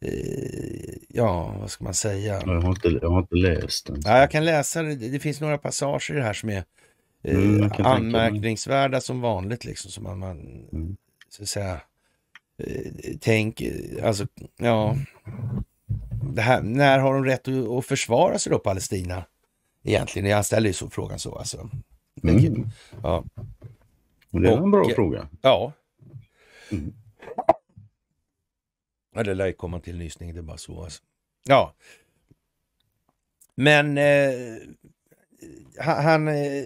eh, ja, vad ska man säga? Jag har inte, jag har inte läst den. Ja, jag kan läsa det. Det finns några passager i det här som är eh, mm, anmärkningsvärda som vanligt. Liksom, som man, man mm. så att säga, eh, tänk, alltså, ja. Det här, när har de rätt att, försvara sig då, Palestina? Egentligen, jag ställer ju så frågan så alltså. Mm. Ja. Det är och, en bra eh, fråga. Ja. Mm. Ja, det lär ju komma till nysning, det är bara så. Alltså. Ja. Men eh, han, eh,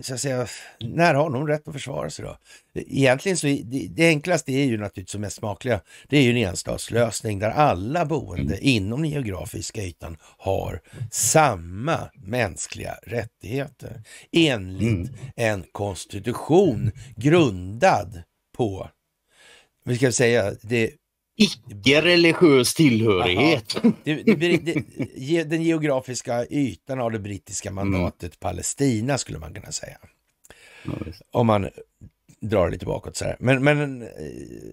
så att säga, när har någon rätt att försvara sig då? Egentligen så, det, enklaste är ju naturligtvis det mest smakliga, det är ju en enstatslösning där alla boende mm. inom den geografiska ytan har samma mänskliga rättigheter enligt mm. en konstitution grundad på, vi ska säga, det icke-religiös tillhörighet. Det, det, det, den geografiska ytan av det brittiska mm. mandatet mm. Palestina skulle man kunna säga. Ja, Om man drar det lite bakåt så här. Men, men eh,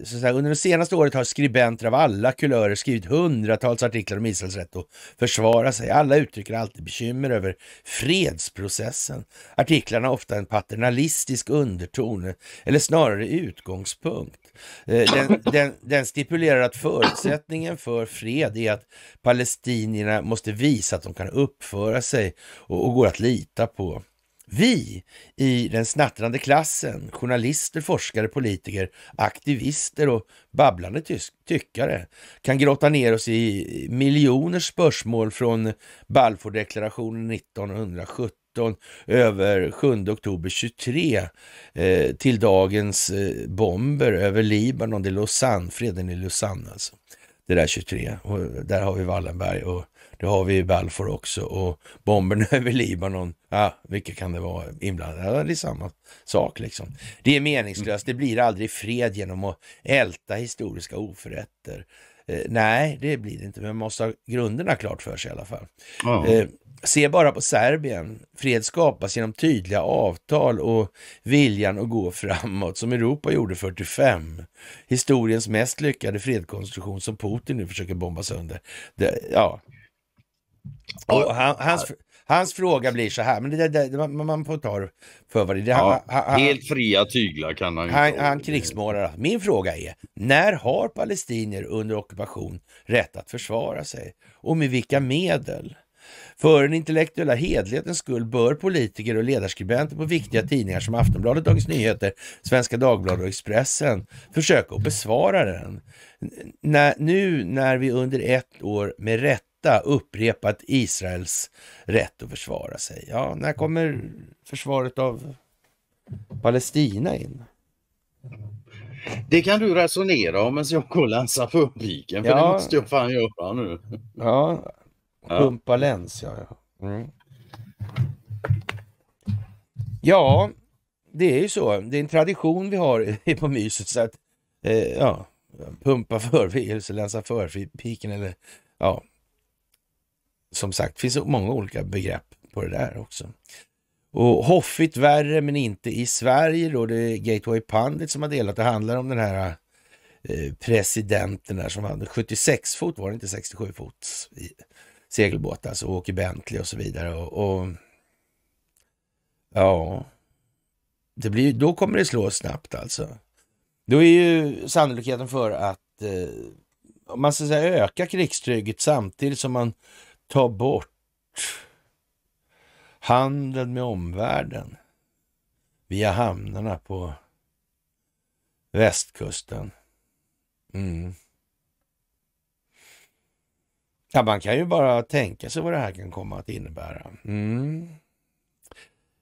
så här, under det senaste året har skribenter av alla kulörer skrivit hundratals artiklar om Israels rätt att försvara sig. Alla uttrycker alltid bekymmer över fredsprocessen. Artiklarna har ofta en paternalistisk underton, eller snarare utgångspunkt. Eh, den, den, den, stipulerar att förutsättningen för fred är att palestinierna måste visa att de kan uppföra sig och, och går att lita på. Vi i den snattrande klassen, journalister, forskare, politiker, aktivister och babblande tyckare kan grotta ner oss i miljoner spörsmål från Balfourdeklarationen 1917 17 över 7 oktober 23 eh, till dagens eh, bomber över Libanon. Det är Lausanne, freden i Lausanne alltså. Det där 23 och där har vi Wallenberg och det har vi i Balfour också och bomberna *laughs* över Libanon, ah, vilka kan det vara inblandade? Ja, det är samma sak liksom. Det är meningslöst, det blir aldrig fred genom att älta historiska oförrätter. Eh, nej, det blir det inte, men man måste ha grunderna klart för sig i alla fall. Oh. Eh, Se bara på Serbien. Fred skapas genom tydliga avtal och viljan att gå framåt, som Europa gjorde 45. Historiens mest lyckade fredskonstruktion som Putin nu försöker bomba sönder. Det, ja. Och han, hans, hans fråga blir så här, men det, det, det man, man får ta det för vad det är. helt fria tyglar kan han Han, han krigsmålar. Min fråga är, när har palestinier under ockupation rätt att försvara sig? Och med vilka medel? För den intellektuella hedlighetens skull bör politiker och ledarskribenter på viktiga tidningar som Aftonbladet, Dagens Nyheter, Svenska Dagbladet och Expressen försöka att besvara den. När, nu när vi under ett år med rätt upprepat Israels rätt att försvara sig. Ja, när kommer försvaret av Palestina in? Det kan du resonera om medan jag går och länsar publiken, för ja. det måste jag fan göra nu. Ja, Ja. Pumpaläns, ja. Ja. Mm. ja, det är ju så. Det är en tradition vi har på myset. Så att, eh, ja, pumpa förfil, länsa förpiken eller ja. Som sagt, det finns många olika begrepp på det där också. Och hoffigt värre, men inte i Sverige då. Det är Gateway Pundit som har delat. Det handlar om den här eh, presidenten där som hade 76 fot, var det inte 67 fot? segelbåt alltså, och åker Bentley och så vidare. Och, och ja, det blir, då kommer det slå snabbt alltså. Då är ju sannolikheten för att eh, man ska säga, öka krigstrycket samtidigt som man tar bort handeln med omvärlden via hamnarna på västkusten. Mm. Ja, man kan ju bara tänka sig vad det här kan komma att innebära. Mm.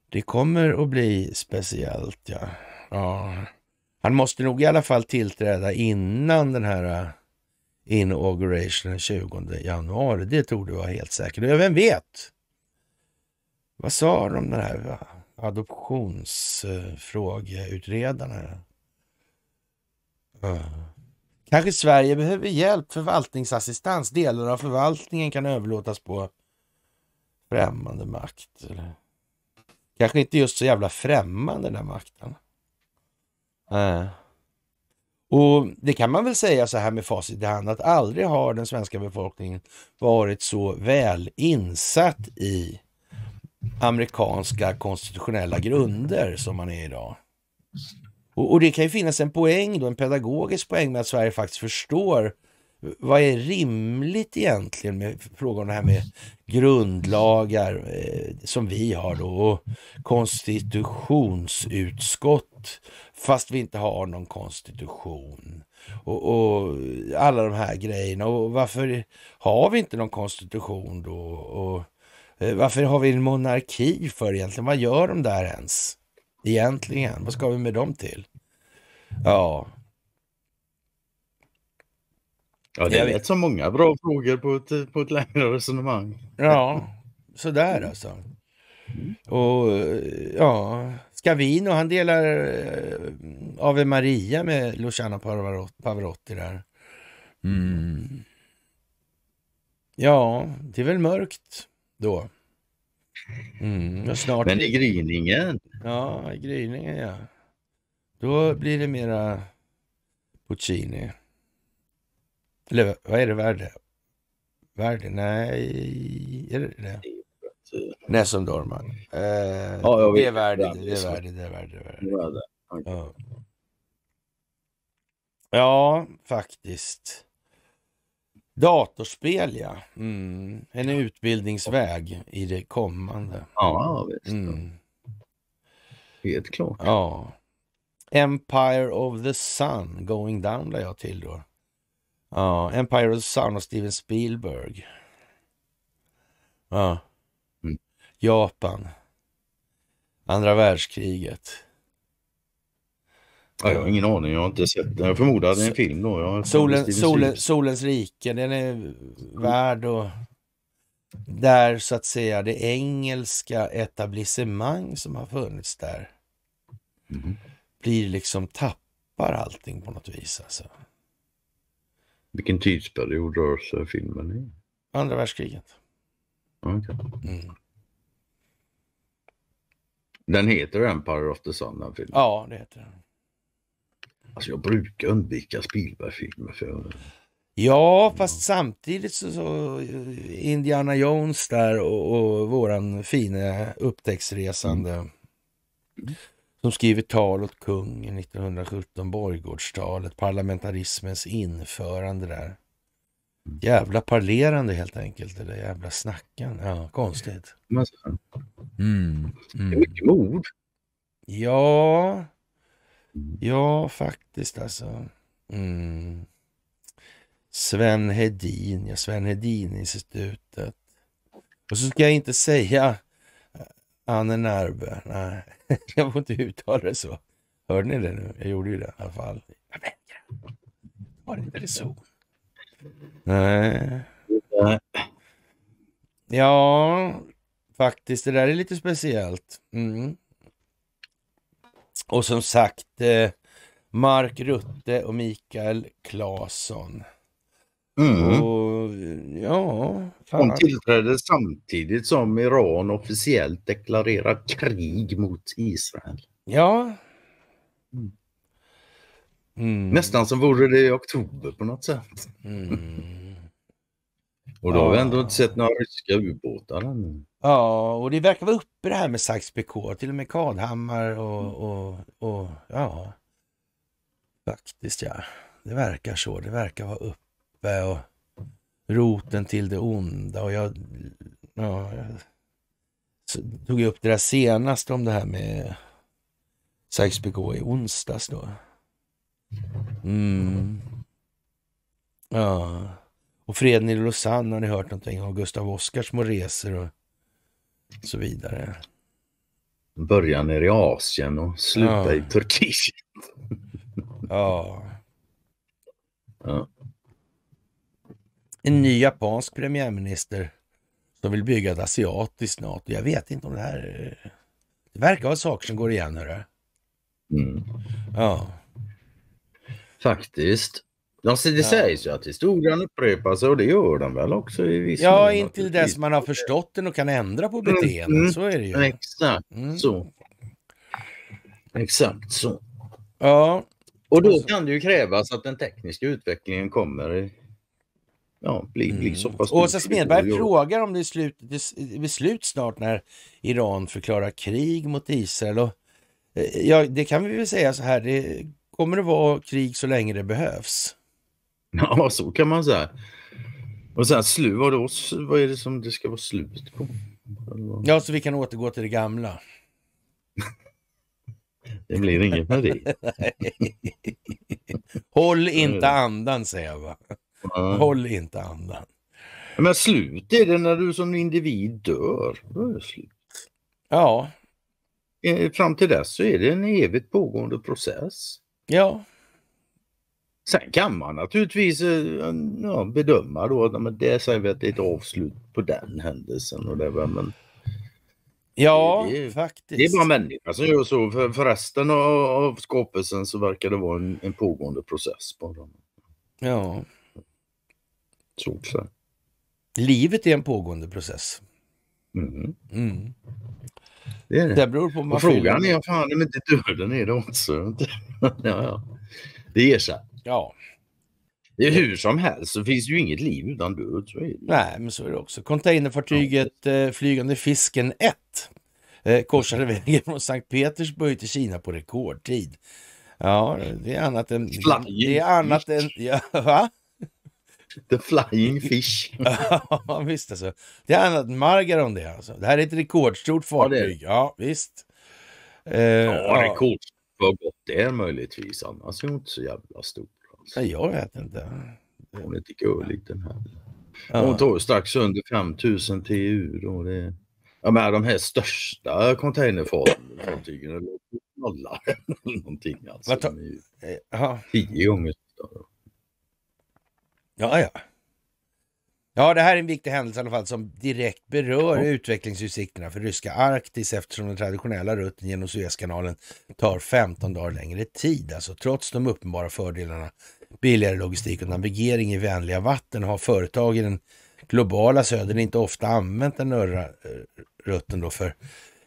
Det kommer att bli speciellt, ja. ja. Han måste nog i alla fall tillträda innan den här äh, inaugurationen den 20 januari. Det tror du var helt säkert. Ja, vem vet? Vad sa de den här äh, adoptionsfrågeutredarna? Ja. Kanske Sverige behöver hjälp, förvaltningsassistans, delar av förvaltningen kan överlåtas på främmande makt. Eller? Kanske inte just så jävla främmande den makten. Äh. Och det kan man väl säga så här med facit i hand att aldrig har den svenska befolkningen varit så väl insatt i amerikanska konstitutionella grunder som man är idag. Och, och, det kan ju finnas en poäng, då, en pedagogisk poäng med att Sverige faktiskt förstår vad är rimligt egentligen med frågan om det här med grundlagar eh, som vi har då och konstitutionsutskott fast vi inte har någon konstitution. Och, och, alla de här grejerna. Och varför har vi inte någon konstitution då? Och, eh, varför har vi en monarki för egentligen? Vad gör de där ens? Egentligen, vad ska vi med dem till? Ja. Ja, det är rätt så många bra frågor på ett, på ett längre resonemang. Ja, sådär alltså. Och ja, Scavino han delar eh, Ave Maria med Luciano Pavarotti där. Mm. Ja, det är väl mörkt då. Mm, snart... Men i gryningen. Ja, i gryningen ja. Då blir det mera Puccini. Eller vad är det, Värde? Värde? Nej, är det det? Nessun som Dorman. Eh, ja, det är Värde, det är Värde, det är Värde. Ja. ja, faktiskt. Datorspel ja. Mm. En utbildningsväg i det kommande. Ja, visst. Mm. Helt klart. Ja. Empire of the Sun, Going Down där jag till då. Ja, Empire of the Sun och Steven Spielberg. Ja. Mm. Japan. Andra världskriget. Ja, jag har ingen aning, jag har inte sett den. Jag förmodar att det är en film då. Solen, solen, solens rike, den är värd och där så att säga det engelska etablissemang som har funnits där mm. blir liksom tappar allting på något vis. Alltså. Vilken tidsperiod rör sig filmen i? Andra världskriget. Okay. Mm. Den heter Empire of the Sun den filmen? Ja, det heter den. Alltså jag brukar undvika Spielberg-filmer. För... Ja, fast samtidigt så, så eh, Indiana Jones där och, och våran fine upptäcktsresande mm. som skriver tal åt kungen 1917, Borggårdstalet, parlamentarismens införande där. Mm. Jävla parlerande helt enkelt, eller jävla snackan. Ja, konstigt. Mm, mm. Det är mycket mord. Ja, Ja, faktiskt alltså. Mm. Sven Hedin, ja Sven Hedin-institutet. Och så ska jag inte säga eh, Anne Narbe. Nej, *laughs* jag får inte uttala det så. Hörde ni det nu? Jag gjorde ju det i alla fall. Jag vägrar. Var inte det så? Nej. Ja, faktiskt. Det där är lite speciellt. Mm. Och som sagt, eh, Mark Rutte och Mikael Claesson. Mm. Och, ja, fan. tillträdde samtidigt som Iran officiellt deklarerar krig mot Israel. Ja. Mm. mm. Nästan som vore det i oktober på något sätt. Mm. *laughs* Och då har vi ändå inte sett några ryska ubåtar ännu. Ja, och det verkar vara uppe det här med Sykes Picot, till och med Kadhammar och, mm. och, och, ja, faktiskt ja. Det verkar så, det verkar vara uppe och roten till det onda och jag, ja, jag tog upp det där senaste om det här med Sykes Picot i onsdags då. Mm. Ja. Och freden i Lausanne har ni hört någonting om Gustav Oscars små resor och och så vidare. Börja nere i Asien och sluta ja. i Turkiet. ja. ja. En ny japansk premiärminister som vill bygga ett asiatiskt NATO. Jag vet inte om det här... Det verkar vara saker som går igen, hörru. Mm. Ja. Faktiskt. Ja, så det sägs ju att historien upprepar sig och det gör den väl också i viss Ja, intill dess man har förstått den och kan ändra på mm, beteendet. Mm, så är det ju. Exakt mm. så. Exakt så. Ja. Och då kan det ju krävas att den tekniska utvecklingen kommer ja, bli, bli mm. så pass... Åsa Smedberg frågar om det är slut, beslut snart när Iran förklarar krig mot Israel. Och, eh, ja, det kan vi väl säga så här, det kommer att vara krig så länge det behövs. *laughs* Ja, så kan man säga. Och sen slut, vad, vad är det som det ska vara slut på? Ja, så vi kan återgå till det gamla. *laughs* det blir inget *laughs* med det. Håll inte andan, säger jag. Va? Ja. Håll inte andan. Men slut är det när du som individ dör. Då är det slut. Ja. Eh, fram till dess så är det en evigt pågående process. Ja, Sen kan man naturligtvis eh, ja, bedöma då att det säger vi att det är ett avslut på den händelsen. Och det, men ja, det, det, faktiskt. Det är bara människor som gör så. För, för resten av, av skapelsen så verkar det vara en, en pågående process. Bara. Ja. Så, också. Livet är en pågående process. Mm. Mm. Det är det. det beror på man och frågan är fan om inte döden är det också. *laughs* ja, ja. Det ger sig. Ja. Det är hur som helst så finns det ju inget liv utan död. Så är det. Nej, men så är det också. Containerfartyget ja. Eh, Flygande fisken 1 eh, korsade vägen från Sankt Petersburg till Kina på rekordtid. Ja, det är annat än... Flying det är annat fish. än... Ja, va? The flying fish. *laughs* ja, visst alltså. Det är annat än Margaron det alltså. Det här är ett rekordstort fartyg. Ja, eh, ja visst. Uh, ja, rekordstort för gott det är möjligtvis. Annars är hon inte så jävla stor. Alltså. Nej, jag vet inte. Hon är inte gullig den här. Ja. Hon tar strax under 5000 TU. det... Ja, men de här största containerfartygen nollar *laughs* eller någonting. Alltså. Eh, tio gånger större. Ja, ja. Ja, det här är en viktig händelse i alla fall som direkt berör mm. utvecklingsutsikterna för ryska Arktis eftersom den traditionella rutten genom Suezkanalen tar 15 dagar längre tid. Alltså trots de uppenbara fördelarna, billigare logistik och navigering i vänliga vatten har företag i den globala södern inte ofta använt den norra eh, rutten då för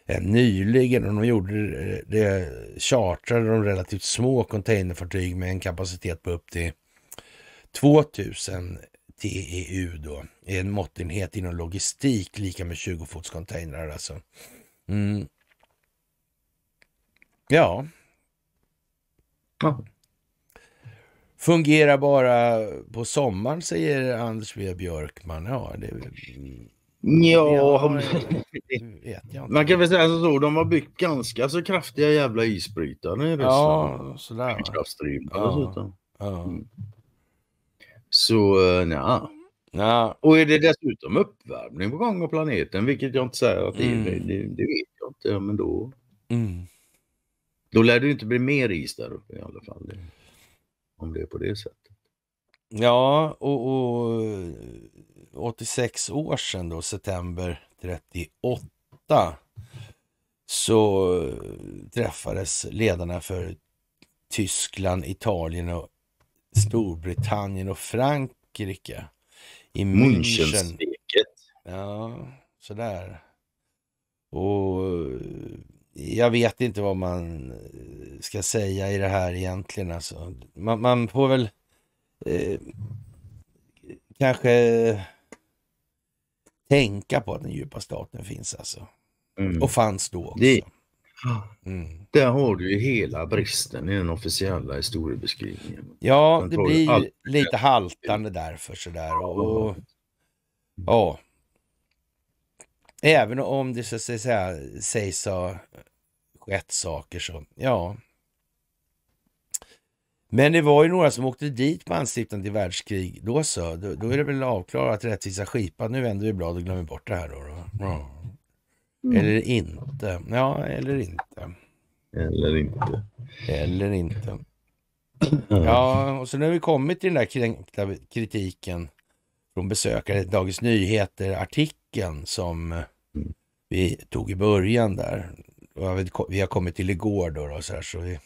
eh, nyligen och de gjorde eh, det, chartrade de relativt små containerfartyg med en kapacitet på upp till 2000 TEU då, är en måttenhet inom logistik, lika med 20 fotscontainrar alltså. Mm. Ja. ja. Fungerar bara på sommaren, säger Anders W Björkman. Ja, det... Ja, man kan väl säga så. Alltså, de har byggt ganska så kraftiga jävla isbrytare i Ryssland. Ja, sådär. Kraftrymdare ja. dessutom. Ja. Mm. Så eh, ja. ja. Och är det dessutom uppvärmning på gång av planeten, vilket jag inte säger att det är, mm. det, det, vet jag inte, men då... Mm. Då lär det inte bli mer is där uppe i alla fall. om det är på det sättet. Ja, och, och 86 år sedan då, september 38, så träffades ledarna för Tyskland, Italien och Storbritannien och Frankrike. I München. Ja, sådär. Och eh, jag vet inte vad man eh, ska säga i det här egentligen. Alltså. Man, man får väl eh, kanske eh, tänka på att den djupa staten finns alltså. Mm. Och fanns då också. Mm. Där har du ju hela bristen i den officiella historiebeskrivningen. Ja, den det blir ju lite haltande därför sådär. Och, mm. ja. Även om det så att säga sägs ha skett saker så, ja. Men det var ju några som åkte dit på ansikten till världskrig. Då så, då, då är det väl avklarat rättvisa skipan. Nu vänder vi blad och glömmer bort det här då. då. Ja. Eller mm. inte. Ja, eller inte. Eller inte. Eller inte. Ja, och så nu har vi kommit till den där kränkta kritiken från besökare, Dagens Nyheter-artikeln som vi tog i början där. Vi har kommit till igår då, då så, här, så vi...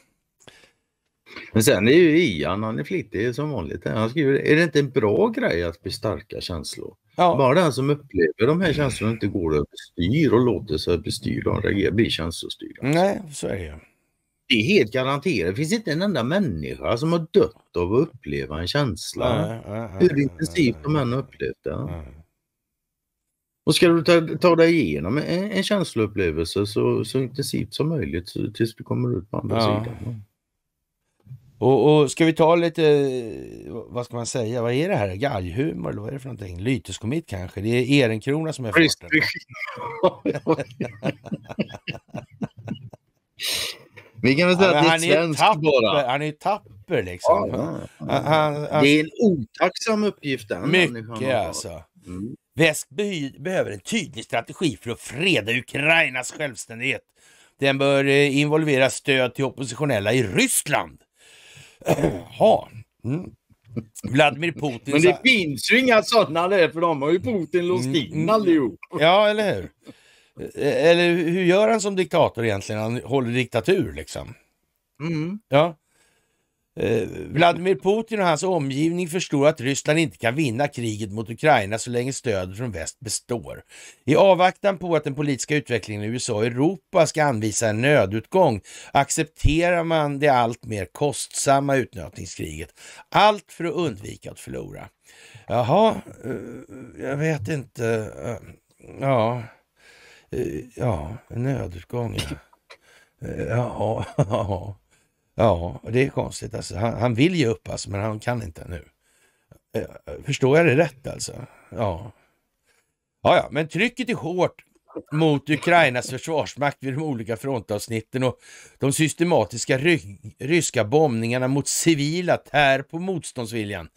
Men sen är ju Ian, han är flitig som vanligt. Han skriver, är det inte en bra grej att bli starka känslor? Ja. Bara den som upplever de här känslorna inte går överstyr och låter sig bestyra och reagera blir känslostyrd. Nej, så är det Det är helt garanterat. Det finns inte en enda människa som har dött av att uppleva en känsla. Nej, nej, Hur intensivt de än har upplevt den. Och ska du ta, ta dig igenom en, en känsloupplevelse så, så intensivt som möjligt så, tills du kommer ut på andra ja. sidan. Och, och, ska vi ta lite, vad ska man säga, vad är det här? Galghumor eller vad är det för någonting? Lyteskomit kanske? Det är Ehrenkrona som är farten. vi kan väl säga han, att det är svensk tapper, bara. Han är tapper liksom. Ja, ja. Han, han, han, det är en otacksam uppgift den Mycket alltså. Mm. Väst behöver en tydlig strategi för att freda Ukrainas självständighet. Den bör eh, involvera stöd till oppositionella i Ryssland Jaha. *clears throat* Mm. Vladimir Putin... Men det finns ju inga sådana där, för de har ju Putin låst mm, in mm. allihop. Ja, eller hur? Eh, eller hur gör han som diktator egentligen? Han håller diktatur liksom. Mm. Ja. Eh, Vladimir Putin och hans omgivning förstår att Ryssland inte kan vinna kriget mot Ukraina så länge stödet från väst består. I avvaktan på att den politiska utvecklingen i USA och Europa ska anvisa en nödutgång accepterar man det allt mer kostsamma utnötningskriget. Allt för att undvika att förlora. Jaha, eh, jag vet inte. Eh, ja, eh, ja, nödutgång ja. Ja, *laughs* ja. Ja, det är konstigt. Alltså, han, han vill ge upp alltså, men han kan inte nu. Eh, förstår jag det rätt alltså? Ja. Ja, ja, men trycket är hårt mot Ukrainas försvarsmakt vid de olika frontavsnitten och de systematiska ryska bombningarna mot civila tär på motståndsviljan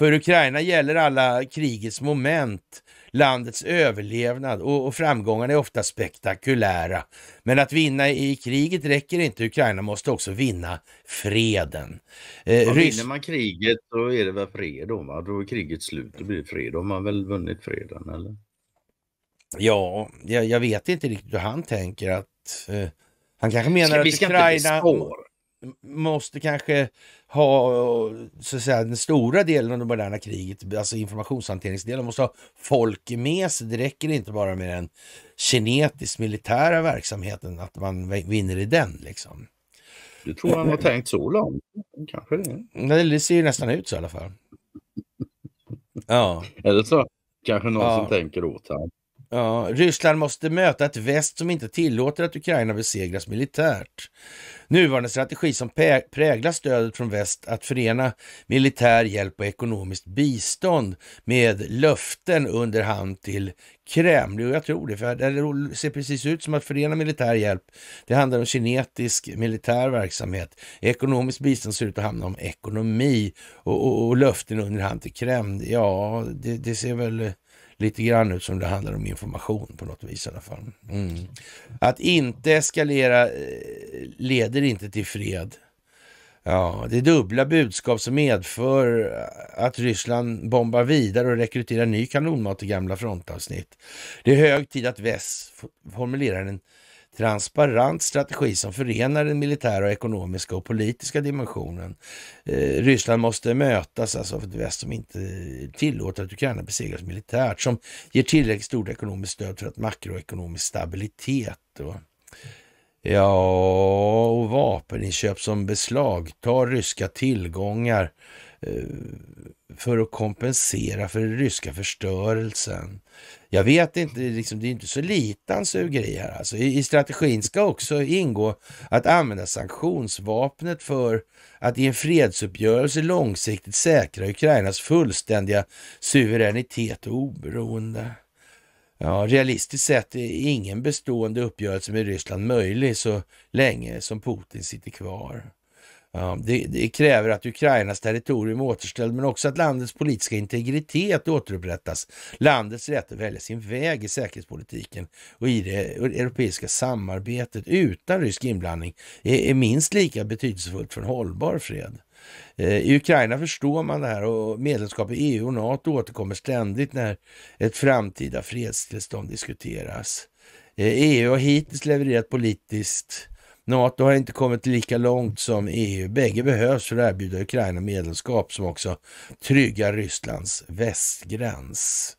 för Ukraina gäller alla krigets moment, landets överlevnad och, och framgångarna är ofta spektakulära. Men att vinna i kriget räcker inte, Ukraina måste också vinna freden. Eh, ja, Vinner man kriget då är det väl fred då, då är kriget slut, då blir fred. Då har man väl vunnit freden eller? Ja, jag, jag vet inte riktigt hur han tänker att eh, han kanske menar ska, att Ukraina måste kanske ha så att säga, den stora delen av det moderna kriget, alltså informationshanteringsdelen, måste ha folk med sig. Det räcker inte bara med den kinetisk militära verksamheten, att man vinner i den. liksom. Du tror han har tänkt så långt? Kanske det. Nej, det ser ju nästan ut så i alla fall. Ja. Eller så kanske någon ja. som tänker åt honom. Ja, Ryssland måste möta ett väst som inte tillåter att Ukraina besegras militärt. Nuvarande strategi som präglar stödet från väst att förena militär hjälp och ekonomiskt bistånd med löften under hand till Kreml. Och jag tror det, för det ser precis ut som att förena militär hjälp. Det handlar om kinetisk militär verksamhet. Ekonomiskt bistånd ser ut att handla om ekonomi och, och, och löften under hand till Kreml. Ja, det, det ser väl lite grann ut som det handlar om information på något vis i alla fall. Mm. Att inte eskalera eh, leder inte till fred. Ja, det är dubbla budskap som medför att Ryssland bombar vidare och rekryterar ny kanonmat till gamla frontavsnitt. Det är hög tid att väst formulerar en transparent strategi som förenar den militära, ekonomiska och politiska dimensionen. Eh, Ryssland måste mötas alltså av ett väst som inte tillåter att Ukraina besegras militärt, som ger tillräckligt stort ekonomiskt stöd för att makroekonomisk stabilitet. Då. Ja, och vapeninköp som beslagtar ryska tillgångar Eh, för att kompensera för den ryska förstörelsen. Jag vet inte, liksom, det är inte så lite han suger i här. Alltså, i, I strategin ska också ingå att använda sanktionsvapnet för att i en fredsuppgörelse långsiktigt säkra Ukrainas fullständiga suveränitet och oberoende. Ja, realistiskt sett är ingen bestående uppgörelse med Ryssland möjlig så länge som Putin sitter kvar. Det, det, kräver att Ukrainas territorium återställs men också att landets politiska integritet återupprättas. Landets rätt att välja sin väg i säkerhetspolitiken och i det europeiska samarbetet utan rysk inblandning är, är minst lika betydelsefullt för en hållbar fred. Eh, I Ukraina förstår man det här och medlemskap i EU och NATO återkommer ständigt när ett framtida fredstillstånd diskuteras. EU eh, e har hittills levererat politiskt NATO har inte kommit lika långt som EU. Bägge behövs för att erbjuda Ukraina medlemskap som också tryggar Rysslands västgräns.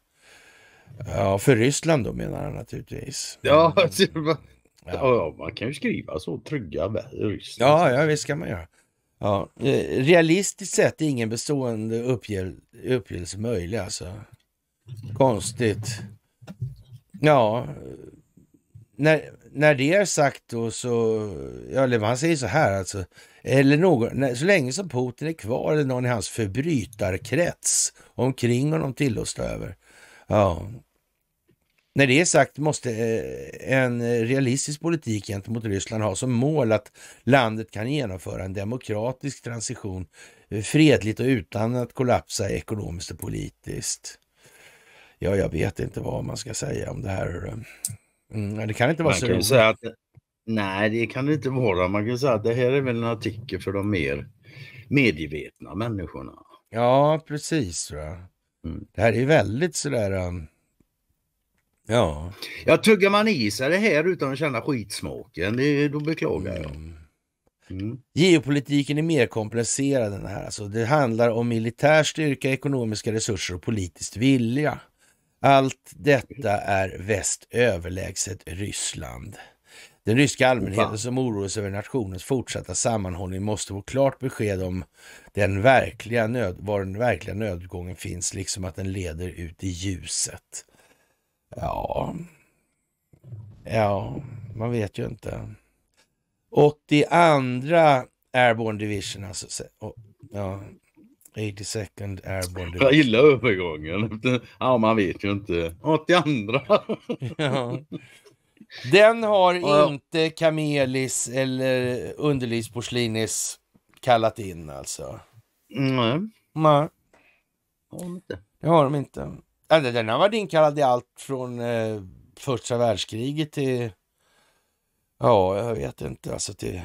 Ja, för Ryssland då menar han naturligtvis. Ja, mm. *laughs* man, ja. man kan ju skriva så, trygga Ryssland. Ja, ja visst kan man göra. Ja, eh, realistiskt sett är ingen bestående uppgörelse möjlig alltså. Konstigt. Ja, när, när det är sagt då så, ja, eller man säger så här alltså, eller någon, så länge som Putin är kvar eller någon i hans förbrytarkrets omkring honom tillåts ta över. Ja. När det är sagt måste eh, en realistisk politik gentemot Ryssland ha som mål att landet kan genomföra en demokratisk transition eh, fredligt och utan att kollapsa ekonomiskt och politiskt. Ja, jag vet inte vad man ska säga om det här. Mm, det kan inte vara man så kan säga att, Nej, det kan det inte vara. Man kan säga att det här är väl en artikel för de mer medvetna människorna. Ja, precis. Mm. Det här är väldigt sådär... Um... Ja. ja, tuggar man i sig det här utan att känna skitsmaken, det, då beklagar jag. Mm. Mm. Geopolitiken är mer komplicerad än det här. Alltså, det handlar om militär styrka, ekonomiska resurser och politisk vilja. Allt detta är väst överlägset Ryssland. Den ryska allmänheten som oroar sig över nationens fortsatta sammanhållning måste få klart besked om den verkliga nöd, var den verkliga nödgången finns, liksom att den leder ut i ljuset. Ja, ja, man vet ju inte. 82 Airborne Division, alltså. Och, ja, 82nd Airborne Division. Jag gillar övergången. *laughs* Ja, man vet ju inte. 82. *laughs* ja. Den har ja. inte Kamelis eller Underlivsporslinis kallat in alltså? Nej. Nej. Inte. Det har de inte. den har varit inkallad i allt från eh, första världskriget till... Ja, jag vet inte. Alltså till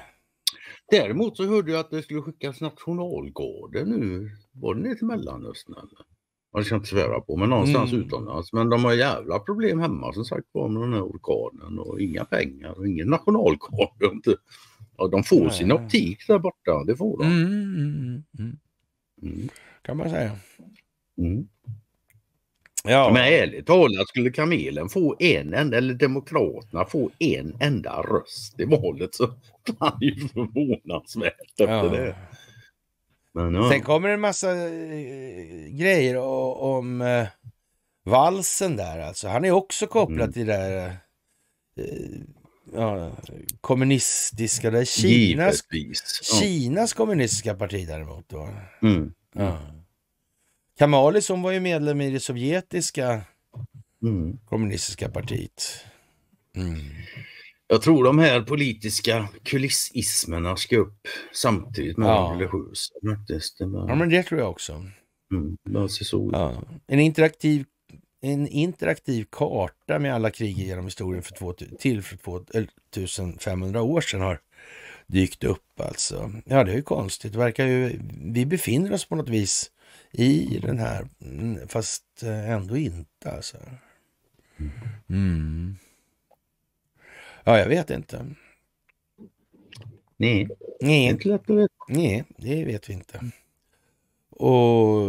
Däremot så hörde jag att det skulle skickas nationalgården nu. Var det ner till Mellanöstern? Eller? Jag ska inte svära på, men någonstans mm. utomlands. Men de har jävla problem hemma som sagt var med den här orkanen och inga pengar och ingen nationalgarde. *laughs* Inte. Ja, de får Nej. sin optik där borta, det får de. Mm, mm, mm. mm. mm. kan man säga. Mm. Ja. Men ärligt talat, skulle Kamelen få en enda, eller Demokraterna få en enda röst i valet så fan det är ju förvånansvärt efter ja. det. Men, ja. Sen kommer det en massa äh, grejer och, om äh, valsen där alltså. Han är också kopplad mm. till det där äh, eh, ja, kommunistiska, där Kinas, Givetvis. Kinas kommunistiska parti däremot. Då. Mm. Ja. Kamali som var ju medlem i det sovjetiska mm. kommunistiska partiet. Mm. Jag tror de här politiska kulissismerna ska upp samtidigt med ja. religiösa. Faktiskt. Ja, men det tror jag också. Mm, ja. En, interaktiv, en interaktiv karta med alla krig genom historien för två, till för 2500 år sedan har dykt upp alltså. Ja, det är ju konstigt. Det verkar ju, vi befinner oss på något vis i den här, mm, fast eh, ändå inte alltså. Mm. Ja, jag vet inte. Nej. Nej. Det inte lätt att veta. Nej, det vet vi inte. Och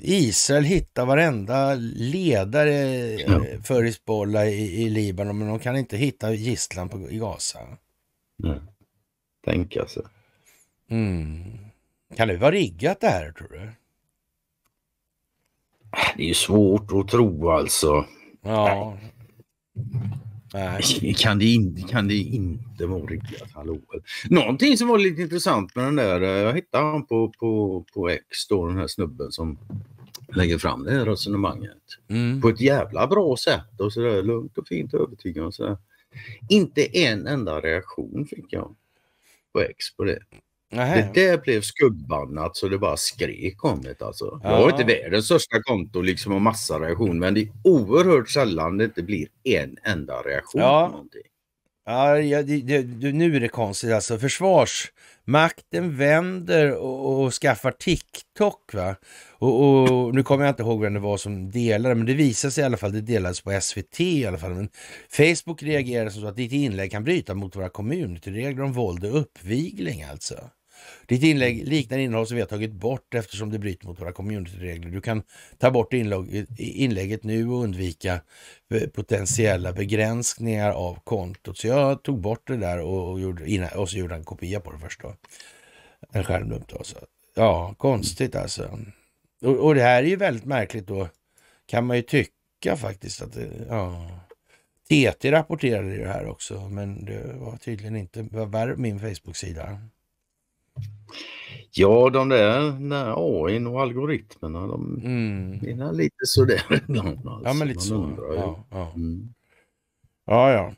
Israel hittar varenda ledare ja. Eh, för Hizbollah i, i, Libanon, men de kan inte hitta gisslan på, i Gaza. Nej. Tänk alltså. Mm. Kan det vara riggat det här tror du? Det är ju svårt att tro alltså. Ja. Nej. Kan, det in, kan det inte vara riktigt? taloer? Någonting som var lite intressant med den där, eh, jag hittade han på, på, på X då, den här snubben som lägger fram det här resonemanget. Mm. På ett jävla bra sätt och sådär lugnt och fint och övertygande. Och så där. Inte en enda reaktion fick jag på X på det. Det där blev skuggbannat så det bara skrek om det alltså. Jag har inte världens största konto liksom och massa reaktion men det är oerhört sällan det inte blir en enda reaktion. Ja, ja det, det, nu är det konstigt alltså. Försvarsmakten vänder och, och skaffar TikTok va. Och, och, nu kommer jag inte ihåg vem det var som delade men det visade sig i alla fall, det delades på SVT i alla fall. Men Facebook reagerade som så att ditt inlägg kan bryta mot våra communityregler om våld och uppvigling alltså. Ditt inlägg liknar innehåll som vi har tagit bort eftersom det bryter mot våra communityregler. Du kan ta bort inlägget nu och undvika eh, potentiella begränsningar av kontot. Så jag tog bort det där och, gjorde, och så gjorde en kopia på det först. Då. En skärmdump. Ja, konstigt alltså. Och, och, det här är ju väldigt märkligt då, kan man ju tycka faktiskt. att det, ja. TT rapporterade det här också, men det var tydligen inte var min Facebook-sida. Ja, de där nej, AI och algoritmerna, de mm. är lite sådär *laughs* ibland. Alltså. Ja, men lite så. ja, ja. Mm. ja, ja.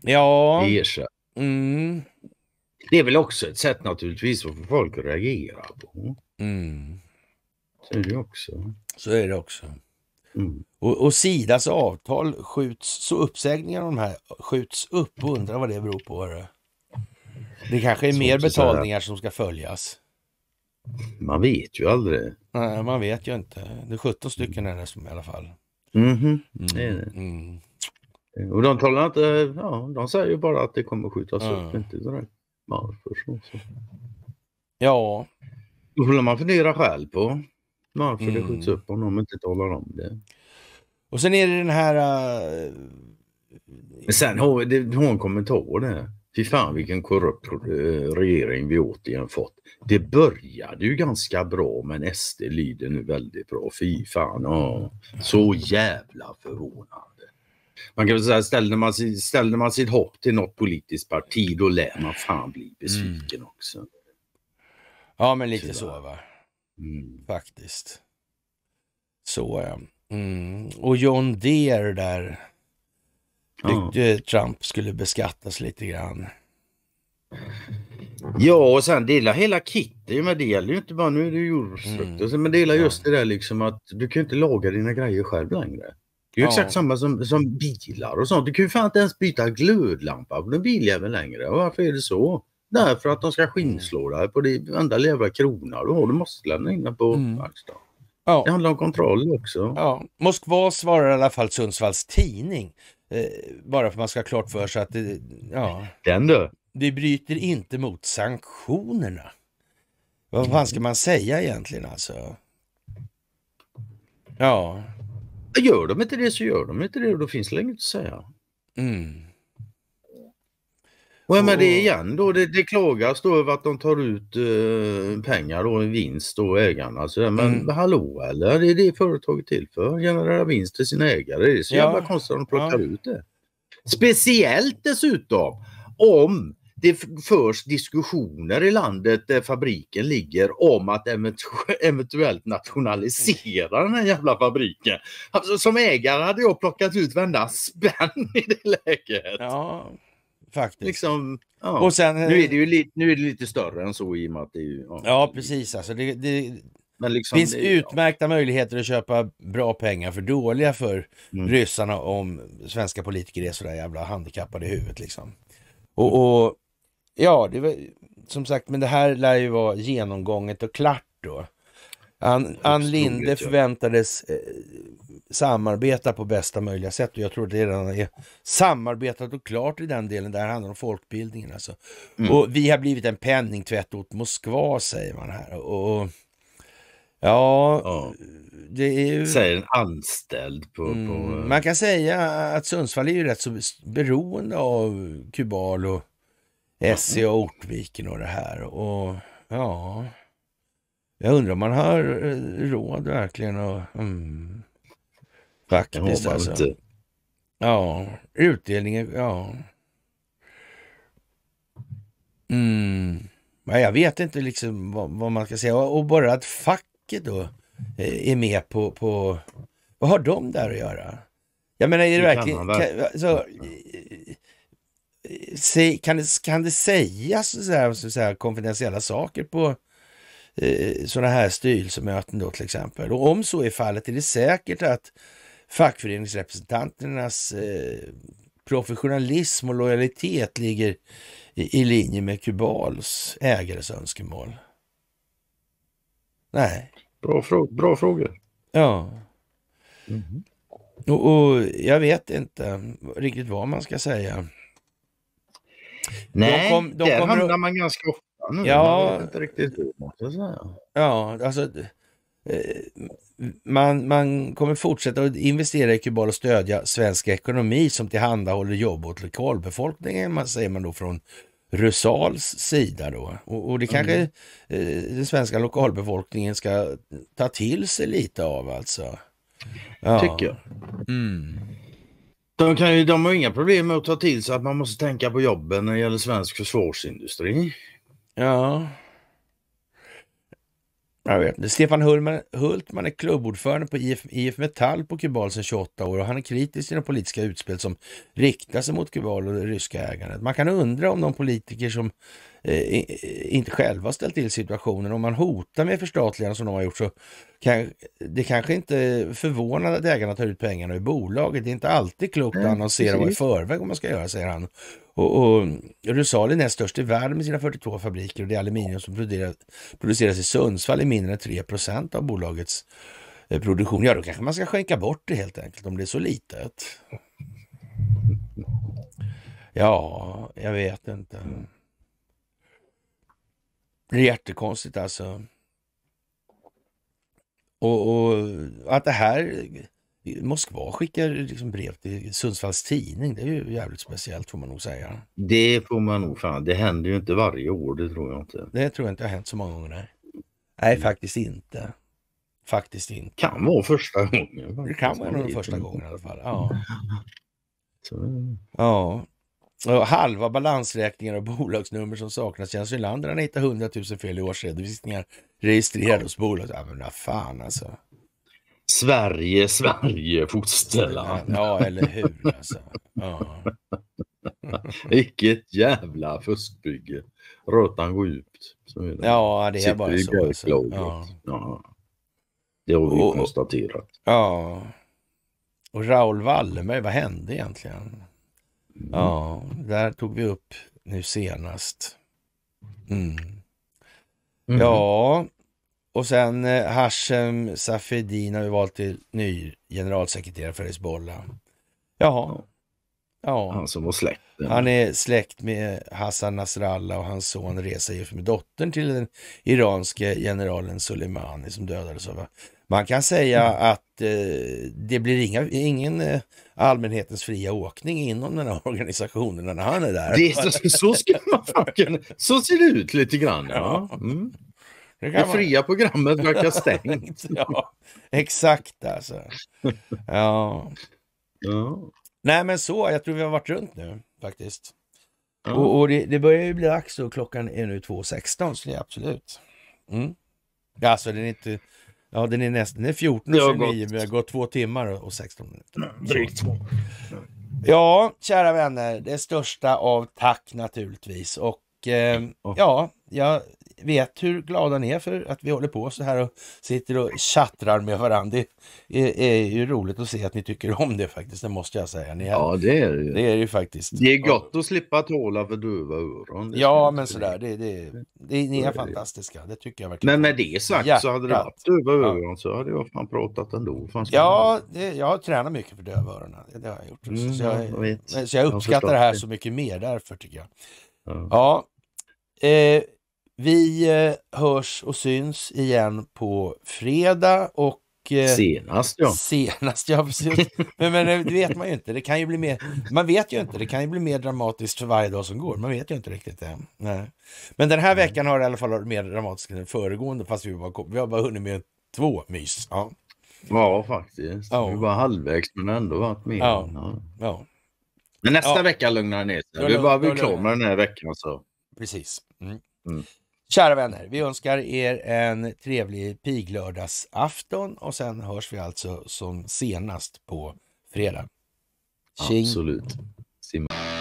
Ja. Ersätt. Mm. Det är väl också ett sätt naturligtvis att få folk att reagera på. Mm. Så är det också. Så är det också. Mm. Och, och, Sidas avtal skjuts, så uppsägningar av de här skjuts upp. Undrar vad det beror på. Hörru. Det kanske är mer betalningar som ska följas. Man vet ju aldrig. Nej, man vet ju inte. Det är 17 stycken är det som, i alla fall. Mhm. Mm -hmm. mm. Mm. Och de talar inte, ja, de säger ju bara att det kommer skjutas mm. upp, inte varför. Så, så. Ja. Då får man fundera själv på varför mm. det skjuts upp om de inte talar om det. Och sen är det den här... Uh... sen har, vi en kommentar där. Fy fan vilken korrupt eh, regering vi återigen fått. Det började ju ganska bra men SD lyder nu väldigt bra. Fy fan, åh. så jävla förvånande. Man kan väl säga ställde man, ställde man sitt hopp till något politiskt parti då lär man fan bli mm. besviken mm. också. Ja men lite Tyvärr. så va. Mm. Faktiskt. Så ja. Mm. Och John Deere där tyckte Trump skulle beskattas lite grann. Ja, och sen det gäller hela kittet. Men det gäller ju inte bara nu är det jordbruksprodukter. Mm. Men det gäller just det där liksom att du kan ju inte laga dina grejer själv längre. Det är ju ja. exakt samma som, som bilar och sånt. Du kan ju fan inte ens byta glödlampa på en biljävel längre. Och varför är det så? Därför att de ska mm. skinnslå dig på det enda jävla krona du har. Du måste lämna in den på mm. verkstad. Ja. Det handlar om kontroll också. Ja. Moskva svarar i alla fall Sundsvalls tidning Eh, bara för att man ska ha klart för sig att det, ja. Den du. Vi bryter inte mot sanktionerna. Vad fan ska man säga egentligen alltså? Ja. Gör de inte det så gör de inte det och då finns det inget att säga. Mm. Och är med det igen då, det, det klagas då över att de tar ut eh, pengar då, vinst då, ägarna. Så, men mm. hallå eller, det är det företaget till för, generera vinst till sina ägare. Det är så ja. jävla konstigt att de plockar ja. ut det. Speciellt dessutom om det förs diskussioner i landet där fabriken ligger om att *laughs* eventuellt nationalisera den här jävla fabriken. Alltså, som ägare hade jag plockat ut varenda spänn *laughs* i det läget. Ja. Faktiskt. Liksom, ja. och sen, nu, är det ju li, nu är det lite större än så i och med att det är ja. ja, precis. Alltså, det, det liksom, finns det, utmärkta ja. möjligheter att köpa bra pengar för dåliga för mm. ryssarna om svenska politiker är sådär jävla handikappade i huvudet. Liksom. Och, och ja, det var, som sagt, men det här lär ju vara genomgånget och klart då. Ann, Ann Linde förväntades eh, samarbeta på bästa möjliga sätt och jag tror det redan är samarbetat och klart i den delen. Där handlar om folkbildningen alltså. Mm. Och vi har blivit en penningtvätt åt Moskva säger man här. Och, ja, ja. det är ju... Säger en anställd på, mm, på... Man kan säga att Sundsvall är ju rätt så beroende av Kubal och SC e och Ortviken och det här. Och ja... Jag undrar om man har eh, råd verkligen och... Mm, faktiskt alltså. Inte. Ja, utdelningen, ja. Mm. Men jag vet inte liksom vad, vad, man ska säga. Och bara att facket då eh, är med på, på... Vad har de där att göra? Jag menar, är det, det verkligen... Kan, alltså, eh, kan, det, kan det sägas så här, så här, konfidentiella saker på Eh, sådana här styrelsemöten då till exempel. Och om så är fallet är det säkert att fackföreningsrepresentanternas eh, professionalism och lojalitet ligger i, linje med Kubals ägares önskemål? Nej. Bra, frå bra frågor. Ja. Mm -hmm. och, och, jag vet inte riktigt vad man ska säga. Nej, de kom, de där hamnar man ganska ofta nu, ja, inte riktigt ja, alltså eh, man, man kommer fortsätta att investera i Kuba och stödja svensk ekonomi som tillhandahåller jobb åt lokalbefolkningen, säger man då från Rusals sida då. Och, och det kanske mm. Eh, den svenska lokalbefolkningen ska ta till sig lite av alltså. Ja. Tycker jag. Mm. De, kan ju, de har inga problem med att ta till sig att man måste tänka på jobben när det gäller svensk försvarsindustri. Ja. Jag vet inte. Stefan Hultman är klubbordförande på IF, IF Metall på Kubal sedan 28 år och han är kritisk till de politiska utspel som riktar sig mot Kubal och det ryska ägandet. Man kan undra om de politiker som eh, inte själva ställt till situationen, om man hotar med förstatligande som de har gjort så kan, det kanske inte förvånar att ägarna tar ut pengarna ur bolaget. Det är inte alltid klokt att annonsera vad i förväg om man ska göra, säger han. Och, och Rusal är störst i världen med sina 42 fabriker och det aluminium som produceras, produceras i Sundsvall är mindre än 3 procent av bolagets eh, produktion. Ja, då kanske man ska skänka bort det helt enkelt om det är så litet. Ja, jag vet inte. Det är jättekonstigt alltså. Och, och, att det här Moskva skickar liksom brev till Sundsvalls tidning. Det är ju jävligt speciellt får man nog säga. Det får man nog fan. Det händer ju inte varje år, det tror jag inte. Det tror jag inte har hänt så många gånger. Nej, nej mm. faktiskt inte. Faktiskt inte. Kan vara första gången. Det kan vara den första gången i alla fall. Ja. *laughs* ja. Och halva balansräkningar och bolagsnummer som saknas. Jens Nylander han hittar 100 000 fel i årsredovisningar registrerade hos bolag. Ja, men fan alltså. Sverige, Sverige fosterland. Ja, eller hur alltså. Ja. *laughs* Vilket jävla fuskbygge. Rötan går djupt. Ja, det är bara så. Alltså. Ja. ja. Det har vi och, konstaterat. Ja. Och Raoul Wallenberg, vad hände egentligen? Mm. Ja, där tog vi upp nu senast. Mm. Mm. Ja, och sen eh, Hashem Safedin har vi valt till ny generalsekreterare för Hizbollah. Jaha. Ja. Han som var släkt. Han är släkt med Hassan Nasrallah och hans son Reza gift med dottern till den iranske generalen Soleimani som dödades av man kan säga mm. att eh, det blir inga, ingen eh, allmänhetens fria åkning inom den här *laughs* organisationen när han är där. Det, så, så, man, så ser det ut lite grann. Ja. ja. Mm. Det, det fria man... programmet verkar *laughs* stängt. ja, exakt alltså. *laughs* Ja. ja. Nej men så, jag tror vi har varit runt nu faktiskt. Ja. Och, och det, det, börjar ju bli dags och klockan är nu 2.16 så det är absolut. Mm. Alltså den är inte, ja den är nästan, den är 14 och 29, vi har gått två timmar och 16 minuter. Drygt. Ja, kära vänner, det största av tack naturligtvis och eh, ja, jag vet hur glada ni är för att vi håller på så här och sitter och chattrar med varandra. Det är, är ju roligt att se att ni tycker om det faktiskt, det måste jag säga. Ni är, ja, det är det ju. Det är ju faktiskt. Det är gott att slippa tåla för duva öron. Ja, men sådär. Det, det, det, ni är fantastiska, det tycker jag verkligen. Men med det sagt Hjärtat. så hade det varit duva öron så hade jag fan pratat ändå. Fan ja, det, jag har tränat mycket för döva öron. Det har jag gjort. Mm, så, jag, jag så, jag, uppskattar jag det här så mycket mer därför tycker jag. Ja, ja. Eh, vi eh, hörs och syns igen på fredag och eh, Senast ja. Senast ja, precis. Men, men eh, det vet man ju inte. Det kan ju bli mer, man vet ju inte. Det kan ju bli mer dramatiskt för varje dag som går. Man vet ju inte riktigt det. Nej. Men den här veckan har det i alla fall varit mer dramatiskt än den föregående. Fast vi, bara, vi har bara hunnit med två mys. Ja, ja faktiskt. Ja. Vi var halvvägs men ändå varit med. Ja. Ja. Men nästa ja. vecka lugnar det ner sig. Vi bara blir klara med den här veckan. Så. Precis. Mm. Mm. Kära vänner, vi önskar er en trevlig piglördagsafton och sen hörs vi alltså som senast på fredag. Tjing. Absolut. Sim